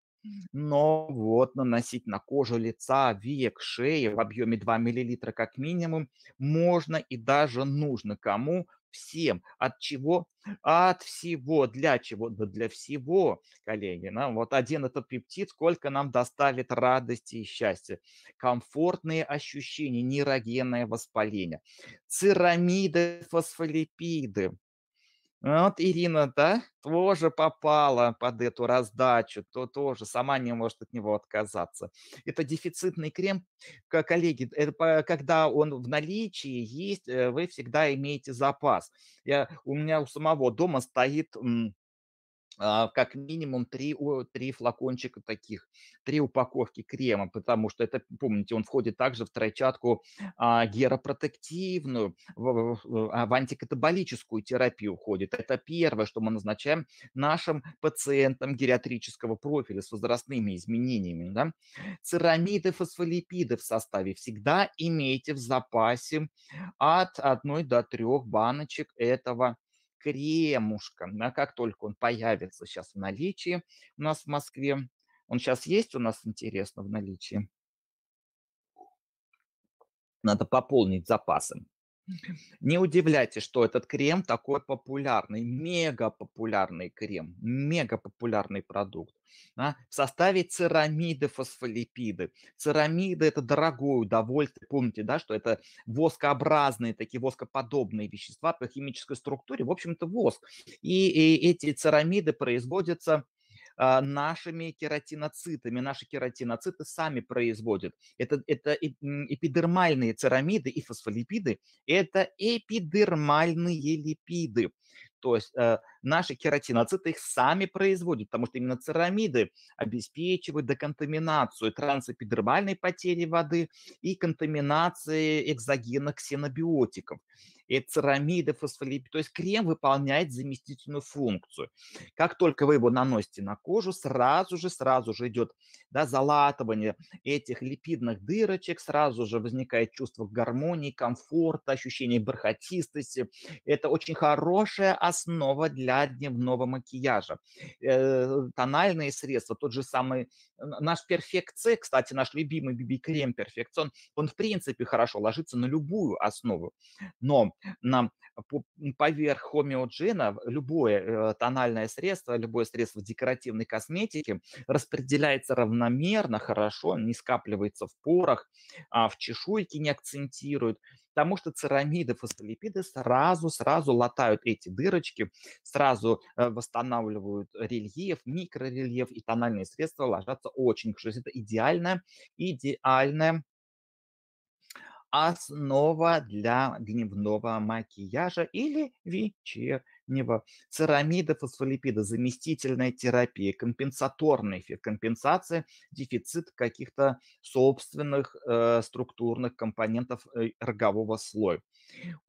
но вот наносить на кожу лица, век, шеи в объеме 2 мл как минимум можно и даже нужно кому всем. От чего? От всего. Для чего? Да для всего, коллеги. ну вот один этот пептид, сколько нам доставит радости и счастья. Комфортные ощущения, нейрогенное воспаление. Церамиды, фосфолипиды, а вот Ирина, да, тоже попала под эту раздачу, то тоже сама не может от него отказаться. Это дефицитный крем, коллеги, это когда он в наличии есть, э, вы всегда имеете запас. Я, у меня у самого дома стоит м, а, как минимум три, три флакончика таких, три упаковки крема, потому что это, помните, он входит также в тройчатку а, геропротективную, в, в, в а, антикатаболическую терапию входит. Это первое, что мы назначаем нашим пациентам гериатрического профиля с возрастными изменениями. Да? Церамиды, фосфолипиды в составе всегда имейте в запасе от одной до трех баночек этого кремушка. на как только он появится сейчас в наличии у нас в Москве, он сейчас есть у нас, интересно, в наличии. Надо пополнить запасы. Не удивляйтесь, что этот крем такой популярный, мега популярный крем, мега популярный продукт. А? В составе церамиды фосфолипиды. Церамиды – это дорогое удовольствие. Помните, да, что это воскообразные, такие воскоподобные вещества по химической структуре. В общем-то, воск. И, и эти церамиды производятся – а, нашими кератиноцитами. Наши кератиноциты сами производят. Это, это эпидермальные церамиды и фосфолипиды. Это эпидермальные липиды. То есть э, наши кератиноциты их сами производят, потому что именно церамиды обеспечивают деконтаминацию трансэпидермальной потери воды и контаминации экзогенных ксенобиотиков. И церамиды, фосфолипид, то есть крем выполняет заместительную функцию. Как только вы его наносите на кожу, сразу же, сразу же идет да, залатывание этих липидных дырочек, сразу же возникает чувство гармонии, комфорта, ощущение бархатистости. Это очень хорошая основа для для дневного макияжа. Э, тональные средства, тот же самый э, наш Perfect C, кстати, наш любимый BB-крем Perfect, он, он в принципе хорошо ложится на любую основу, но на, поверх хомеоджина любое э, тональное средство, любое средство декоративной косметики распределяется равномерно, хорошо, не скапливается в порах, а в чешуйке не акцентирует потому что церамиды, фосфолипиды сразу-сразу латают эти дырочки, сразу э, восстанавливают рельеф, микрорельеф, и тональные средства ложатся очень хорошо. Это идеальная, идеальная основа для дневного макияжа или вечер небо, церамида, фосфолипида, заместительная терапия, компенсаторный эффект, компенсация, дефицит каких-то собственных э, структурных компонентов э, рогового слоя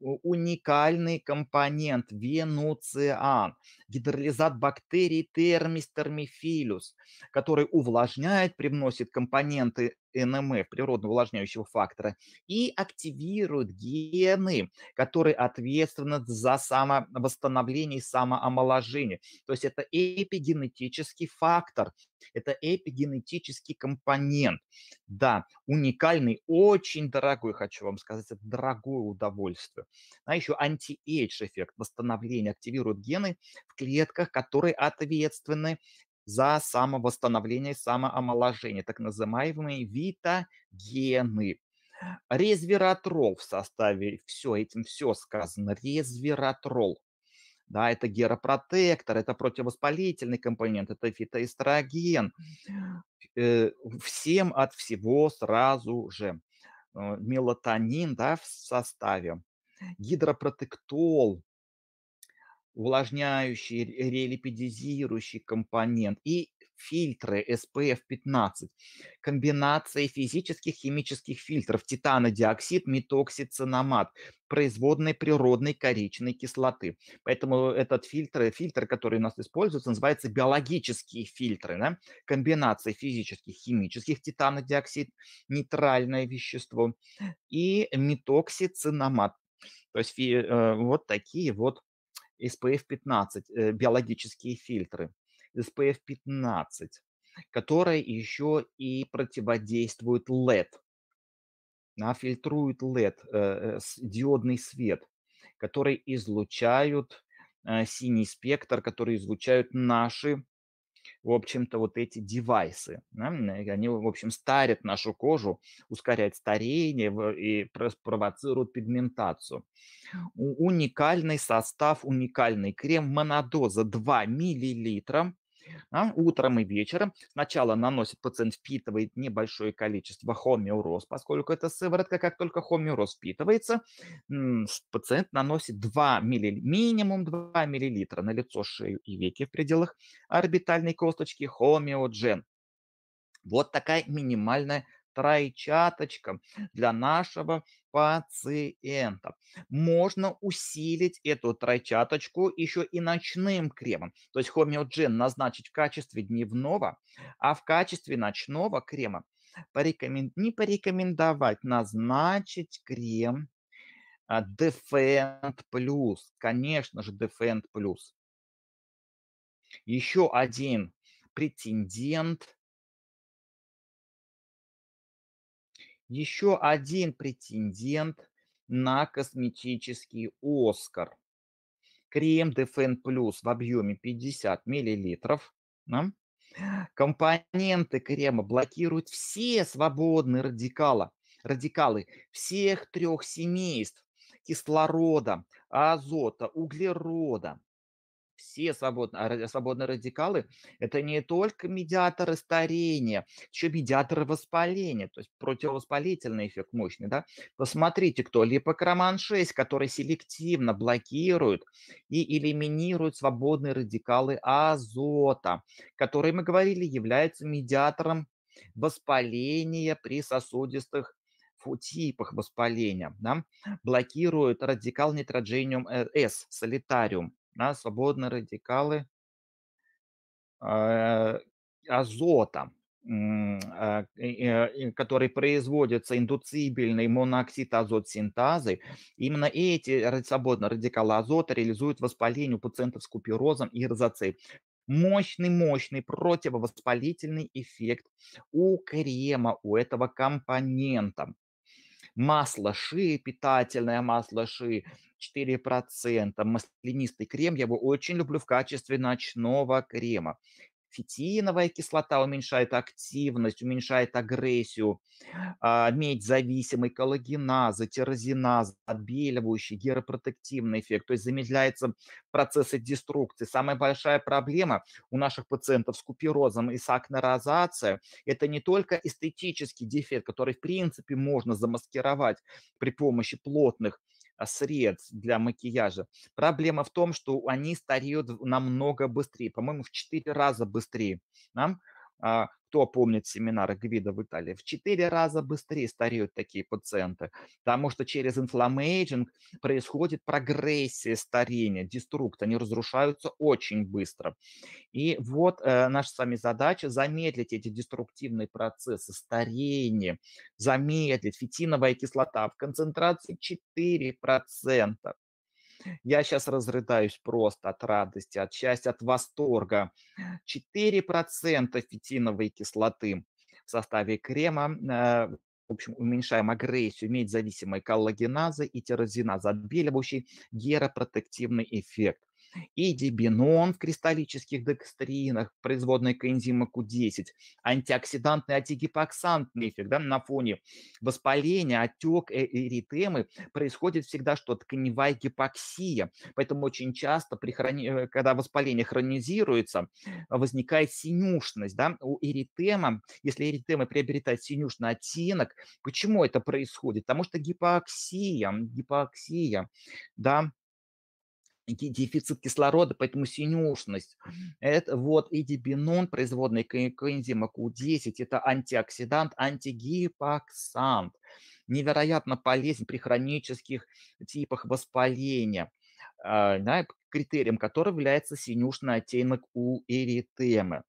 уникальный компонент венуциан, гидролизат бактерий термис термифилюс, который увлажняет, привносит компоненты НМФ, природного увлажняющего фактора, и активирует гены, которые ответственны за самовосстановление и самоомоложение. То есть это эпигенетический фактор, это эпигенетический компонент. Да, уникальный, очень дорогой, хочу вам сказать, это дорогое удовольствие удовольствию. А еще анти-эйдж эффект восстановления активирует гены в клетках, которые ответственны за самовосстановление, самоомоложение, так называемые витагены. Резвератрол в составе, все, этим все сказано, резвератрол. Да, это геропротектор, это противовоспалительный компонент, это фитоэстроген. Э, всем от всего сразу же. Э, мелатонин да, в составе, гидропротектол, увлажняющий, релипидизирующий компонент и фильтры SPF 15, комбинации физических химических фильтров титанодиоксид, метоксид, цинамат, производной природной коричной кислоты. Поэтому этот фильтр, фильтр, который у нас используется, называется биологические фильтры. Да? Комбинация физических, химических, титанодиоксид, нейтральное вещество и метоксид, цинамат. То есть э, вот такие вот SPF 15, э, биологические фильтры. SPF 15, которая еще и противодействует LED. Она фильтрует LED, э, э, диодный свет, который излучают э, синий спектр, который излучают наши в общем-то, вот эти девайсы. Да? Они, в общем, старят нашу кожу, ускоряют старение и провоцируют пигментацию. Уникальный состав, уникальный крем монодоза 2 мл а Утром и вечером сначала наносит пациент, впитывает небольшое количество хомеороз, поскольку это сыворотка, как только хомеороз впитывается, пациент наносит 2 милли, минимум 2 миллилитра на лицо, шею и веки в пределах орбитальной косточки хомеоджен. Вот такая минимальная тройчаточкам для нашего пациента. Можно усилить эту тройчаточку еще и ночным кремом. То есть хомеоджин назначить в качестве дневного, а в качестве ночного крема порекомен... не порекомендовать, назначить крем а, Defend Plus. Конечно же, Defend Plus. Еще один претендент еще один претендент на косметический Оскар. Крем Дефен Plus в объеме 50 миллилитров. Компоненты крема блокируют все свободные радикалы, радикалы всех трех семейств кислорода, азота, углерода все свободно, свободные радикалы – это не только медиаторы старения, еще медиаторы воспаления, то есть противовоспалительный эффект мощный. Да? Посмотрите, кто липокроман-6, который селективно блокирует и элиминирует свободные радикалы азота, которые, мы говорили, являются медиатором воспаления при сосудистых типах воспаления, да, блокирует радикал нитроджениум э, С, солитариум на свободные радикалы э, азота, э, э, который производится индуцибельный монооксид азот синтазы, именно эти свободно радикалы азота реализуют воспаление у пациентов с куперозом и розоцей. Мощный-мощный противовоспалительный эффект у крема, у этого компонента масло ши, питательное масло ши, 4%. Маслянистый крем, я его очень люблю в качестве ночного крема. Фитиновая кислота уменьшает активность, уменьшает агрессию. А, медь зависимый, коллагеназа, тирозиназа, отбеливающий, геропротективный эффект. То есть замедляется процессы деструкции. Самая большая проблема у наших пациентов с куперозом и с акнорозацией – это не только эстетический дефект, который, в принципе, можно замаскировать при помощи плотных а, средств для макияжа. Проблема в том, что они стареют намного быстрее, по-моему, в 4 раза быстрее. Да? А, кто помнит семинар Гвида в Италии? В четыре раза быстрее стареют такие пациенты, потому что через инфламейджинг происходит прогрессия старения, деструкт, они разрушаются очень быстро. И вот э, наша с вами задача замедлить эти деструктивные процессы старения, замедлить фитиновая кислота в концентрации 4%. Я сейчас разрыдаюсь просто от радости, от счастья, от восторга. 4% фитиновой кислоты в составе крема а, в общем, уменьшаем агрессию, имеет зависимые коллагеназы и тирозиназы, отбеливающий геропротективный эффект и дебинон в кристаллических декстринах, производная коэнзима Q10, антиоксидантный, антигипоксантный эффект да, на фоне воспаления, отек э, эритемы происходит всегда что? Тканевая гипоксия. Поэтому очень часто, при хрони... Э, когда воспаление хронизируется, возникает синюшность. Да? У эритема, если эритема приобретает синюшный оттенок, почему это происходит? Потому что гипоксия, гипоксия, да, дефицит кислорода, поэтому синюшность. Это вот и дибинон, производный коэнзима Q10, это антиоксидант, антигипоксант. Невероятно полезен при хронических типах воспаления, а, да, критерием которого является синюшный оттенок у эритемы.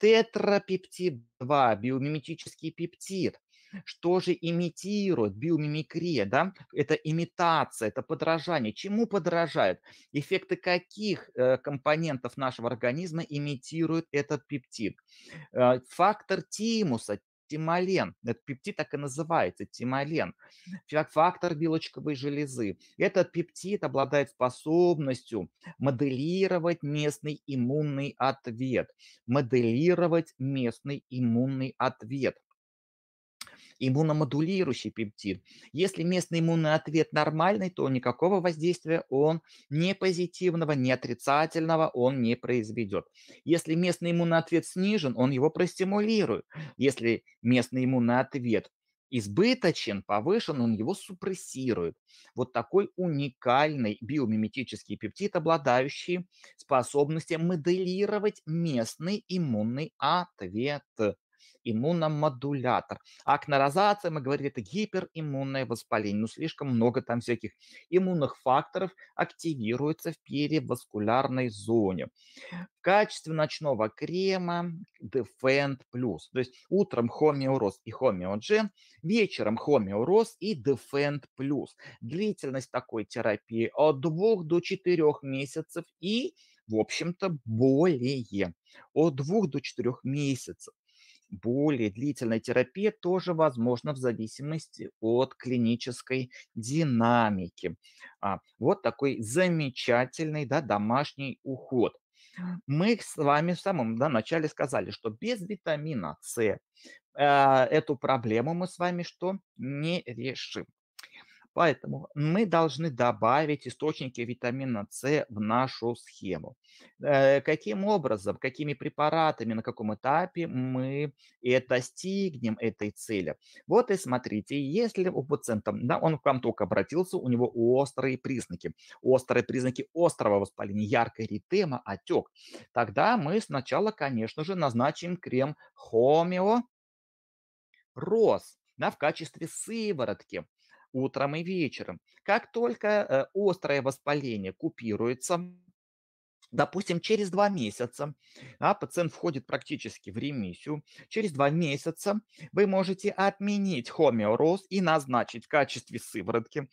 Тетрапептид-2, биомиметический пептид – что же имитирует биомимикрия, да? Это имитация, это подражание. Чему подражают? Эффекты каких э, компонентов нашего организма имитирует этот пептид? Э, фактор тимуса, тимолен. Этот пептид так и называется, тимолен. Фактор белочковой железы. Этот пептид обладает способностью моделировать местный иммунный ответ. Моделировать местный иммунный ответ иммуномодулирующий пептид. Если местный иммунный ответ нормальный, то никакого воздействия он не позитивного, не отрицательного он не произведет. Если местный иммунный ответ снижен, он его простимулирует. Если местный иммунный ответ избыточен, повышен, он его супрессирует. Вот такой уникальный биомиметический пептид, обладающий способностью моделировать местный иммунный ответ иммуномодулятор. Акнорозация, мы говорили, это гипериммунное воспаление. Ну, слишком много там всяких иммунных факторов активируется в переваскулярной зоне. В качестве ночного крема Defend Plus. То есть утром Хомиорос и Хомиоджен, вечером Хомиорос и Defend Plus. Длительность такой терапии от двух до четырех месяцев и, в общем-то, более от двух до четырех месяцев более длительная терапия тоже возможна в зависимости от клинической динамики. А, вот такой замечательный да, домашний уход. Мы с вами в самом да, начале сказали, что без витамина С э, эту проблему мы с вами что не решим. Поэтому мы должны добавить источники витамина С в нашу схему. Э, каким образом, какими препаратами, на каком этапе мы и достигнем этой цели? Вот и смотрите, если у пациента, да, он к вам только обратился, у него острые признаки, острые признаки острого воспаления, яркая ритема, отек, тогда мы сначала, конечно же, назначим крем хомео, роз, да, в качестве сыворотки утром и вечером. Как только э, острое воспаление купируется, Допустим, через два месяца а, пациент входит практически в ремиссию. Через два месяца вы можете отменить хомеороз и назначить в качестве сыворотки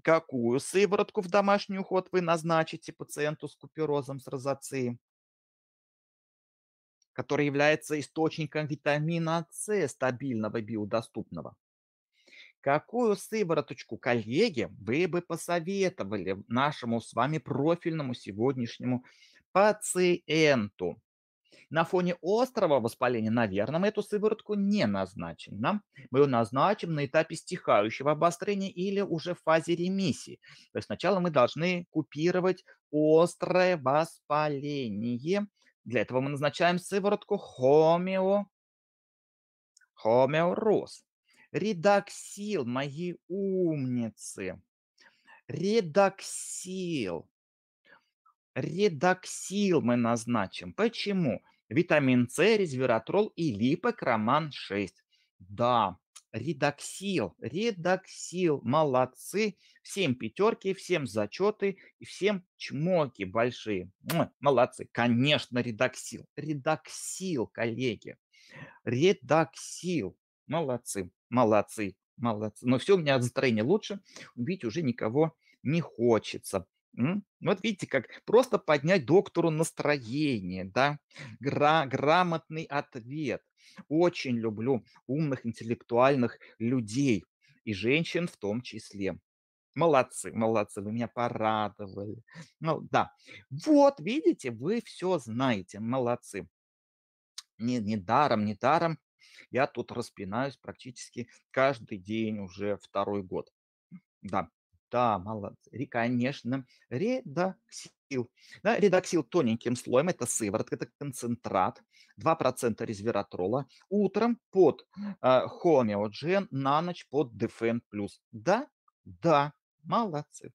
какую сыворотку в домашний уход вы назначите пациенту с куперозом, с розацией, который является источником витамина С стабильного биодоступного. Какую сывороточку, коллеги, вы бы посоветовали нашему с вами профильному сегодняшнему пациенту? На фоне острого воспаления, наверное, мы эту сыворотку не назначим. Да? Мы ее назначим на этапе стихающего обострения или уже в фазе ремиссии. То есть сначала мы должны купировать острое воспаление. Для этого мы назначаем сыворотку хомео, хомеорус. Редоксил, мои умницы. Редоксил, Редоксил мы назначим. Почему? Витамин С, резвератрол и липокроман-6. Да, Редоксил, Редоксил, молодцы. Всем пятерки, всем зачеты и всем чмоки большие. Молодцы, конечно, Редоксил, Редоксил, коллеги. Редоксил, молодцы молодцы, молодцы. Но все, у меня настроение лучше, убить уже никого не хочется. Вот видите, как просто поднять доктору настроение, да, Гра- грамотный ответ. Очень люблю умных, интеллектуальных людей и женщин в том числе. Молодцы, молодцы, вы меня порадовали. Ну да, вот видите, вы все знаете, молодцы. Не, не даром, не даром я тут распинаюсь практически каждый день уже второй год. Да, да, молодцы. И, конечно, редоксил. Да, редоксил тоненьким слоем, это сыворотка, это концентрат, 2% резвератрола. Утром под э, хомеоджен, на ночь под дефен плюс. Да, да, молодцы.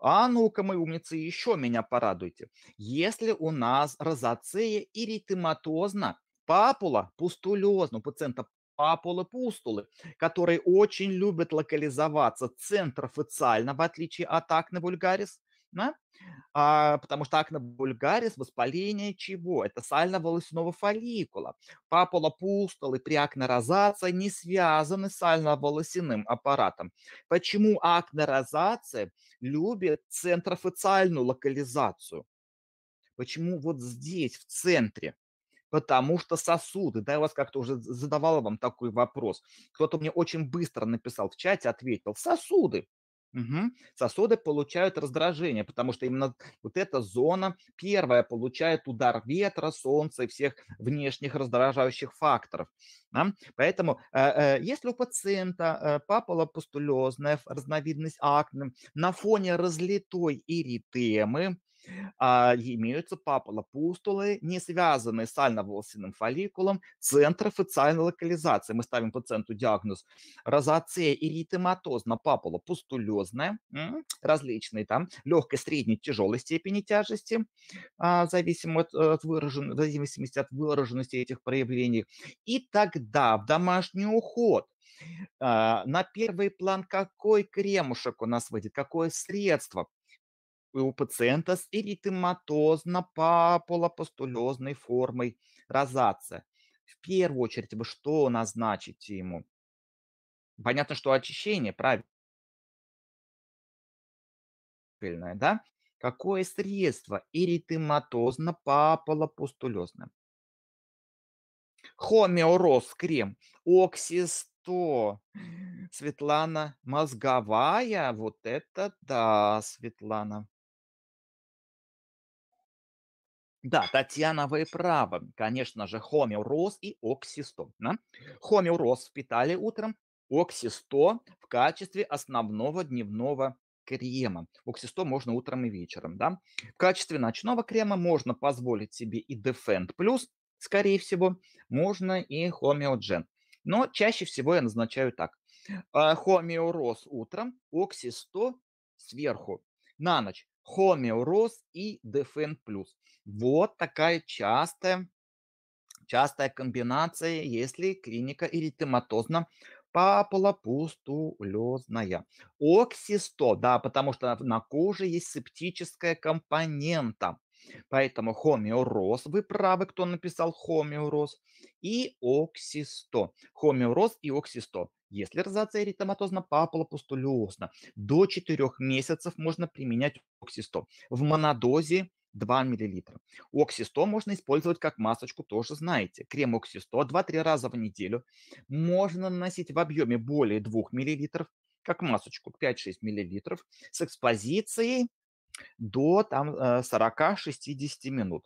А ну-ка, мои умницы, еще меня порадуйте. Если у нас розоцея эритематозна, папула, пустулез, но у пациента папулы-пустулы, которые очень любят локализоваться центр в отличие от акне вульгарис, да? а, потому что акне вульгарис – воспаление чего? Это сально-волосяного фолликула. Папула-пустулы при акнорозации не связаны с сально-волосяным аппаратом. Почему акнорозация любит центрофациальную локализацию? Почему вот здесь, в центре? потому что сосуды. Да, я вас как-то уже задавала вам такой вопрос. Кто-то мне очень быстро написал в чате, ответил, сосуды. Угу. Сосуды получают раздражение, потому что именно вот эта зона первая получает удар ветра, солнца и всех внешних раздражающих факторов. Да? Поэтому э, э, если у пациента э, папула пустулезная разновидность акне на фоне разлитой эритемы а, имеются папулопустулы, не связанные с сально-волосяным фолликулом, центр официальной локализации. Мы ставим пациенту диагноз розоцея эритематоз на папулопустулезная, различные там легкой, средней, тяжелой степени тяжести, а, зависимо от, э, от выражен, в зависимости от выраженности этих проявлений. И тогда в домашний уход а, – на первый план какой кремушек у нас выйдет, какое средство у пациента с эритематозно-папулопостулезной формой розация. В первую очередь что назначить ему? Понятно, что очищение, правильное, да? Какое средство эритематозно-папулопостулезное? Хомеороз крем, оксисто, Светлана Мозговая, вот это да, Светлана. Да, татьяновое правы. конечно же, хомеороз и оксисто. Да? Хомеороз впитали утром, оксисто в качестве основного дневного крема. Оксисто можно утром и вечером. Да? В качестве ночного крема можно позволить себе и Defend Plus, скорее всего, можно и хомеоджен. Но чаще всего я назначаю так. А, хомеороз утром, оксисто сверху. На ночь Хомеорос и Дефен плюс. Вот такая частая, частая комбинация, если клиника эритематозна папулопустулезная. Оксисто, да, потому что на коже есть септическая компонента. Поэтому хомеороз, вы правы, кто написал хомеороз, и оксисто. Хомеороз и оксисто. Если розация эритематозна, папула до 4 месяцев можно применять оксисто. В монодозе 2 мл. Оксисто можно использовать как масочку, тоже знаете. Крем оксисто 2-3 раза в неделю можно наносить в объеме более 2 мл, как масочку 5-6 мл, с экспозицией до там, 40-60 э, минут.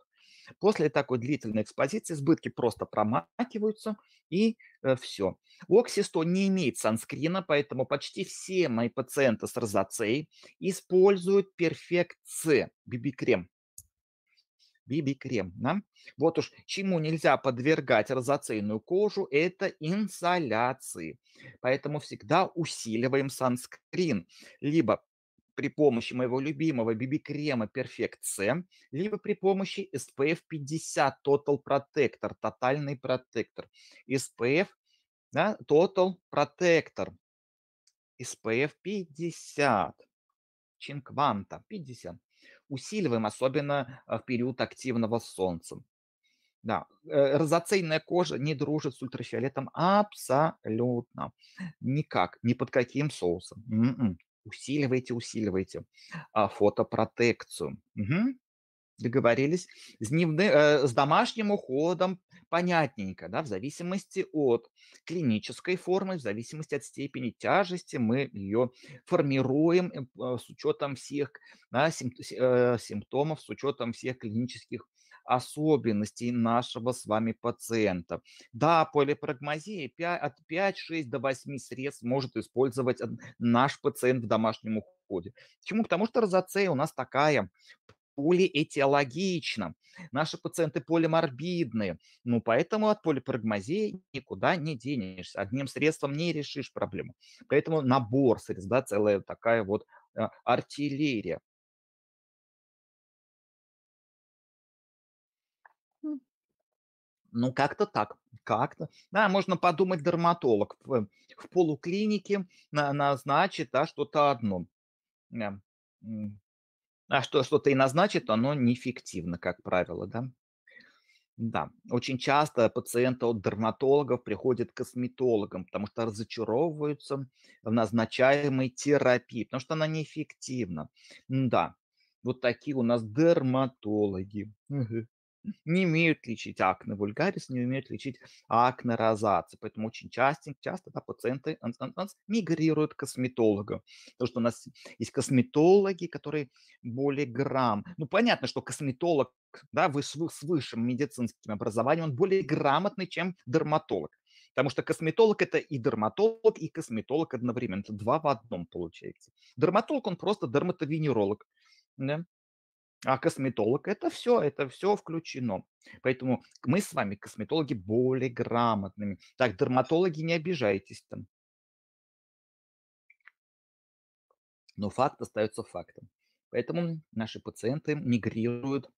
После такой длительной экспозиции сбытки просто промакиваются, и э, все. Оксистон не имеет санскрина, поэтому почти все мои пациенты с розацией используют перфект С, BB-крем. BB-крем, да? Вот уж чему нельзя подвергать розацейную кожу, это инсоляции. Поэтому всегда усиливаем санскрин. Либо при помощи моего любимого BB-крема Perfect C, либо при помощи SPF 50 Total Protector, тотальный протектор. SPF да, Total Protector, SPF 50, Чинкванта 50. Усиливаем, особенно а, в период активного солнца. Да, э, розоцейная кожа не дружит с ультрафиолетом абсолютно. Никак, ни под каким соусом. М-м усиливайте, усиливайте а, фотопротекцию. Угу. Договорились. С, дневны, э, с домашним уходом понятненько, да, в зависимости от клинической формы, в зависимости от степени тяжести мы ее формируем э, э с учетом всех да, симп, э, симптомов, с учетом всех клинических особенностей нашего с вами пациента. Да, полипрагмазия 5, от 5-6 до 8 средств может использовать наш пациент в домашнем уходе. Почему? Потому что розоцея у нас такая полиэтиологична. Наши пациенты полиморбидные. Ну, поэтому от полипрагмазии никуда не денешься. Одним средством не решишь проблему. Поэтому набор средств, да, целая такая вот а, артиллерия. Ну, как-то так, как-то. Да, можно подумать, дерматолог в, эм, в полуклинике назначит да, что-то одно. Эм, а что, что-то и назначит, оно неэффективно, как правило, да. Да, очень часто пациенты от дерматологов приходят к косметологам, потому что разочаровываются в назначаемой терапии, потому что она неэффективна. Да, вот такие у нас дерматологи. Угу не умеют лечить акне вульгарис, не умеют лечить акне розаце. Поэтому очень часто, часто да, пациенты мигрируют к косметологам. Потому что у нас есть косметологи, которые более грамм. Ну, понятно, что косметолог да, с, с высшим медицинским образованием, он более грамотный, чем дерматолог. Потому что косметолог – это и дерматолог, и косметолог одновременно. Это два в одном получается. Дерматолог – он просто дерматовенеролог. Да? а косметолог это все, это все включено. Поэтому мы с вами, косметологи, более грамотными. Так, дерматологи, не обижайтесь там. Но факт остается фактом. Поэтому наши пациенты мигрируют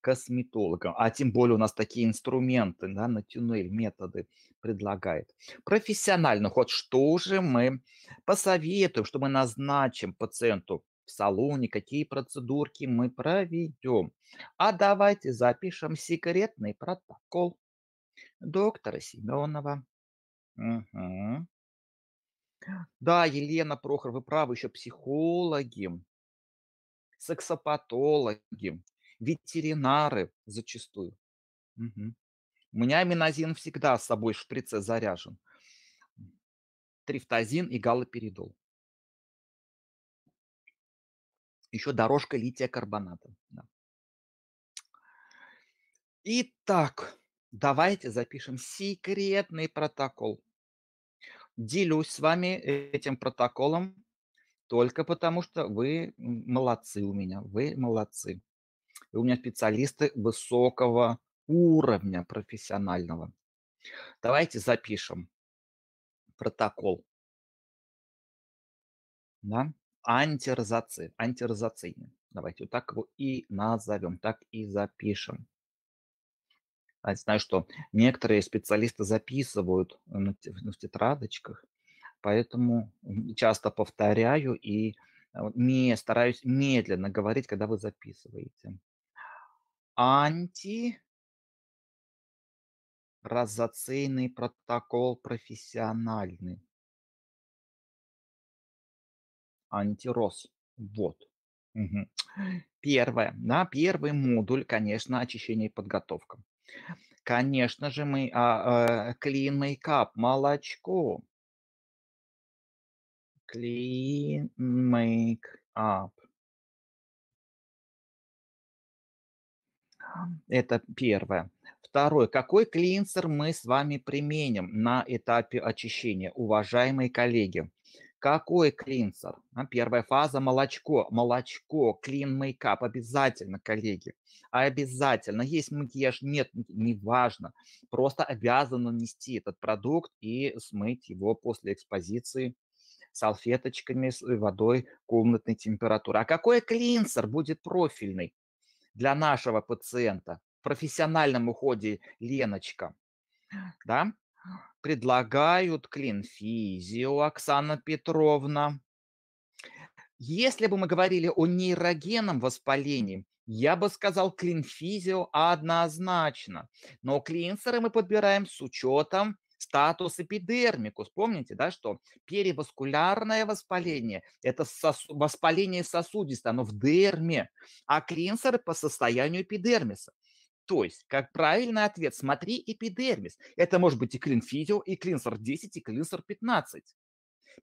косметологам, а тем более у нас такие инструменты, да, на тюнель методы предлагает. Профессионально, хоть что же мы посоветуем, что мы назначим пациенту в салоне, какие процедурки мы проведем. А давайте запишем секретный протокол доктора Семенова. Угу. Да, Елена Прохор, вы правы, еще психологи, сексопатологи, ветеринары зачастую. Угу. У меня минозин всегда с собой в шприце заряжен. Трифтазин и галоперидол. еще дорожка лития карбоната. Да. Итак, давайте запишем секретный протокол. Делюсь с вами этим протоколом только потому, что вы молодцы у меня, вы молодцы. Вы у меня специалисты высокого уровня профессионального. Давайте запишем протокол. Да? антирозации, антирозацийный. Давайте вот так его и назовем, так и запишем. А я знаю, что некоторые специалисты записывают э, в тетрадочках, поэтому часто повторяю и э, не стараюсь медленно говорить, когда вы записываете. Антиразацийный протокол профессиональный антирос. Вот. Угу. Первое. На первый модуль, конечно, очищение и подготовка. Конечно же, мы а, а, clean makeup, молочко. Clean makeup. Это первое. Второе. Какой клинсер мы с вами применим на этапе очищения, уважаемые коллеги? Какой клинсер? А, первая фаза – молочко. Молочко, клин мейкап обязательно, коллеги. Обязательно. Есть макияж, нет, неважно. Просто обязан нанести этот продукт и смыть его после экспозиции салфеточками с э, водой комнатной температуры. А какой клинсер будет профильный для нашего пациента в профессиональном уходе Леночка? Да? предлагают клинфизию Оксана Петровна. Если бы мы говорили о нейрогенном воспалении, я бы сказал клинфизио однозначно. Но клинсеры мы подбираем с учетом статус эпидермикус. Помните, да, что переваскулярное воспаление – это сосу- воспаление сосудистое, оно в дерме, а клинсеры по состоянию эпидермиса. То есть, как правильный ответ, смотри эпидермис. Это может быть и клинфидио, и клинсер 10, и клинсер 15.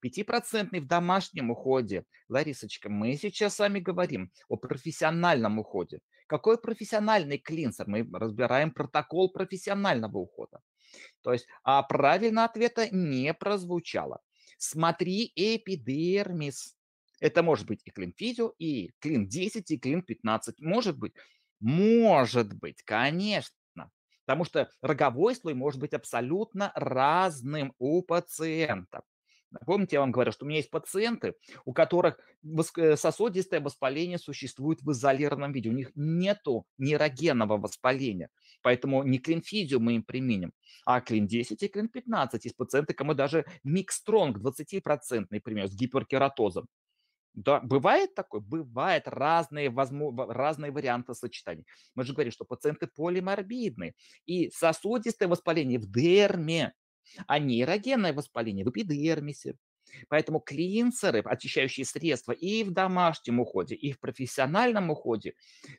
пятипроцентный в домашнем уходе. Ларисочка, мы сейчас с вами говорим о профессиональном уходе. Какой профессиональный клинсер? Мы разбираем протокол профессионального ухода. То есть, а правильно ответа не прозвучало. Смотри эпидермис. Это может быть и клин физио, и клин 10, и клин 15. Может быть, может быть, конечно. Потому что роговой слой может быть абсолютно разным у пациента. Помните, я вам говорил, что у меня есть пациенты, у которых э, сосудистое воспаление существует в изолированном виде. У них нет нейрогенного воспаления. Поэтому не клинфизию мы им применим, а клин-10 и клин-15. Есть пациенты, кому даже микстронг 20% процентный пример с гиперкератозом. Да, бывает такое? Бывает разные, возможно, разные варианты сочетаний. Мы же говорим, что пациенты полиморбидны. И сосудистое воспаление в дерме, а нейрогенное воспаление в эпидермисе. Поэтому клинсеры, очищающие средства и в домашнем уходе, и в профессиональном уходе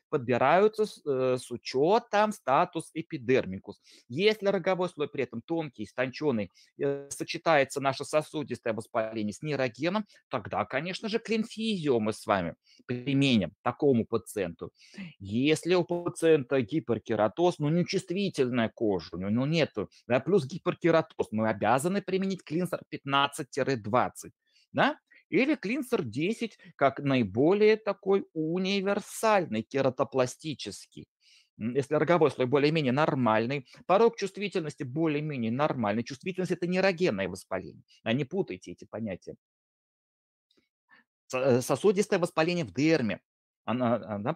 подбираются с, э, с учетом статус эпидермикус. Если роговой слой при этом тонкий, истонченный, э, сочетается наше сосудистое воспаление с нейрогеном, тогда, конечно же, клинфизио мы с вами применим такому пациенту. Если у пациента гиперкератоз, ну, нечувствительная кожа, ну, нету, да, плюс гиперкератоз, мы обязаны применить клинсер 15-2 20, да? Или клинсер 10 как наиболее такой универсальный кератопластический если роговой слой более-менее нормальный, порог чувствительности более-менее нормальный. Чувствительность – это нейрогенное воспаление. А не путайте эти понятия. Э, сосудистое воспаление в дерме. Она, она,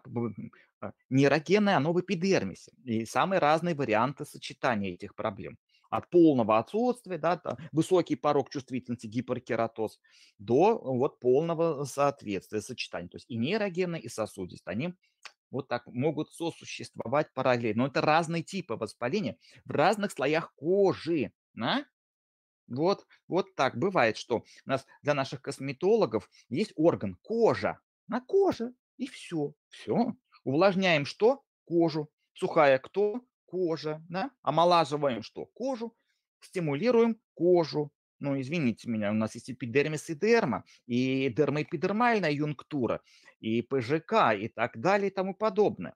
а, нейрогенное, оно в эпидермисе. И самые разные варианты сочетания этих проблем от полного отсутствия, да, высокий порог чувствительности, гиперкератоз, до вот полного соответствия, сочетания. То есть и нейрогены, и сосудистые. Они вот так могут сосуществовать параллельно. Но это разные типы воспаления в разных слоях кожи. Да? Вот, вот так бывает, что у нас для наших косметологов есть орган кожа. На коже. И все. Все. Увлажняем что? Кожу. Сухая кто? кожа, да? Омолаживаем что? Кожу, стимулируем кожу. Ну, извините меня, у нас есть эпидермис и дерма, и дермоэпидермальная юнктура, и ПЖК, и так далее, и тому подобное.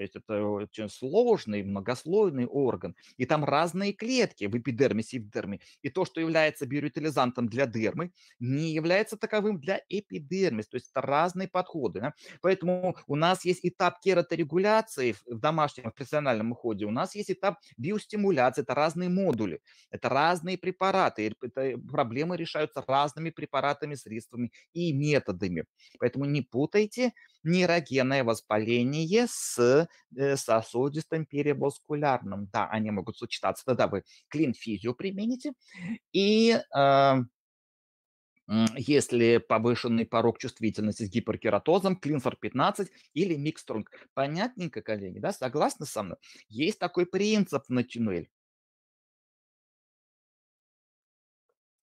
То есть это э, очень сложный, многослойный орган. И там разные клетки в эпидермисе и в дерме. И то, что является биоритализантом для дермы, не является таковым для эпидермиса. То есть это разные подходы. Да? Поэтому у нас есть этап кераторегуляции в домашнем, в профессиональном уходе. У нас есть этап биостимуляции. Это разные модули, это разные препараты. Это э, проблемы решаются разными препаратами, средствами и методами. Поэтому не путайте нейрогенное воспаление с Э, сосудистым перевоскулярным. Да, они могут сочетаться. Тогда вы клинфизию примените. И а, если повышенный порог чувствительности с гиперкератозом, клинфор 15 или микстронг. Понятненько, коллеги, да, согласны со мной? Есть такой принцип на тюнель.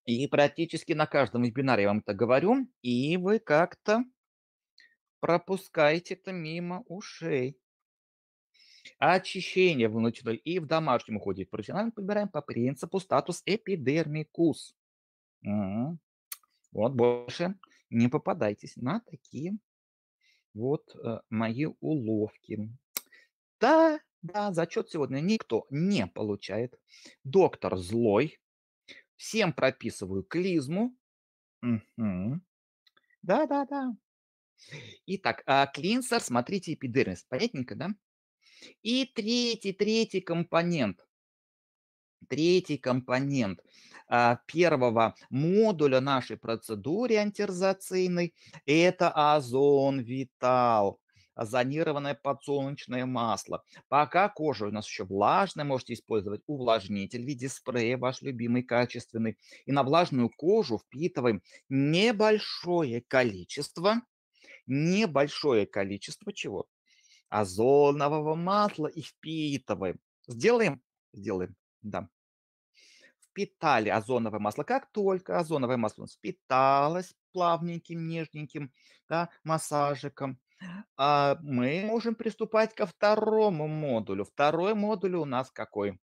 И практически на каждом вебинаре я вам это говорю, и вы как-то пропускаете это мимо ушей очищение внутреннего и в домашнем уходе. Профессионально подбираем по принципу статус эпидермикус. Вот больше не попадайтесь на такие вот э, мои уловки. Да, да, зачет сегодня никто не получает. Доктор злой. Всем прописываю клизму. Да, да, да. Итак, а, клинсер, смотрите, эпидермис. Понятненько, да? И третий, третий компонент третий компонент а, первого модуля нашей процедуры антирзацийной – это озон витал озонированное подсолнечное масло. Пока кожа у нас еще влажная, можете использовать увлажнитель в виде спрея, ваш любимый качественный. И на влажную кожу впитываем небольшое количество, небольшое количество чего? озонового масла и впитываем. Сделаем? Сделаем, да. Впитали озоновое масло. Как только озоновое масло впиталось плавненьким, нежненьким да, массажиком, а, мы можем приступать ко второму модулю. Второй модуль у нас какой?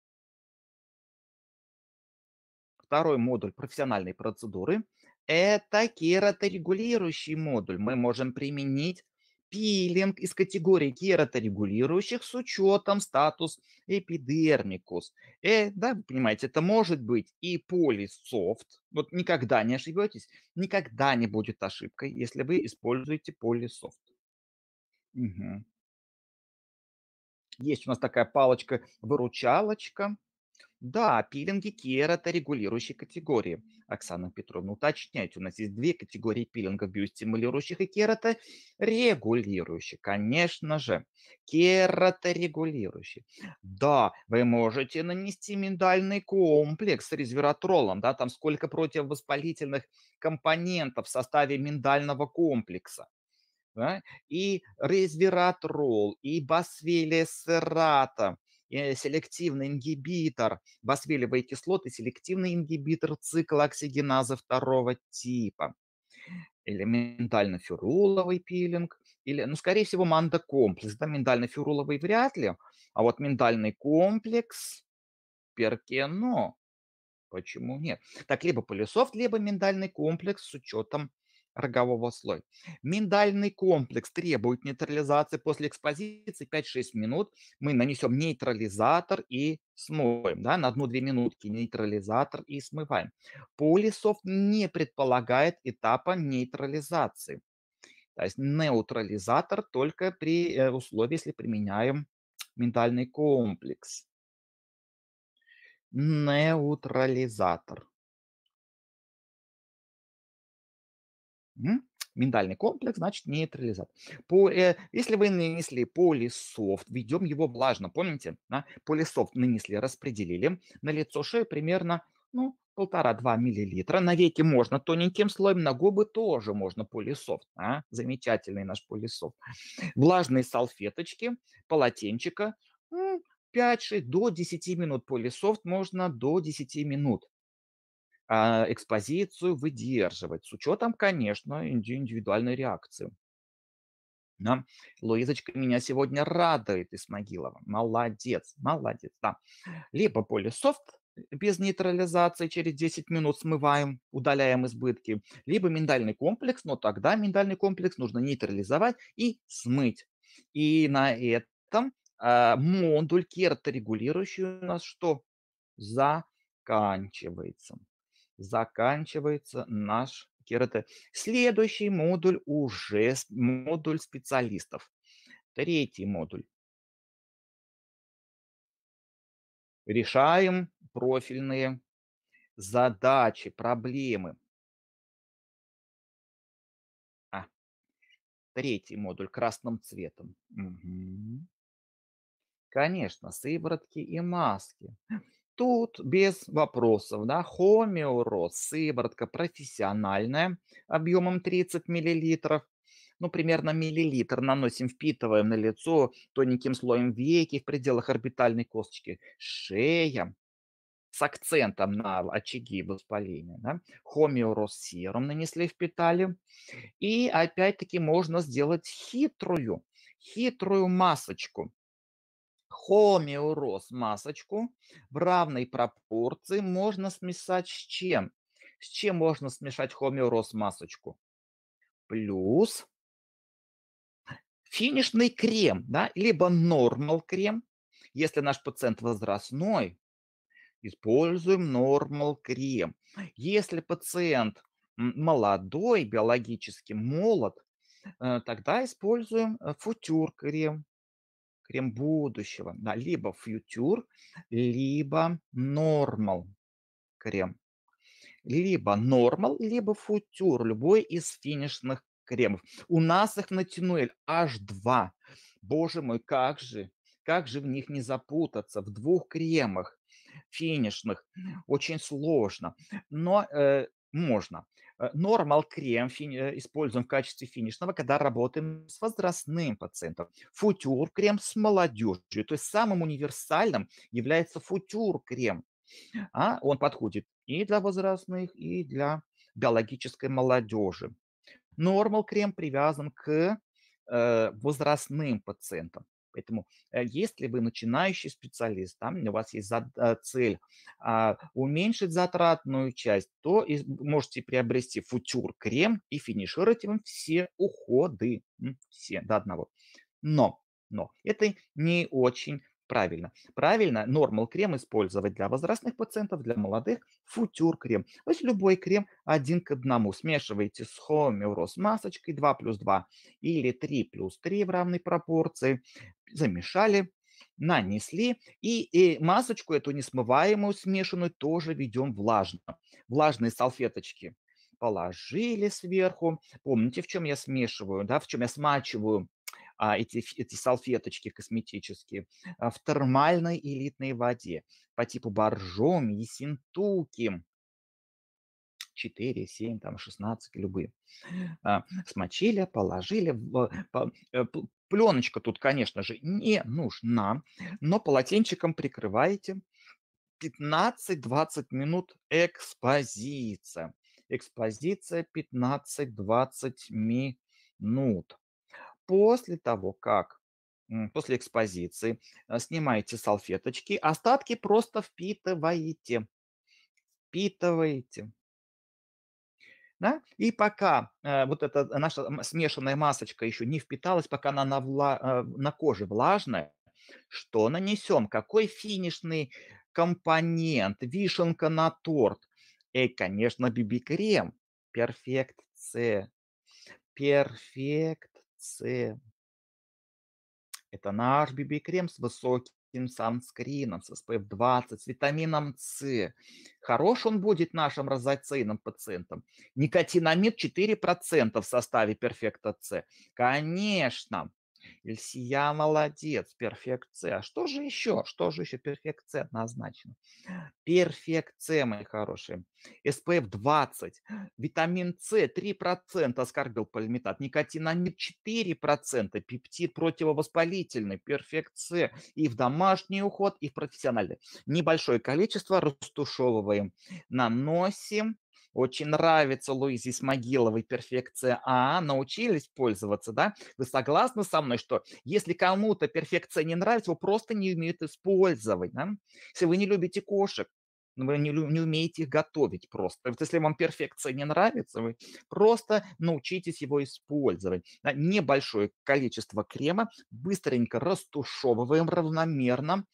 Второй модуль профессиональной процедуры – это кераторегулирующий модуль. Мы можем применить пилинг из категории кераторегулирующих с учетом статус эпидермикус. Э, да, вы понимаете, это может быть и полисофт. Вот никогда не ошибетесь, никогда не будет ошибкой, если вы используете полисофт. Угу. Есть у нас такая палочка-выручалочка. Да, пилинги Кера – это регулирующие категории. Оксана Петровна, уточняйте, у нас есть две категории пилингов – биостимулирующих и регулирующие. Конечно же, регулирующие. Да, вы можете нанести миндальный комплекс с резвератролом, да, там сколько противовоспалительных компонентов в составе миндального комплекса. Да? И резвератрол, и басвелия серрата – Э, селективный ингибитор басвелевой кислоты, селективный ингибитор цикла оксигеназа второго типа или миндально-фюруловый пилинг, или, ну, скорее всего, мандокомплекс. Да, миндально-фюруловый вряд ли, а вот ментальный комплекс перкено. Почему нет? Так, либо полисофт, либо миндальный комплекс с учетом рогового слоя. Миндальный комплекс требует нейтрализации после экспозиции 5-6 минут. Мы нанесем нейтрализатор и смоем. Да, на 1-2 минутки нейтрализатор и смываем. Полисов не предполагает этапа нейтрализации. То есть нейтрализатор только при э, условии, если применяем ментальный комплекс. Нейтрализатор. миндальный комплекс, значит нейтрализатор. По, э, если вы нанесли полисофт, введем его влажно, помните, да? полисофт нанесли, распределили на лицо шею примерно, ну, полтора-два миллилитра. На веки можно тоненьким слоем, на губы тоже можно полисофт. А? Замечательный наш полисофт. Влажные салфеточки, полотенчика, 5-6 до 10 минут полисофт, можно до 10 минут. А, экспозицию выдерживать, с учетом, конечно, индивидуальной реакции. Да. Луизочка меня сегодня радует, из Исмагилова. Молодец, молодец, да. Либо более софт, без нейтрализации через 10 минут смываем, удаляем избытки, либо миндальный комплекс, но тогда миндальный комплекс нужно нейтрализовать и смыть. И на этом э, модуль регулирующий у нас что? Заканчивается заканчивается наш КРТ. Следующий модуль уже модуль специалистов. Третий модуль. Решаем профильные задачи, проблемы. А, третий модуль красным цветом. Угу. Конечно, сыворотки и маски. Тут без вопросов, да, хомеороз, сыворотка профессиональная, объемом 30 мл, ну, примерно миллилитр наносим, впитываем на лицо тоненьким слоем веки в пределах орбитальной косточки, шея, с акцентом на очаги воспаления. Да? Хомеоросерум нанесли, впитали. И опять-таки можно сделать хитрую, хитрую масочку. Хомеороз масочку в равной пропорции можно смешать с чем? С чем можно смешать хомеороз масочку? Плюс финишный крем, да, либо нормал крем. Если наш пациент возрастной, используем нормал крем. Если пациент молодой, биологически молод, э, тогда используем э, футюр крем крем будущего, да, либо фьючер, либо нормал крем. Либо нормал, либо фьючер, любой из финишных кремов. У нас их на Тинуэль аж два. Боже мой, как же, как же в них не запутаться, в двух кремах финишных. Очень сложно, но э, можно. Э, Нормал крем э, используем в качестве финишного, когда работаем с возрастным пациентом. Футюр крем с молодежью. То есть самым универсальным является футюр крем. А он подходит и для возрастных, и для биологической молодежи. Нормал крем привязан к э, возрастным пациентам. Поэтому э, если вы начинающий специалист, там у вас есть э, цель а, уменьшить затратную часть, то можете приобрести футюр-крем и финишировать им все уходы, все до одного. Но, но это не очень Правильно. Правильно нормал крем использовать для возрастных пациентов, для молодых, футюр крем. То есть любой крем один к одному. Смешиваете с хомеурос масочкой 2 плюс 2 или 3 плюс 3 в равной пропорции. Замешали, нанесли. И, и масочку эту несмываемую смешанную тоже ведем влажно. Влажные салфеточки положили сверху. Помните, в чем я смешиваю, да, в чем я смачиваю а эти, эти салфеточки косметические, а, в термальной элитной воде по типу боржоми, есентуки, 4, 7, там 16, любые. А, смочили, положили. Э, пленочка тут, конечно же, не нужна, но полотенчиком прикрываете. 15-20 минут экспозиция. Экспозиция 15-20 минут после того, как после экспозиции э, снимаете салфеточки, остатки просто впитываете. Впитываете. Да? И пока э, вот эта наша смешанная масочка еще не впиталась, пока она на, вла, э, на коже влажная, что нанесем, какой финишный компонент, вишенка на торт. И, конечно, BB-крем. Перфекция. Перфект с. Это наш BB-крем с высоким санскрином, с SPF 20, с витамином С. Хорош он будет нашим розоцейным пациентам. Никотинамид 4% в составе перфекта С. Конечно, Ильсия молодец, перфекция. А что же еще? Что же еще перфекция однозначно? Перфекция, мои хорошие. SPF 20, витамин С 3%, аскорбил полиметат, никотинамид 4%, пептид противовоспалительный, перфекция. И в домашний уход, и в профессиональный. Небольшое количество растушевываем, наносим очень нравится Луизе Смогиловой перфекция А, научились пользоваться, да? Вы согласны со мной, что если кому-то перфекция не нравится, его просто не умеют использовать, да? Если вы не любите кошек, но ну, вы не, не умеете их готовить просто. Вот если вам перфекция не нравится, вы просто научитесь его использовать. Да, небольшое количество крема быстренько растушевываем равномерно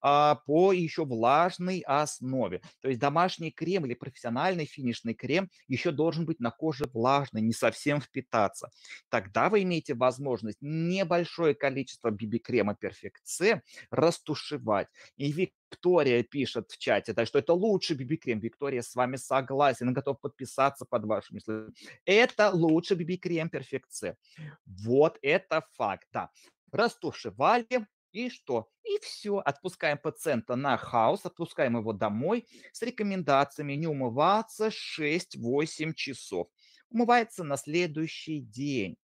а, по еще влажной основе. То есть домашний крем или профессиональный финишный крем еще должен быть на коже влажный, не совсем впитаться. Тогда вы имеете возможность небольшое количество BB-крема перфекция растушевать. И Виктория пишет в чате, да что это лучший бибикрем? Виктория, с вами согласен, готов подписаться под вашими словами. Это лучший бибикрем крем перфекция. Вот это факт, да. Растушевали, и что? И все. Отпускаем пациента на хаос, отпускаем его домой с рекомендациями не умываться 6-8 часов. Умывается на следующий день.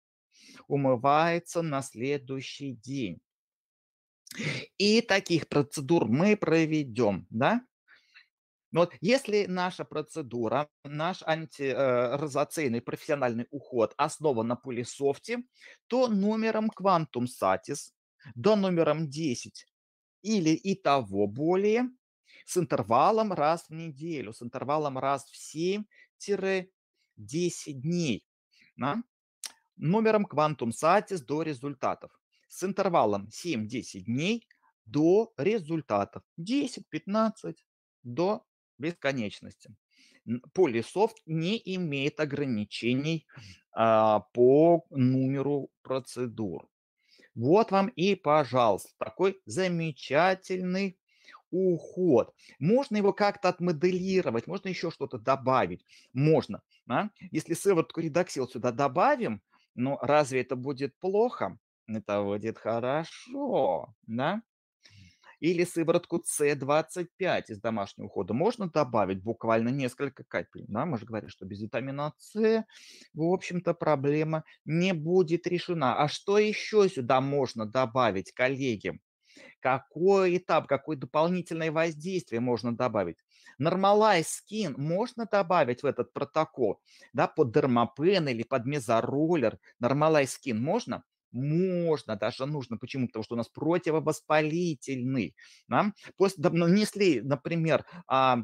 Умывается на следующий день. И таких процедур мы проведем, да? Ну вот если наша процедура, наш антирозоцейный э, профессиональный уход основан на полисофте, то номером Quantum Satis до номером 10 или и того более с интервалом раз в неделю, с интервалом раз в 7-10 дней. Да? Номером Quantum Satis до результатов с интервалом 7-10 дней до результатов. 10-15 до бесконечности. Полисофт не имеет ограничений а, по номеру процедур. Вот вам и, пожалуйста, такой замечательный уход. Можно его как-то отмоделировать, можно еще что-то добавить. Можно. Да? Если сыворотку редоксил сюда добавим, но разве это будет плохо? это будет хорошо, да? Или сыворотку С25 из домашнего ухода можно добавить буквально несколько капель. Да? Мы же говорили, что без витамина С, в общем-то, проблема не будет решена. А что еще сюда можно добавить, коллеги? Какой этап, какое дополнительное воздействие можно добавить? Нормалайз скин можно добавить в этот протокол, да, под дермопен или под мезороллер. Нормалайз скин можно? можно, даже нужно. Почему? Потому что у нас противовоспалительный. Да? Просто нанесли, например, а,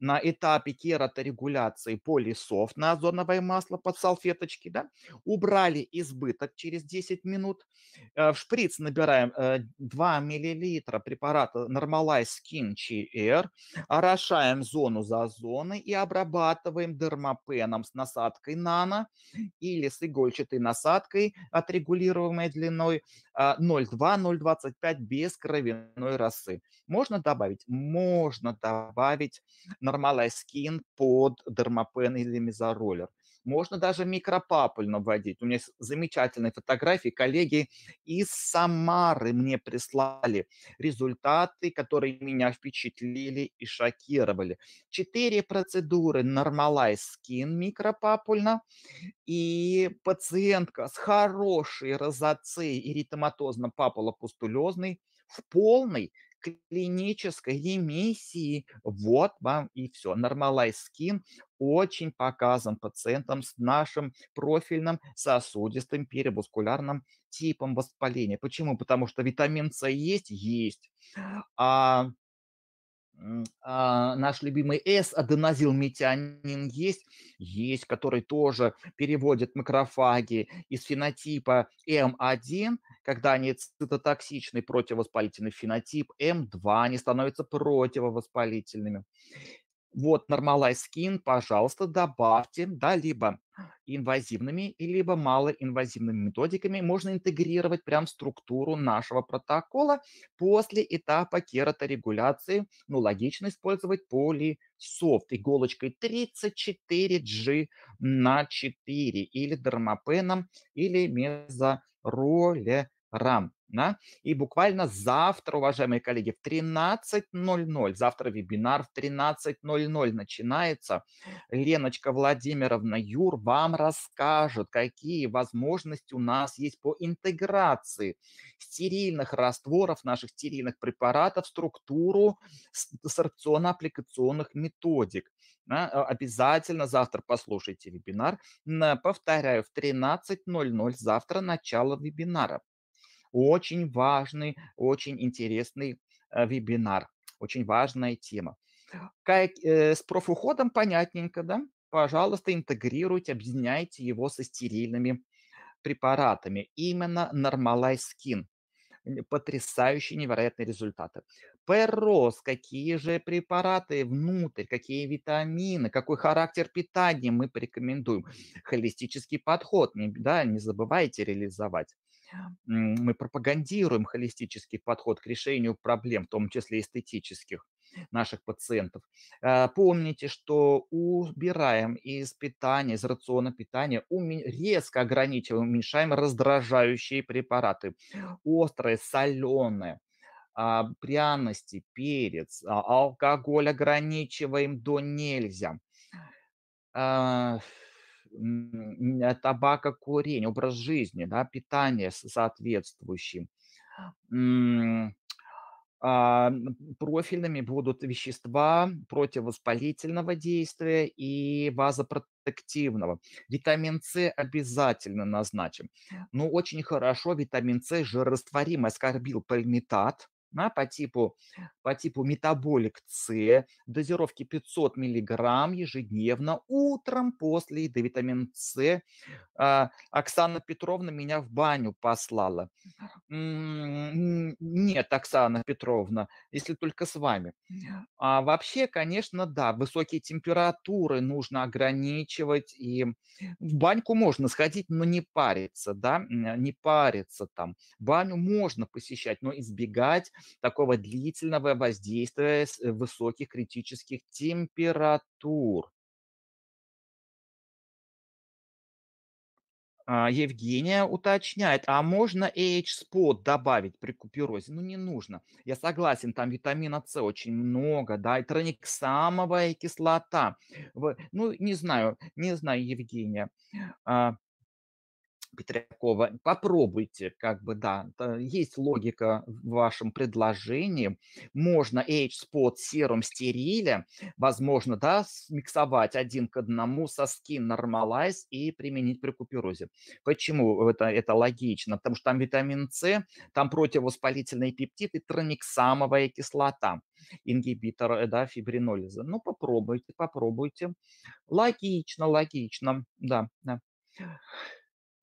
на этапе кераторегуляции полисов на озоновое масло под салфеточки, да, убрали избыток через 10 минут, э, в шприц набираем 2 э, мл препарата Normalize Skin GR, орошаем зону за зоной и обрабатываем дермопеном с насадкой нано или с игольчатой насадкой отрегулируемой длиной 0,2-0,25 а, без кровяной росы. Можно добавить? Можно добавить нормалайскин под дермопен или мезороллер. Можно даже микропапульно вводить. У меня есть замечательные фотографии. Коллеги из Самары мне прислали результаты, которые меня впечатлили и шокировали. Четыре процедуры нормалай скин микропапульно. И пациентка с хорошей розоцией и эритематозно-папулопустулезной в полной клинической ремиссии. Вот вам и все. Нормалайз скин очень показан пациентам с нашим профильным сосудистым переваскулярным типом воспаления. Почему? Потому что витамин С есть? Есть. А а, наш любимый С, аденозилметионин есть, есть, который тоже переводит макрофаги из фенотипа М1, когда они цитотоксичный противовоспалительный фенотип, М2, они становятся противовоспалительными. Вот Normalize Skin, пожалуйста, добавьте, да, либо инвазивными, и либо малоинвазивными методиками можно интегрировать прям в структуру нашего протокола после этапа кераторегуляции. Ну, логично использовать полисофт иголочкой 34G на 4 или дермопеном, или мезоролером. Да? И буквально завтра, уважаемые коллеги, в 13.00, завтра вебинар в 13.00 начинается. Леночка Владимировна Юр вам расскажет, какие возможности у нас есть по интеграции стерильных растворов, наших стерильных препаратов в структуру сорбционно-аппликационных методик. Да? А, обязательно завтра послушайте вебинар. Повторяю, в 13.00 завтра начало вебинара. Очень важный, очень интересный э, вебинар, очень важная тема. Как, э, с профуходом понятненько, да? Пожалуйста, интегрируйте, объединяйте его со стерильными препаратами. Именно Normalize Skin. Потрясающие, невероятные результаты. Перрос, какие же препараты внутрь, какие витамины, какой характер питания мы порекомендуем. Холистический подход, не, да, не забывайте реализовать. Мы пропагандируем холистический подход к решению проблем, в том числе эстетических наших пациентов. А, помните, что убираем из питания, из рациона питания, резко ограничиваем, уменьшаем раздражающие препараты, острые, соленые, а, пряности, перец, а, алкоголь ограничиваем до нельзя Э, табакокурение, э, образ жизни, да, питание соответствующим. А, профильными будут вещества противовоспалительного действия и вазопротективного. Витамин С обязательно назначим. Ну, очень хорошо витамин С жирорастворимый аскорбил пальмитат – да, по, типу, по типу метаболик С, дозировки 500 мг ежедневно утром после еды витамин С. А, Оксана Петровна меня в баню послала. Нет, Оксана Петровна, если только с вами. А вообще, конечно, да, высокие температуры нужно ограничивать. И в баньку можно сходить, но не париться, да, не париться там. Баню можно посещать, но избегать такого длительного воздействия э, высоких критических температур. А, Евгения уточняет, а можно AH-спот добавить при куперозе? Ну, не нужно. Я согласен, там витамина С очень много, да, и трониксамовая кислота. Ну, не знаю, не знаю, Евгения. А, Петрякова, попробуйте, как бы, да, есть логика в вашем предложении, можно h Spot серум стериля, возможно, да, миксовать один к одному со skin normalize и применить при куперозе. Почему это, это логично? Потому что там витамин С, там противовоспалительные пептиды, трониксамовая кислота, ингибитор, э, да, фибринолиза. Ну, попробуйте, попробуйте. Логично, логично, да, да.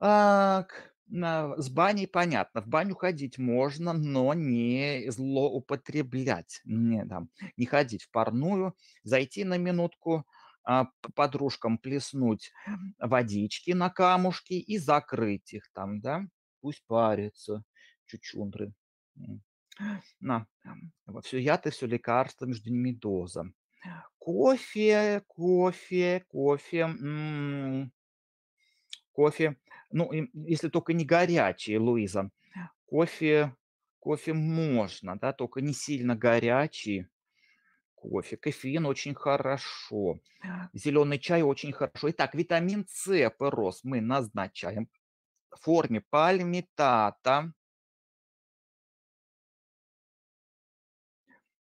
А, к- на- с баней понятно. В баню ходить можно, но не злоупотреблять. Не, там, не ходить в парную, зайти на минутку, а, подружкам плеснуть водички на камушки и закрыть их там, да? Пусть парятся чучундры. М. На, все яд и все лекарство, между ними доза. Кофе, кофе, кофе. м, кофе ну, если только не горячий, Луиза, кофе, кофе можно, да, только не сильно горячий кофе. Кофеин очень хорошо. Зеленый чай очень хорошо. Итак, витамин С, пырос мы назначаем в форме пальмитата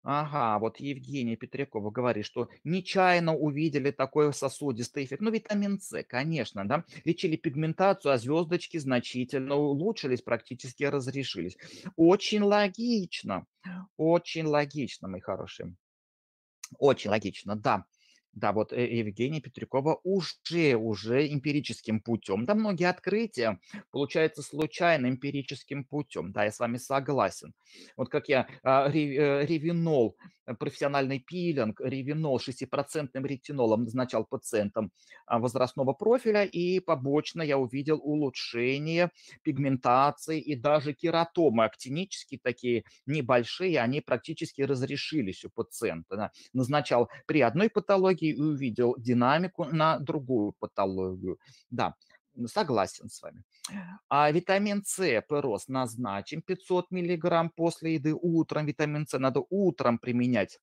Ага, вот Евгения Петрякова говорит, что нечаянно увидели такой сосудистый эффект. Ну, витамин С, конечно, да. Лечили пигментацию, а звездочки значительно улучшились, практически разрешились. Очень логично, очень логично, мои хорошие. Очень логично, да. Да, вот э, Евгения Петрякова уже, уже эмпирическим путем. Да, многие открытия получаются случайно эмпирическим путем. Да, я с вами согласен. Вот как я а, э, ревинол, э, профессиональный пилинг, ревинол 6% ретинолом назначал пациентам а, возрастного профиля, и побочно я увидел улучшение пигментации и даже кератомы актинические такие небольшие, они практически разрешились у пациента. Назначал при одной патологии, и увидел динамику на другую патологию. Да, согласен с вами. А витамин С ПРОС назначим 500 миллиграмм после еды утром. Витамин С надо утром применять.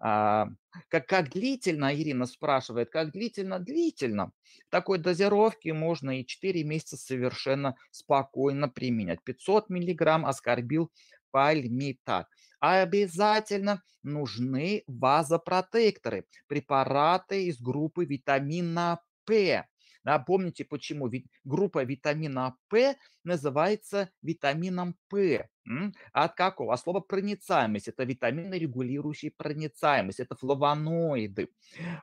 А, как, как длительно, Ирина спрашивает, как длительно? Длительно. В такой дозировке можно и 4 месяца совершенно спокойно применять. 500 миллиграмм аскорбил пальмита. А обязательно нужны вазопротекторы, препараты из группы витамина П. Да, помните почему? Ведь группа витамина П называется витамином П. От какого? Слово проницаемость. Это витамины, регулирующие проницаемость. Это флавоноиды.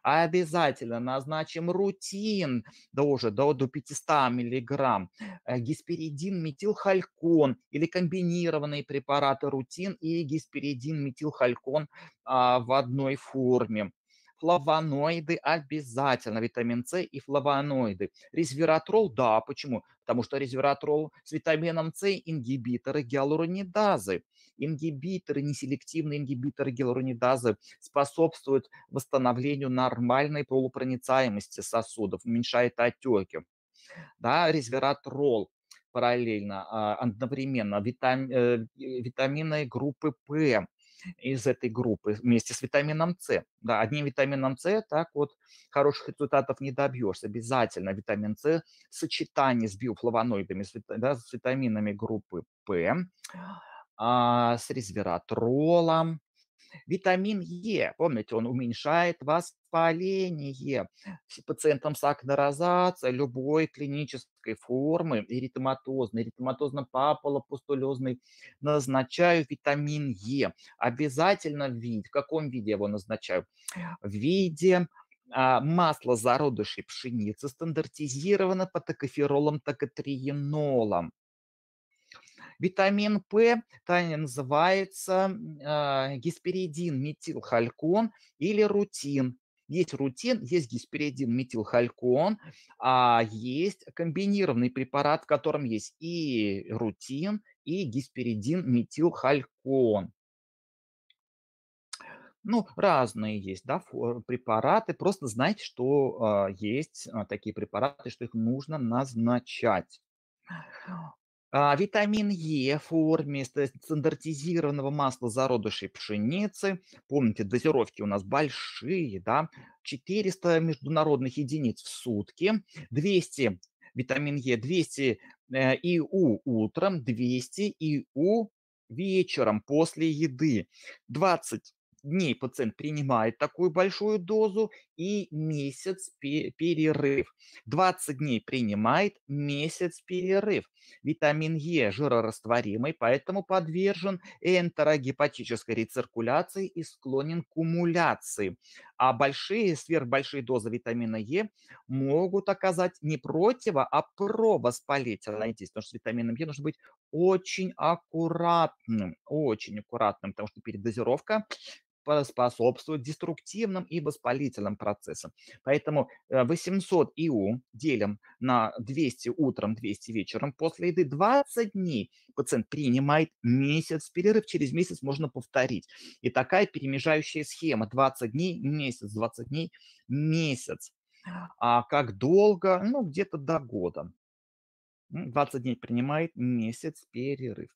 А обязательно назначим рутин тоже до, до 500 миллиграмм. Э, гисперидин, метилхалькон или комбинированные препараты рутин и гисперидин, метилхалькон а, в одной форме. Флавоноиды обязательно, витамин С и флавоноиды. Резвератрол, да, почему? Потому что резвератрол с витамином С ингибиторы гиалуронидазы. Ингибиторы, неселективные ингибиторы гиалуронидазы способствуют восстановлению нормальной полупроницаемости сосудов, уменьшает отеки. Да, резвератрол параллельно, а, одновременно, витам, э, витамины группы П, из этой группы вместе с витамином С. Да, одним витамином С так вот хороших результатов не добьешься. Обязательно витамин С в сочетании с биофлавоноидами, с, да, с витаминами группы П, а, с резвератролом, Витамин Е, помните, он уменьшает воспаление пациентам с акнорозацией любой клинической формы и эритематозной, эритематозно-папулопустулезной назначаю витамин Е. Обязательно в виде, в каком виде его назначаю? В виде а, масло зародышей пшеницы стандартизировано по токоферолам, токотриенолом. Витамин П Таня называется э, а, гисперидин, метилхалькон или рутин. Есть рутин, есть гисперидин, метилхалькон, а есть комбинированный препарат, в котором есть и рутин, и гисперидин, метилхалькон. Ну, разные есть да, препараты. Просто знайте, что э, есть э, такие препараты, что их нужно назначать. А, витамин Е в форме стандартизированного масла зародышей пшеницы. Помните, дозировки у нас большие, да? 400 международных единиц в сутки, 200 витамин Е, 200 э, ИУ утром, 200 ИУ вечером после еды, 20 дней пациент принимает такую большую дозу и месяц перерыв. 20 дней принимает, месяц перерыв. Витамин Е жирорастворимый, поэтому подвержен энтерогепатической рециркуляции и склонен к кумуляции. А большие, сверхбольшие дозы витамина Е могут оказать не противо, а провоспалительное действие, потому что с витамином Е нужно быть очень аккуратным, очень аккуратным, потому что передозировка способствует деструктивным и воспалительным процессам. Поэтому 800 э, ИУ делим на 200 утром, 200 вечером после еды. 20 дней пациент принимает месяц перерыв, через месяц можно повторить. И такая перемежающая схема 20 дней, месяц, 20 дней, месяц. А как долго? Ну, где-то до года. 20 дней принимает, месяц перерыв.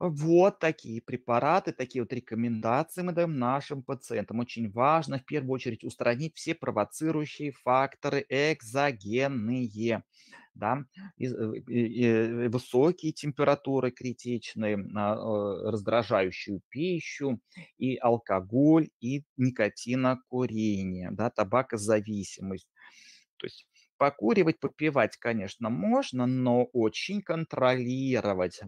Вот такие препараты, такие вот рекомендации мы даем нашим пациентам. Очень важно в первую очередь устранить все провоцирующие факторы экзогенные. Да? Э, и, и, и э, высокие температуры критичные, э, раздражающую пищу, и алкоголь, и никотинокурение, да, табакозависимость. То есть Покуривать, попивать, конечно, можно, но очень контролировать,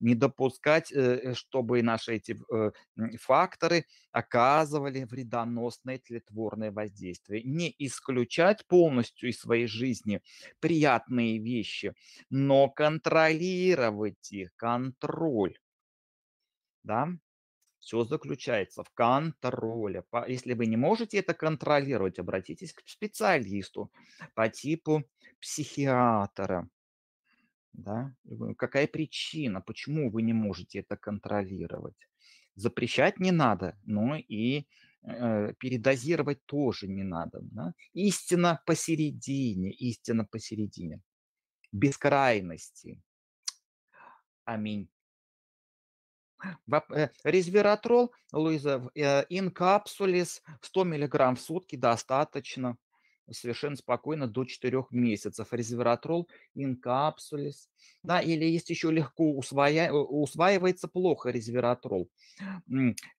не допускать, э, э, чтобы наши эти э, факторы оказывали вредоносное тлетворное воздействие. Не исключать полностью из своей жизни приятные вещи, но контролировать их, контроль. Да? все заключается в контроле. Если вы не можете это контролировать, обратитесь к специалисту по типу психиатра. Да? Какая причина, почему вы не можете это контролировать? Запрещать не надо, но и э, передозировать тоже не надо. Да? Истина посередине, истина посередине. бескрайности. Аминь. Э, резвератрол, Луиза, э, инкапсулис 100 мг в сутки достаточно совершенно спокойно до 4 месяцев. Резвератрол, инкапсулис. Да, или есть еще легко усвоя... Э, усваивается плохо резвератрол.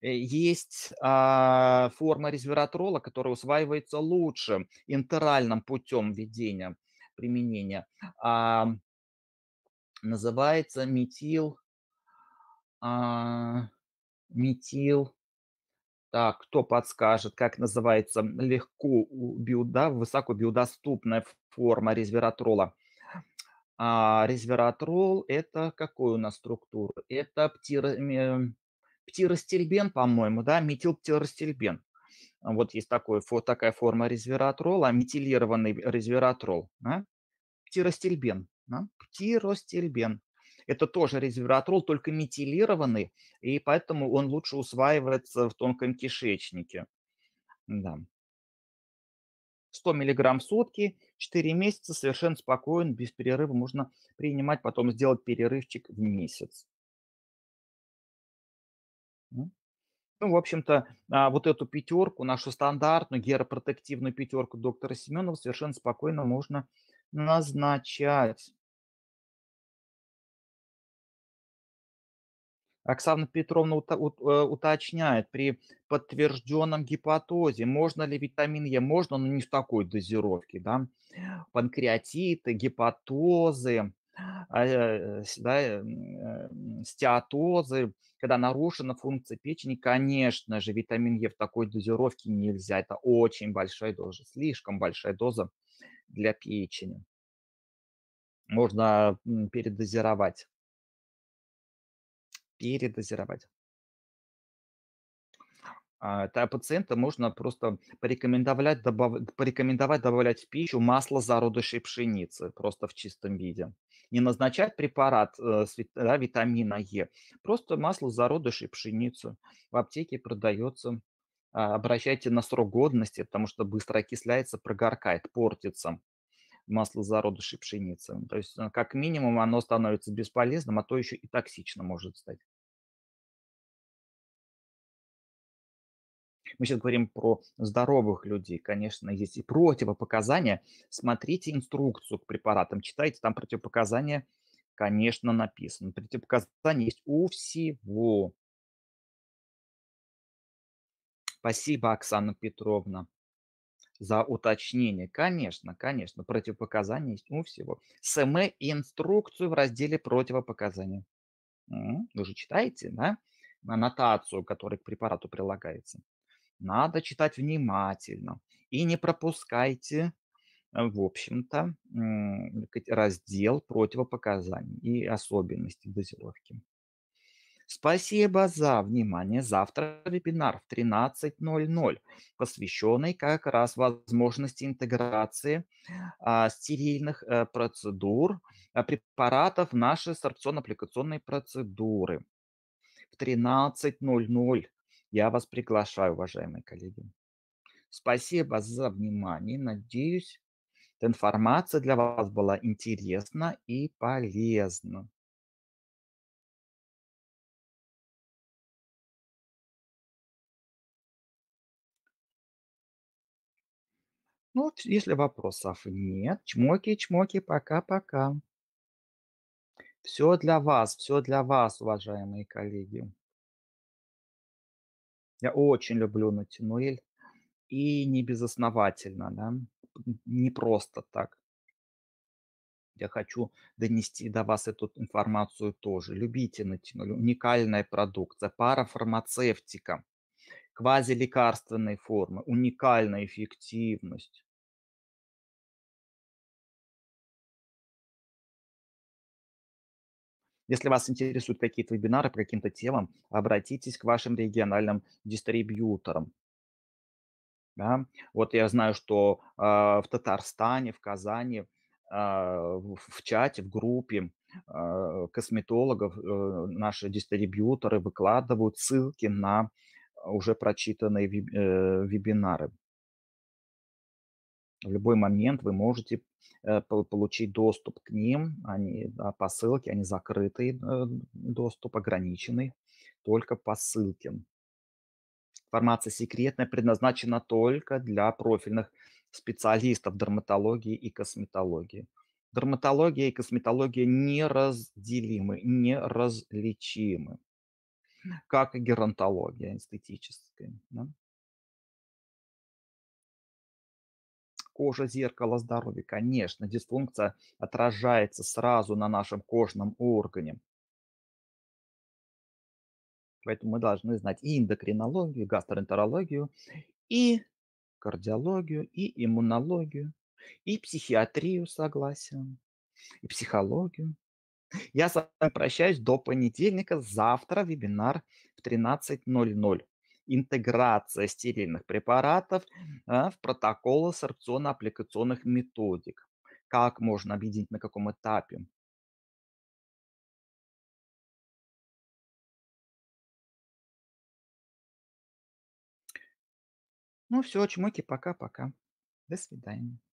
Есть а, форма резвератрола, которая усваивается лучше интеральным путем ведения применения. А, называется метил а, метил. Так, кто подскажет, как называется легко биуда, высоко биодоступная форма резвератрола? А резвератрол – это какую у нас структура? Это птиро, птиростербен, по-моему, да, метилптиростербен. Вот есть такой, такая форма резвератрола, метилированный резвератрол, да? птиростербен. Да? Птиростербен. Это тоже резвератрол, только метилированный, и поэтому он лучше усваивается в тонком кишечнике. Да. 100 мг в сутки, 4 месяца, совершенно спокойно, без перерыва можно принимать, потом сделать перерывчик в месяц. Ну, в общем-то, а, вот эту пятерку, нашу стандартную геропротективную пятерку доктора Семенова совершенно спокойно можно назначать. Оксана Петровна э, уточняет, при подтвержденном гипотозе можно ли витамин Е? Можно, но не в такой дозировке. Да? Панкреатиты, гипотозы, а, э, да, э, стеатозы, когда нарушена функция печени, конечно же, витамин Е в такой дозировке нельзя. Это очень большая доза, слишком большая доза для печени. Можно передозировать передозировать. А, та пациента можно просто порекомендовать, добав... порекомендовать добавлять в пищу масло зародышей пшеницы просто в чистом виде. Не назначать препарат э, да, витамина Е, просто масло зародышей пшеницы. В аптеке продается а, обращайте на срок годности, потому что быстро окисляется, прогоркает, портится масло зародышей пшеницы. То есть э, как минимум оно становится бесполезным, а то еще и токсично может стать. мы сейчас говорим про здоровых людей, конечно, есть и противопоказания. Смотрите инструкцию к препаратам, читайте, там противопоказания, конечно, написано. Противопоказания есть у всего. Спасибо, Оксана Петровна, за уточнение. Конечно, конечно, противопоказания есть у всего. СМ и инструкцию в разделе противопоказания. Вы же читаете, да? Аннотацию, которая к препарату прилагается надо читать внимательно и не пропускайте, а, в общем-то, раздел противопоказаний и особенностей дозировки. Спасибо за внимание. Завтра вебинар в 13.00, посвященный как раз возможности интеграции а, стерильных а, процедур, а, препаратов в наши сорбционно-аппликационные процедуры. В 13.00 я вас приглашаю, уважаемые коллеги. Спасибо за внимание. Надеюсь, эта информация для вас была интересна и полезна. Ну, если вопросов нет, чмоки-чмоки, пока-пока. Все для вас, все для вас, уважаемые коллеги. Я очень люблю натинуэль. И не безосновательно, да, не просто так. Я хочу донести до вас эту информацию тоже. Любите натянули. Уникальная продукция, парафармацевтика, квазилекарственные формы, уникальная эффективность. Если вас интересуют какие-то вебинары по каким-то темам, обратитесь к вашим региональным дистрибьюторам. Да? Вот я знаю, что э, в Татарстане, в Казани, э, в, чате, в группе э, косметологов э, наши дистрибьюторы выкладывают ссылки на уже прочитанные э, вебинары в любой момент вы можете э, получить доступ к ним, они да, по ссылке, они закрытый э, доступ, ограниченный только по ссылке. Информация секретная предназначена только для профильных специалистов дерматологии и косметологии. Дерматология и косметология неразделимы, неразличимы, как и геронтология эстетическая. Да? Кожа – зеркало здоровья. Конечно, дисфункция отражается сразу на нашем кожном органе. Поэтому мы должны знать и эндокринологию, и гастроэнтерологию, и кардиологию, и иммунологию, и психиатрию, согласен, и психологию. Я с вами прощаюсь до понедельника. Завтра вебинар в 13.00 интеграция стерильных препаратов а, в протоколы сорбционно-аппликационных методик. Как можно объединить, на каком этапе? Ну все, чмоки, пока-пока. До свидания.